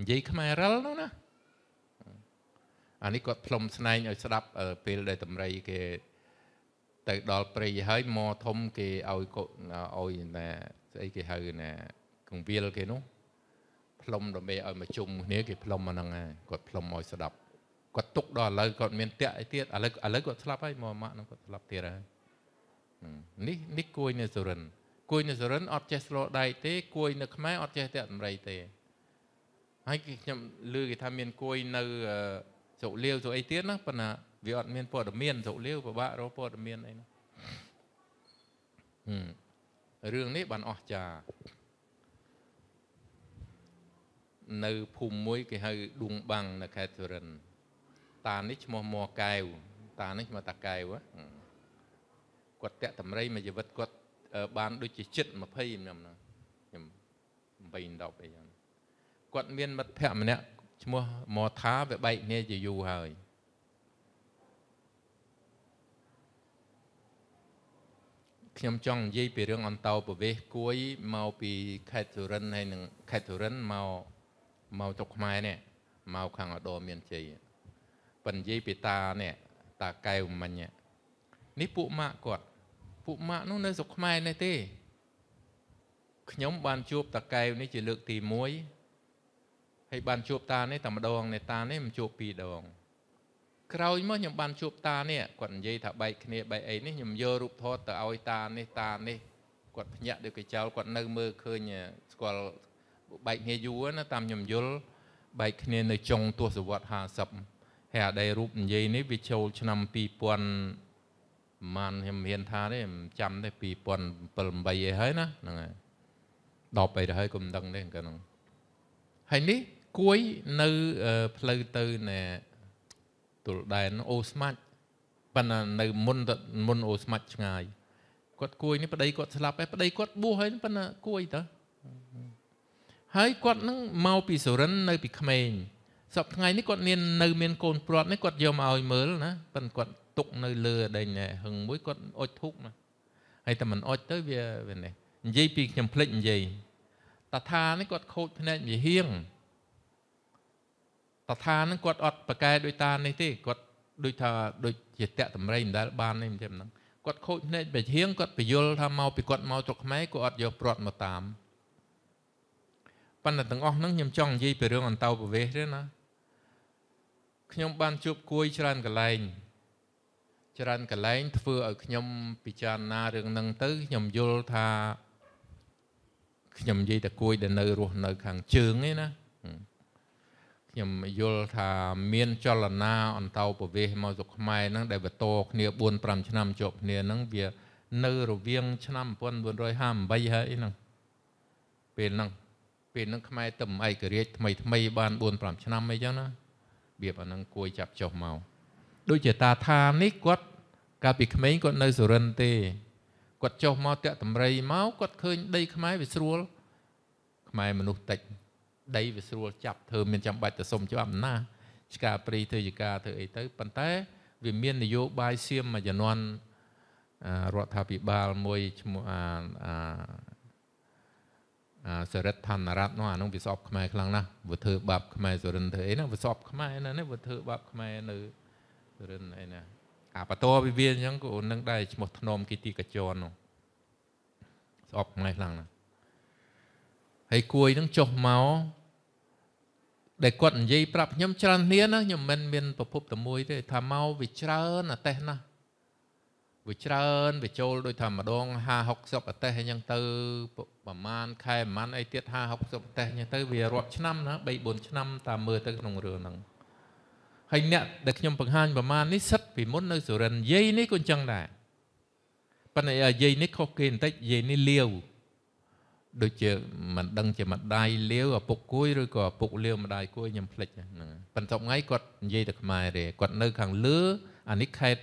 និយាយខ្មែររលហ្នឹងណាអានេះគាត់ផ្លុំស្នែងឲ្យស្ដាប់ពេលដែលតម្រៃគេទៅដល់ព្រៃហើយមកធំគេឲ្យឲ្យណាស្អីគេហៅណាកង្វៀលគេនោះផ្លុំដើម្បីឲ្យមកជុំគ្នាគេផ្លុំអាហ្នឹងហើយគាត់ផ្លុំឲ្យស្ដាប់គាត់ទុកដល់ឥឡូវគាត់មានតាក់អីទៀតឥឡូវឥឡូវគាត់ស្លាប់ហើយមកម៉ាក់ហ្នឹងគាត់ស្លាប់ទៀតហើយនេះនេះគួយនៅសុរិនគួយនៅសុរិនអត់ចេះស្លោដៃទេ គួយនៅខ្មែរអត់ចេះតាក់តម្រៃទេហើយគេខ្ញុំឮគេថាមានគួយនៅអឺស្រុកលាវស្រុកអីទៀតណាប៉ុន្តែវាអត់មានព័ត៌មានស្រុកលាវពិបាករកព័ត៌មានអីណារឿងនេះបានអស្ចារ្យនៅភូមិមួយគេហៅឌួងបាំងនៅខេត្តសុរិនតានេះឈ្មោះមួកែវតានេះឈ្មោះតាកែវគាត់តាក់តម្រៃមួយជីវិតគាត់បានដូចជាចិត្ត20ខ្ញុំខ្ញុំ8 10អីចឹងគាត់មានមិត្តភក្តិម្នាក់ឈ្មោះមោថាវាបែកគ្នាជាយូរហើយខ្ញុំចង់និយាយពីរឿងអន្តោប្រវេសគួយមកពីខេត្តសុរិនហើយនឹងខេត្តសុរិនមកមកទុកខ្មែរនេះមកខាងអដរមានជ័យប៉ិននិយាយពីតានេះតាកែវមិញនេះពួកម៉ាក់គាត់ពួកម៉ាក់នោះនៅស្រុកខ្មែរនេះទេខ្ញុំបានជួបតាកែវនេះជាលើកទី1ហើយបានជួបតានេះតែម្ដងនេះតានេះមិនជួបពីរដង ក្រោយមកខ្ញុំបានជួបតានេះគាត់និយាយថាបែកគ្នាបែកអីនេះខ្ញុំយករូបថតទៅឲ្យតានេះតានេះគាត់ភ្ញាក់ដូចកញ្ចោលគាត់នៅមើលឃើញស្គាល់បែកគ្នាយូរណាតាមខ្ញុំយល់បែកគ្នានៅចុងទសវត្ស50ហើយអាដែលរូបនិយាយនេះវាចូលឆ្នាំ2000ប្រហែលខ្ញុំមានថាទេមិនចាំទេ2007 8អីហើយណាហ្នឹងហើយ10អីទៅហើយកុំដឹងទេកាលហ្នឹងហើយនេះគួយនៅផ្លូវទៅណាទួលដែនអូស្មាច់ប៉ុន្តែនៅមុនមុនអូស្មាច់ឆ្ងាយគាត់គួយនេះប្តីគាត់ស្លាប់ហើយប្តីគាត់បួសហើយប៉ុន្តែគួយទៅហើយគាត់នឹងមកពីសុរិននៅពីក្មេងសប្ថ្ងៃនេះគាត់មាននៅមានកូនព្រាត់នេះគាត់យកមកឲ្យមើលណាប៉ុន្តែគាត់ទុកនៅលើអដែងហឹងមួយគាត់អុចធូបណាហើយតែមិនអុចទៅវាវានេះនិយាយពីខ្ញុំភ្លេចនិយាយតាថានេះគាត់ខូចភ្នែកវិហៀងតថានឹងគាត់អត់ប្រកែដោយតានេះទេគាត់ដូចថាដូចជាតៈតម្រៃមិនដែលបាននេះមិនទេហ្នឹងគាត់ខូចភ្នែកបជាងគាត់ពយល់ថាមកពីគាត់មកស្រុកខ្មែរគាត់អត់យកព្រាត់មកតាមប៉ុន្តែទាំងអស់ហ្នឹងខ្ញុំចង់និយាយពីរឿងអន្តោប្រវេសទេណាខ្ញុំបានជួបគួយច្រើនកន្លែងច្រើនកន្លែងធ្វើឲ្យខ្ញុំពិចារណារឿងហ្នឹង ទៅខ្ញុំយល់ថាខ្ញុំនិយាយតែគួយ ដែលនៅរស់នៅ ខាងជើងឯណាខ្ញុំយល់ថាមាន ចលនាអន្តោប្រវេសមកសុខខ្មែរហ្នឹងដែលបន្តគ្នា4 5ឆ្នាំជាប់គ្នាហ្នឹងវានៅរវាង ឆ្នាំ1958ហើយហ្នឹងពេលហ្នឹងពេលហ្នឹងខ្មែរទៅឯករាជ្យថ្មីថ្មី បាន4 5ឆ្នាំអីចឹងណារបៀបអាហ្នឹងគួរចាប់ចុះមកដូចជាតាថានេះគាត់កាលពីក្មេងគាត់នៅសុរិនទេគាត់ចុះមកតាក់តម្រៃមកគាត់ឃើញដីខ្មែរវាស្រួល ខ្មែរមនុស្សតិចដីវាស្រួលចាប់ធ្វើមានចាំបាច់ទៅសុំច្បាប់ណាឆ្ការព្រីធ្វើយការធ្វើអីទៅប៉ុន្តែវាមាននយោបាយសៀមមួយចំនួនរដ្ឋាភិបាលមួយឈ្មោះអាសរិទ្ធធនរដ្ឋនោះអានោះវាសອບខ្មែរខ្លាំងណាស់វាធ្វើបាបខ្មែរសរិនធ្វើអីណាវាសອບខ្មែរណានេះវាធ្វើបាបខ្មែរនៅសរិនអីណាអាបតរវិវាអញ្ចឹងក៏នឹងដែរឈ្មោះធ្នមគីទីកជន់នោះស្អប់ខ្មែរខ្លាំងណាស់ហើយគួយនឹងចុះមកដែលគាត់និយាយ ប្រាប់ខ្ញុំច្រើនគ្នាណាខ្ញុំមិនមានប្រភពតែមួយទេថាមកវាច្រើនអតេះណាវាច្រើនវាចូលដូចថាម្ដង50 60អតេះអញ្ចឹងទៅប្រហែលខែប្រហែលអីទៀត50 60អតេះអញ្ចឹងទៅវារាប់ឆ្នាំណា3 4ឆ្នាំតាមមើលទៅក្នុងរឿងហ្នឹងហើយអ្នកដែលខ្ញុំបង្ហាញប្រហែលនេះសិតពីមុន នៅសុរិនយាយនេះក៏អញ្ចឹងដែរប៉ុន្តែយាយនេះខុសគេបន្តិចយាយនេះលាវដូចជាមិនដឹងជាម្ដាយលាវឪពុកគួយឬក៏ឪពុកលាវម្ដាយគួយខ្ញុំភ្លេចហ្នឹងប៉ុន្តែថ្ងៃគាត់និយាយតែខ្មែរទេគាត់នៅខាងលើអានេះខេត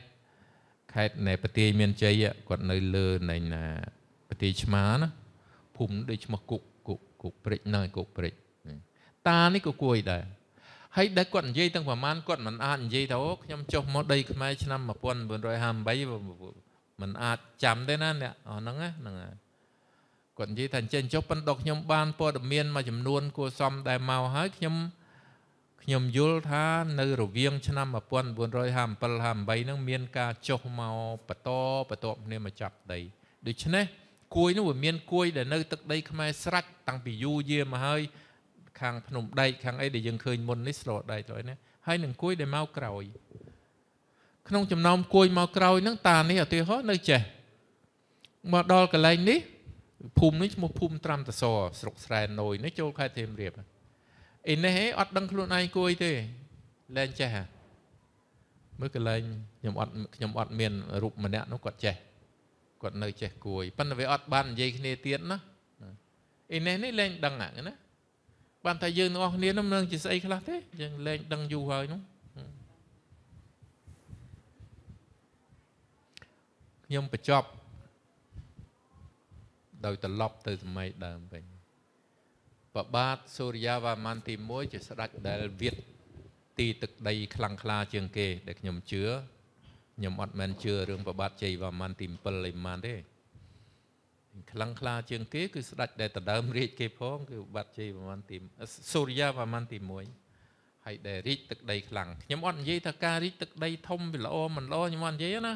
ខេតនៃប្រទេសមានជ័យគាត់នៅលើនៃណាប្រទេសឆ្មាណាភូមិដូចឈ្មោះគុកគុកគុកព្រិចនៅគុកព្រិចតានេះក៏គួយដែរហើយដែលគាត់និយាយទាំងប្រមាណគាត់មិនអាចនិយាយថាអូខ្ញុំចុះមកដីខ្មែរឆ្នាំ1958មិនអាចចាំទេណាអ្នកហ្នឹងហ្នឹងគាត់និយាយថាអញ្ចឹងចុះប៉ុន្តែខ្ញុំបានព័ត៌មានមួយចំនួនគួរសមដែលមកហើយខ្ញុំខ្ញុំយល់ថានៅរវាងឆ្នាំ1957 58ហ្នឹងមានការចុះមកបន្តបន្តគ្នាមកចាប់ដីដូច្នេះគួយនោះវាមានគួយដែលនៅទឹកដីខ្មែរស្រាច់តាំងពីយូរយារមកហើយខាងភ្នំដែកខាងអីដែលយើងឃើញមុននេះស្រោដែកទៅនេះហើយនឹងគួយដែលមកក្រោយក្នុងចំណោមគួយមកក្រោយហ្នឹងតានេះឧទាហរណ៍នៅចេះមកដល់កន្លែងនេះភូមិនេះឈ្មោះភូមិត្រាំតសស្រុកស្រែនយនេះចូលខេត្តសៀមរាបឯនេះឯងអត់ដឹងខ្លួនឯងគួយទេលែងចេះហ่ะមើលកន្លែងខ្ញុំអត់ខ្ញុំអត់មានរូបម្នាក់នោះគាត់ចេះគាត់នៅ ចេះ គួយប៉ុន្តែវាអត់បាននិយាយគ្នាទៀតណាឯនេះនេះលែងដឹងហ่ะណាបានតែយើងទាំងអស់គ្នានោះនឹងជាស្អីខ្លះទេយើងលែងដឹងយូរហើយនោះខ្ញុំបញ្ចប់ដោយត្រឡប់ទៅសម័យដើមវិញបបាទសូរិយាវាមន្ទី1ជាស្ដេចដែលវៀតទីទឹកដីខ្លាំងក្លាជាងគេ ដែលខ្ញុំជឿខ្ញុំអត់មែនជឿរឿងបបាទជ័យវាមន្ទី7អីមិនទេខ្លាំងក្លាជាងគេគឺស្ដេចដែលដដើមរាជគេផងគឺបាត់ជ័យវាមន្ទីសូរិយាវាមន្ទី1ហើយដែលរាជទឹកដីខ្លាំងខ្ញុំអត់និយាយថាការរាជទឹកដីធំវាល្អមិនល្អខ្ញុំអត់និយាយណា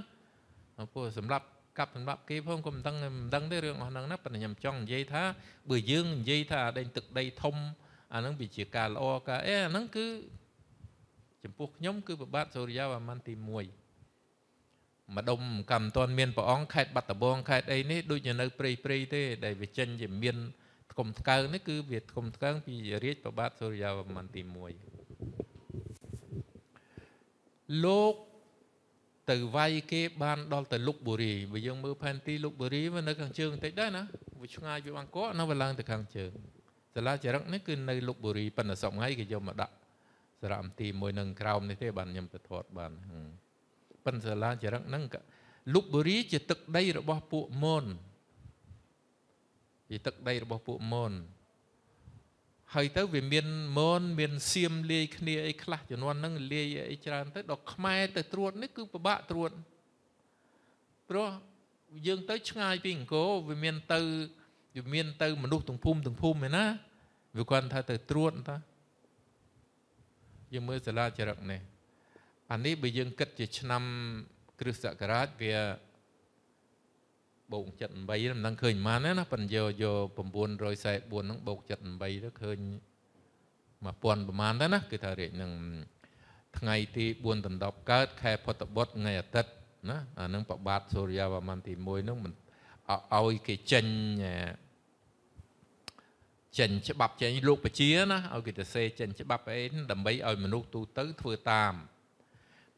ព្រោះសម្រាប់កាប់សម្រាប់គេផងក៏មិនដឹងមិនដឹងទេរឿងអស់ហ្នឹងណាប៉ុន្តែខ្ញុំចង់និយាយថាបើយើងនិយាយថាដេញទឹកដីធំអាហ្នឹងវាជាការល្អការអេអាហ្នឹងគឺចំពោះខ្ញុំគឺប្របាទសូរិយាវម័នទី1ម្ដុំកម្មតនមានព្រះអង្គខេត្តបាត់ដំបងខេត្តអីនេះដូចជានៅព្រៃព្រៃទេដែលវាចេញជាមានថ្គុំថ្កើងនេះគឺវាថ្គុំថ្កើងពីរាជប្របាទសូរិយាវម័នទី1លោកទៅវាយគេបានដល់ទៅលុកបូរីបើយើងមើលផែនទីលុកបូរីវានៅខាងជើងបន្តិចដែរណាវាឆ្ងាយពីអង្គរនៅវាឡើងទៅខាងជើង សាលាចរិកនេះគឺនៅលុកបូរីប៉ុន្តែសពថ្ងៃគេយកមកដាក់សារមទីមួយនឹងក្រោមនេះទេបានខ្ញុំទៅថតបានប៉ុន្តែសាលាចរិកហ្នឹងលុកបូរី ជាទឹកដីរបស់ពួកមនជាទឹកដីរបស់ពួកមនហើយទៅវាមានមនមានសៀមលាយគ្នាអីខ្លះជំនាន់ហ្នឹងលាយអីច្រើនទៅដល់ខ្មែរទៅត្រួតនេះគឺពិបាកត្រួតព្រោះយើងទៅឆ្ងាយពីអង្គរវាមាន ទៅវាមានទៅមនុស្សទាំងភូមិទាំងភូមិឯណាវាគាត់ថាទៅត្រួតតាយើងមើលសាលាចរិកនេះអានេះបើយើងគិតជាឆ្នាំគ្រិស្តសករាជវាបូក78មិនដឹងឃើញប៉ុន្មានណាប៉ិនយកយក944ហ្នឹងបូក78ទៅឃើញ1000ប្រហែលទៅណាគឺថារាជនឹងថ្ងៃទី4ដណ្ដប់កើត ខែផុតបុត្រថ្ងៃអាទិត្យណាអានឹងប្របាទសូរិយាវរ្ម័នទី1នឹងឲ្យគេចេញចេញច្បាប់ចេញលោកបជាណាឲ្យគេទៅសេចេញច្បាប់អីដើម្បីឲ្យមនុស្សទូទៅធ្វើតាម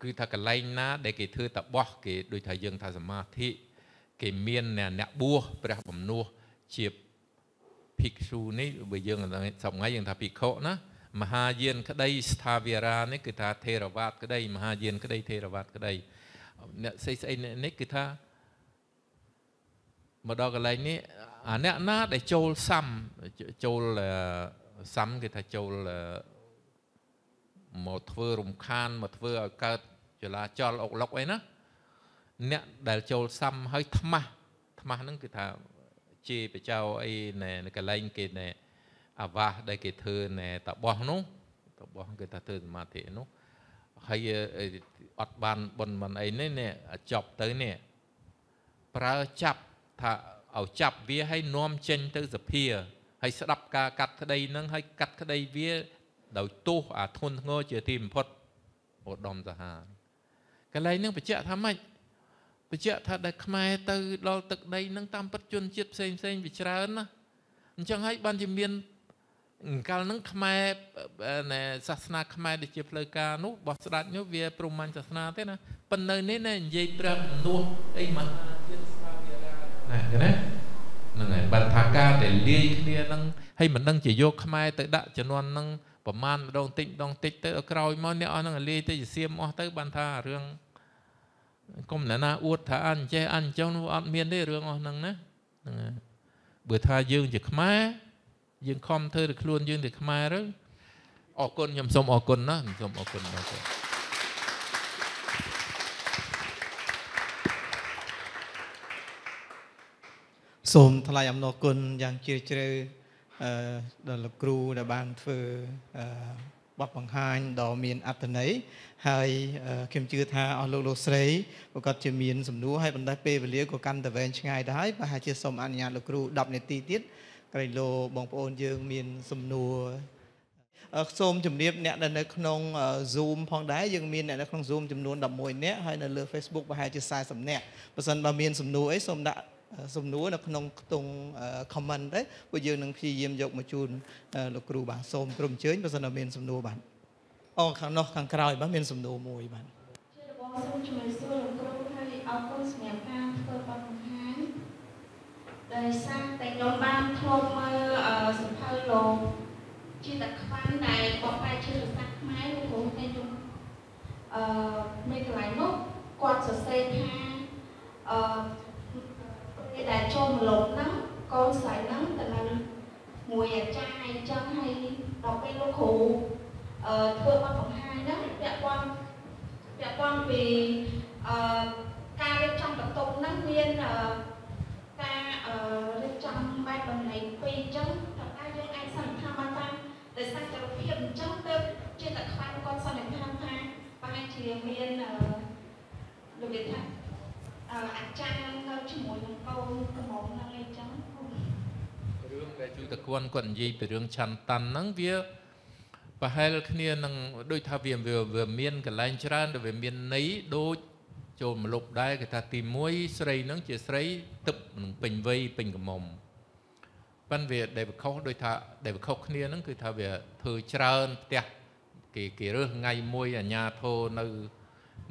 គឺថាកន្លែងណា ដែលគេធ្វើតបោះគេដូចថាយើងថាសមាធិគេមានអ្នកបួសព្រះបំនួសជាភិក្ខុនេះបើយើងសប្ងៃយើងថាភិក្ខុណាមហាយានក្តីស្ថាវិរានេះគឺថាថេរវាទក្តី មហាយានក្តីថេរវាទក្តីអ្នកស្អីស្អីនេះគឺថាមកដល់កន្លែងនេះ អាអ្នកណា ដែលចូលសំចូលសំគេថាចូលមកធ្វើ រំខានមកធ្វើឲ្យកើតចលាចលអុកឡុកអីណាអ្នកដែលចូលសំហើយថ្មាស់ថ្មាស់ហ្នឹងគឺថាជេរបចៅអីណែកលែងគេណែអាវាសដែលគេធ្វើណែតបោះនោះតបោះគេថាធ្វើសមាធិនោះហើយអត់បានបុណ្យមិនអីនេះនេះចប់ទៅនេះប្រើចាប់ថាឲ្យចាប់វាហើយនាំចេញទៅសភាហើយស្ដាប់ការកាត់ក្តីនឹងហើយកាត់ក្តីវាដោយទោសអាធនធ្ងរជាទីបំផុតឧត្តមសាហារកន្លែងនឹងបញ្ជាក់ថាម៉េចបញ្ជាក់ថាដែលខ្មែរទៅដល់ទឹកដីនឹងតាមពិតជនជាតិផ្សេងផ្សេងវាច្រើនណាអញ្ចឹងហើយបានជាមានកាលហ្នឹងខ្មែរសាសនាខ្មែរដែលជាផ្លូវការនោះរបស់ស្ដេចនោះវាប្រមាញ់សាសនាទេណាប៉ុន្តែនេះណានិយាយប្រាប់មនុស្សអីមហាជាតិស្វាវារាណាឃើញណាហ្នឹងហើយបានថាការដែលលាយគ្នាហ្នឹងហើយមិនដឹងជាយកខ្មែរទៅដាក់ចំនួនហ្នឹងប្រមាណម្ដងតិចម្ដងតិចទៅក្រោយមកអ្នកអស់ហ្នឹងលាយទៅជាសៀមអស់ទៅបានថារឿងកុំអ្នកណាអួតថាអញចេះអញចឹងនោះអត់មានទេរឿងអស់ហ្នឹងណាហ្នឹងហើយបើថាយើងជាខ្មែរយើងខំធ្វើទៅខ្លួនយើងទៅខ្មែរទៅអរគុណខ្ញុំសូមអរគុណណាខ្ញុំសូមអរគុណណាស់សូមថ្លែងអំណរគុណយ៉ាងជ្រាលជ្រៅដល់លោកគ្រូដែលបានធ្វើអឺបទបង្ហាញដ៏មានអត្ថន័យហើយខ្ញុំជឿថាអស់លោកលោកស្រីប្រកាសជាមានសំណួរហើយបណ្ដេះពេលវេលាក៏កាន់តែវែងឆ្ងាយទៅហើយប្រហែលជាសូមអនុញ្ញាតលោកគ្រូ10នាទីទៀតក្រែងលោបងប្អូនយើងមានសំណួរសូមជម្រាបអ្នកដែលនៅ ក្នុង Zoom ផងដែរយើងមានអ្នកនៅក្នុង Zoom ចំនួន11នាក់ហើយនៅលើ Facebook ប្រហែលជា40នាក់បើសិនបើមានសំណួរអីសូមដាក់សំណួរនៅក្នុងខ្ទង់ comment ទៅពួកយើងនឹងព្យាយាមយកមកជូនលោកគ្រូបាទសូមក្រុមអញ្ជើញបើសិនតែមានសំណួរបាទអូខាងនោះ ខាងក្រោយបាទមានសំណួរមួយបាទជារបស់សូមជួយសួរលោកគ្រូហើយអរគុណសម្រាប់ការធ្វើបទបង្ហាញដោយសារតែខ្ញុំបានធ្លាប់មើលសិភៅលោកជាតខ្វាន់ដែលបកប្រែជាភាសាខ្មែរលោកគ្រូតែខ្ញុំអឺមេកន្លែងនោះគាត់សរសេរថាអឺពេលដែលចូលមកលប់ហ្នឹងកូនស្រីហ្នឹងទៅនៅមួយអាចារ្យអីចឹងហើយដល់ពេលលោកគ្រូអឺធ្វើបទបង្ហាញហ្នឹងពាក់ព័ន្ធពាក់ព័ន្ធពីអឺការរៀបចំបន្ទប់ហ្នឹងមានអឺការអឺរៀបចំបែបបំណែងពីរអញ្ចឹងតើតើយើងអាចសន្និដ្ឋានបានតាមដោយសារចរិតភាពអញ្ចឹងទៅជាតែខ្លាំងគាត់សន្និដ្ឋានថាប្រហែលជាមានអឺលោកនិយាយថាអាចារ្យនៅជាមួយនឹងកូនក្រុមហ្នឹងអីចឹងរឿងដែលជួយតគន់គាត់និយាយពីរឿងឆន្ទៈហ្នឹងវាប្រហែលគ្នានឹងដូចថាវាវាមានកលែងច្រើនដែលវាមានន័យដូច ចូលមលុបដែរគេថា ទី1ស្រីនឹងជាស្រីទឹកនឹងពេញវ័យពេញកមុំប៉ិនវាដែលបខុសដូចថាដែលបខុសគ្នានឹងគឺថាវាធ្វើច្រើនផ្ទះគេគេរើសថ្ងៃមួយអាញាធោនៅ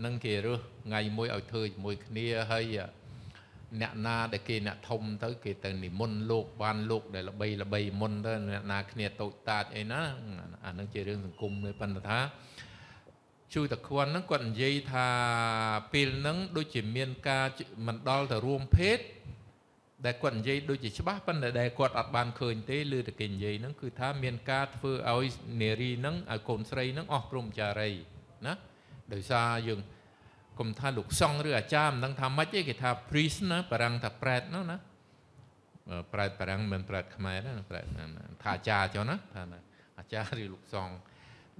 នឹងគេរើសថ្ងៃមួយឲ្យធ្វើជាមួយគ្នាហើយអ្នកណា ដែលគេអ្នកធំទៅ គេទៅនិមន្តលោកបានលោកដែលល្បីល្បីមុនទៅអ្នកណាគ្នាតូចតាចអីណាអានឹងជារឿងសង្គមទេប៉ុន្តែថាជួយតខន់ហ្នឹងគាត់និយាយថាពេលហ្នឹងដូចជាមានការមិនដល់ទៅរួមភេទដែលគាត់និយាយដូចជាច្បាស់ប៉ុន្តែដែលគាត់អត់បានឃើញទេឬតែគេនិយាយហ្នឹងគឺថាមានការធ្វើឲ្យនារីហ្នឹងឲ្យកូនស្រីហ្នឹងអស់ព្រមចារីណាដោយសារយើងគុំថាលោកសង្ឃឬអាចារ្យមិនដឹងថាម៉េចទេគេថា priest ណាបារាំងថាប្រែតនោះណាប្រែតបារាំងមិនប្រែតខ្មែរណាប្រែតថាអាចារ្យចុះណាថាអាចារ្យឬលោកសង្ឃ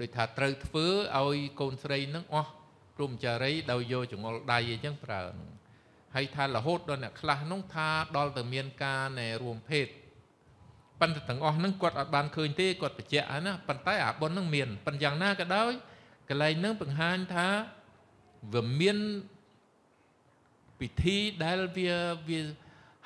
ដូចថាត្រូវធ្វើឲ្យកូនស្រីនឹងអស់ព្រមចារីដោយយកចង្អុលដៃអីចឹងប្រើហើយថារហូតដល់អ្នកខ្លះនោះថាដល់ទៅមានការណែរួមភេទប៉ុន្តែទាំងអស់ហ្នឹងគាត់អត់បានឃើញទេគាត់បញ្ជាក់ហើយណាប៉ុន្តែអាប៉ុនហ្នឹងមានប៉ុន្តែយ៉ាងណាក៏ដោយកន្លែងហ្នឹងបង្ហាញថាវាមានពិធីដែលវាវា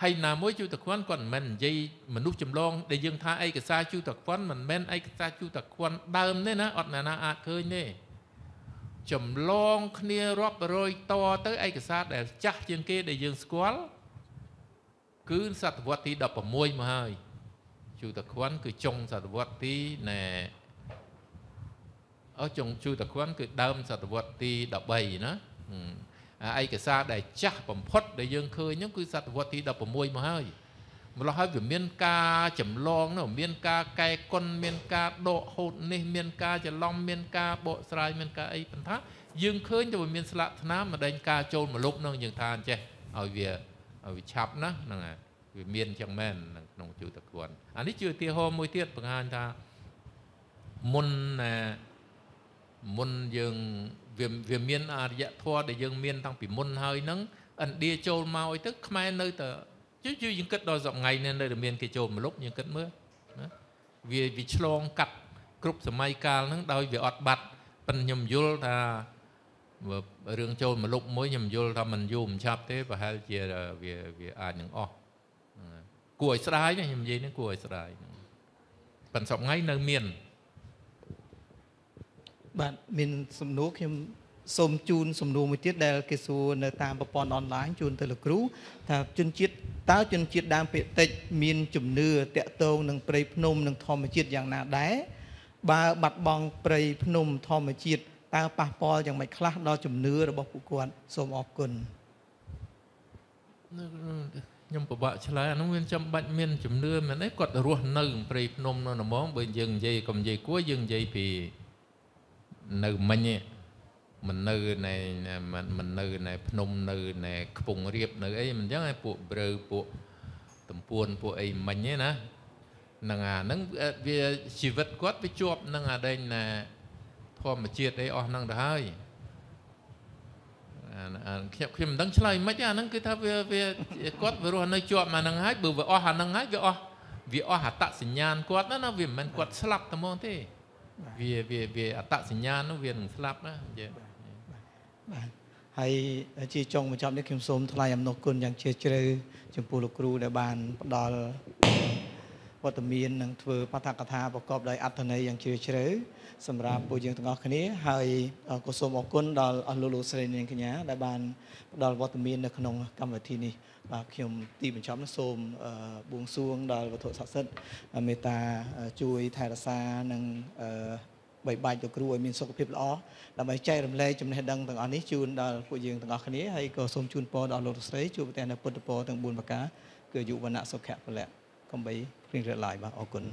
ហើយណាមួយជូតក្វាន់គាត់មិនមែននិយាយមនុស្សចម្លងដែលយើងថាឯកសារជូតក្វាន់មិនមែនឯកសារជូតក្វាន់ដើមទេណាអត់ណាណាអាចឃើញទេចម្លងគ្នារាប់រយតទៅឯកសារដែលចាស់ជាងគេដែលយើងស្គាល់គឺសតវត្សទី16មកហើយជូតក្វាន់គឺចុងសតវត្សទីណែអស់ចុងជូតគន់គឺដើមសតវត្សទី13ណាឯកសារដែលចាស់បំផុតដែលយើងឃើញហ្នឹងគឺសតវត្សទី16មកហើយម្ល៉េះហើយវាមានការចម្លងនោះមានការកែគុណមានការដកហូតនេះមានការច្រឡំមានការបកស្រាយមានការអីប៉ុន្តែយើងឃើញតែវាមានស្លាកថ្នាំម្ដែងការចូលមកលុបនឹងយើងថាអញ្ចេះឲ្យវាឲ្យវាឆាប់ណាហ្នឹងហើយវាមានអញ្ចឹងមែនក្នុងជូតគន់អានេះជាឧទាហរណ៍មួយទៀតបង្ហាញថាមុនណាមុនយើងវាវាមានអរិយធម៌ដែលយើងមានតាំងពីមុនហើយហ្នឹងឥណ្ឌាចូលមកអីទៅខ្មែរនៅតែយូរយូរយើងគិតដល់សប្ងៃនេះនៅតែមានគេចូលមលុកយើងគិតមើលណាវាវាឆ្លងកាត់ គ្រប់សម័យកាលហ្នឹងដោយវាអត់បាត់ប៉ិនខ្ញុំយល់ថារឿងចូលមលុកមួយខ្ញុំយល់ថាมันយូរមិនឆាប់ទេប្រហែលជាវាវាអាចនឹងអស់គួរឲ្យស្ដាយខ្ញុំនិយាយនេះគួរឲ្យស្ដាយប៉ិនសប្ងៃនៅមានបាទមានសំណួរខ្ញុំសូមជូនសំណួរមួយទៀតដែលគេសួរនៅតាមប្រព័ន្ធអនឡាញជូនទៅលោកគ្រូថាជនជាតិតើជនជាតិដើមភាគតិចមានជំនឿតាក់ទងនឹងព្រៃភ្នំនិងធម្មជាតិយ៉ាងណាដែរបើបាត់បង់ព្រៃភ្នំធម្មជាតិតើប៉ះពាល់យ៉ាងម៉េចខ្លះដល់ជំនឿរបស់ពួកគាត់សូមអរគុណខ្ញុំពិបាកឆ្លើយអានោះវាចាំបាច់មានជំនឿមែនទេគាត់រស់នៅព្រៃភ្នំ នៅនំងបើយើងនិយាយកុំនិយាយគួរយើងនិយាយពីនៅមិញមិននៅនៃមិននៅនៃភ្នំនៅនៃខ្ពង់រាបនៅអីមិនចឹងឯងពួកព្រើពួកតំពួនពួកអីមិញឯណានឹងអាហ្នឹងវាជីវិតគាត់វាជាប់នឹងអាដែងណាធម្មជាតិអីអស់ហ្នឹងទៅហើយអាខ្ញុំខ្ញុំមិនដឹងឆ្លើយមិនអាហ្នឹងគឺថាវា វាគាត់វារស់នៅជាប់អាហ្នឹងហើយបើវាអស់អាហ្នឹងហើយវាអស់វាអស់អតសញ្ញាណគាត់ណាវាមិនមែនគាត់ស្លាប់តែហ្មងទេវាវាវាអតសញ្ញានោះវានឹងស្លាប់ណាយើងបាទហើយជាចុងបញ្ចប់នេះខ្ញុំសូមថ្លែងអំណរគុណយ៉ាងជ្រាលជ្រៅចំពោះលោកគ្រូដែលបានផ្ដល់វត្តមាននិងធ្វើបដ្ឋកថាប្រកបដោយអត្ថន័យយ៉ាងជ្រាលជ្រៅសម្រាប់ពួកយើងទាំងអស់គ្នា ហើយក៏សូមអរគុណដល់អស់លោកលោកស្រីនាងកញ្ញាដែលបានផ្ដល់វត្តមាននៅក្នុងកម្មវិធីនេះបាទខ្ញុំទីបញ្ចប់នេះសូមបួងសួងដល់វត្ថុស័ក្តិសិទ្ធិមេត្តាជួយថែរក្សានិងបីបាច់ទៅគ្រូឲ្យមានសុខភាពល្អដើម្បីចែករំលែកចំណេះដឹងទាំងអស់នេះជូនដល់ពួកយើងទាំងអស់គ្នាហើយក៏សូមជូនពរដល់លោកស្រីជួបប្រទះនៅពុទ្ធពរទាំង4ប្រការគឺយុវណៈសុខៈពលៈកំបីគ្រៀងរឡាយបាទអរគុណ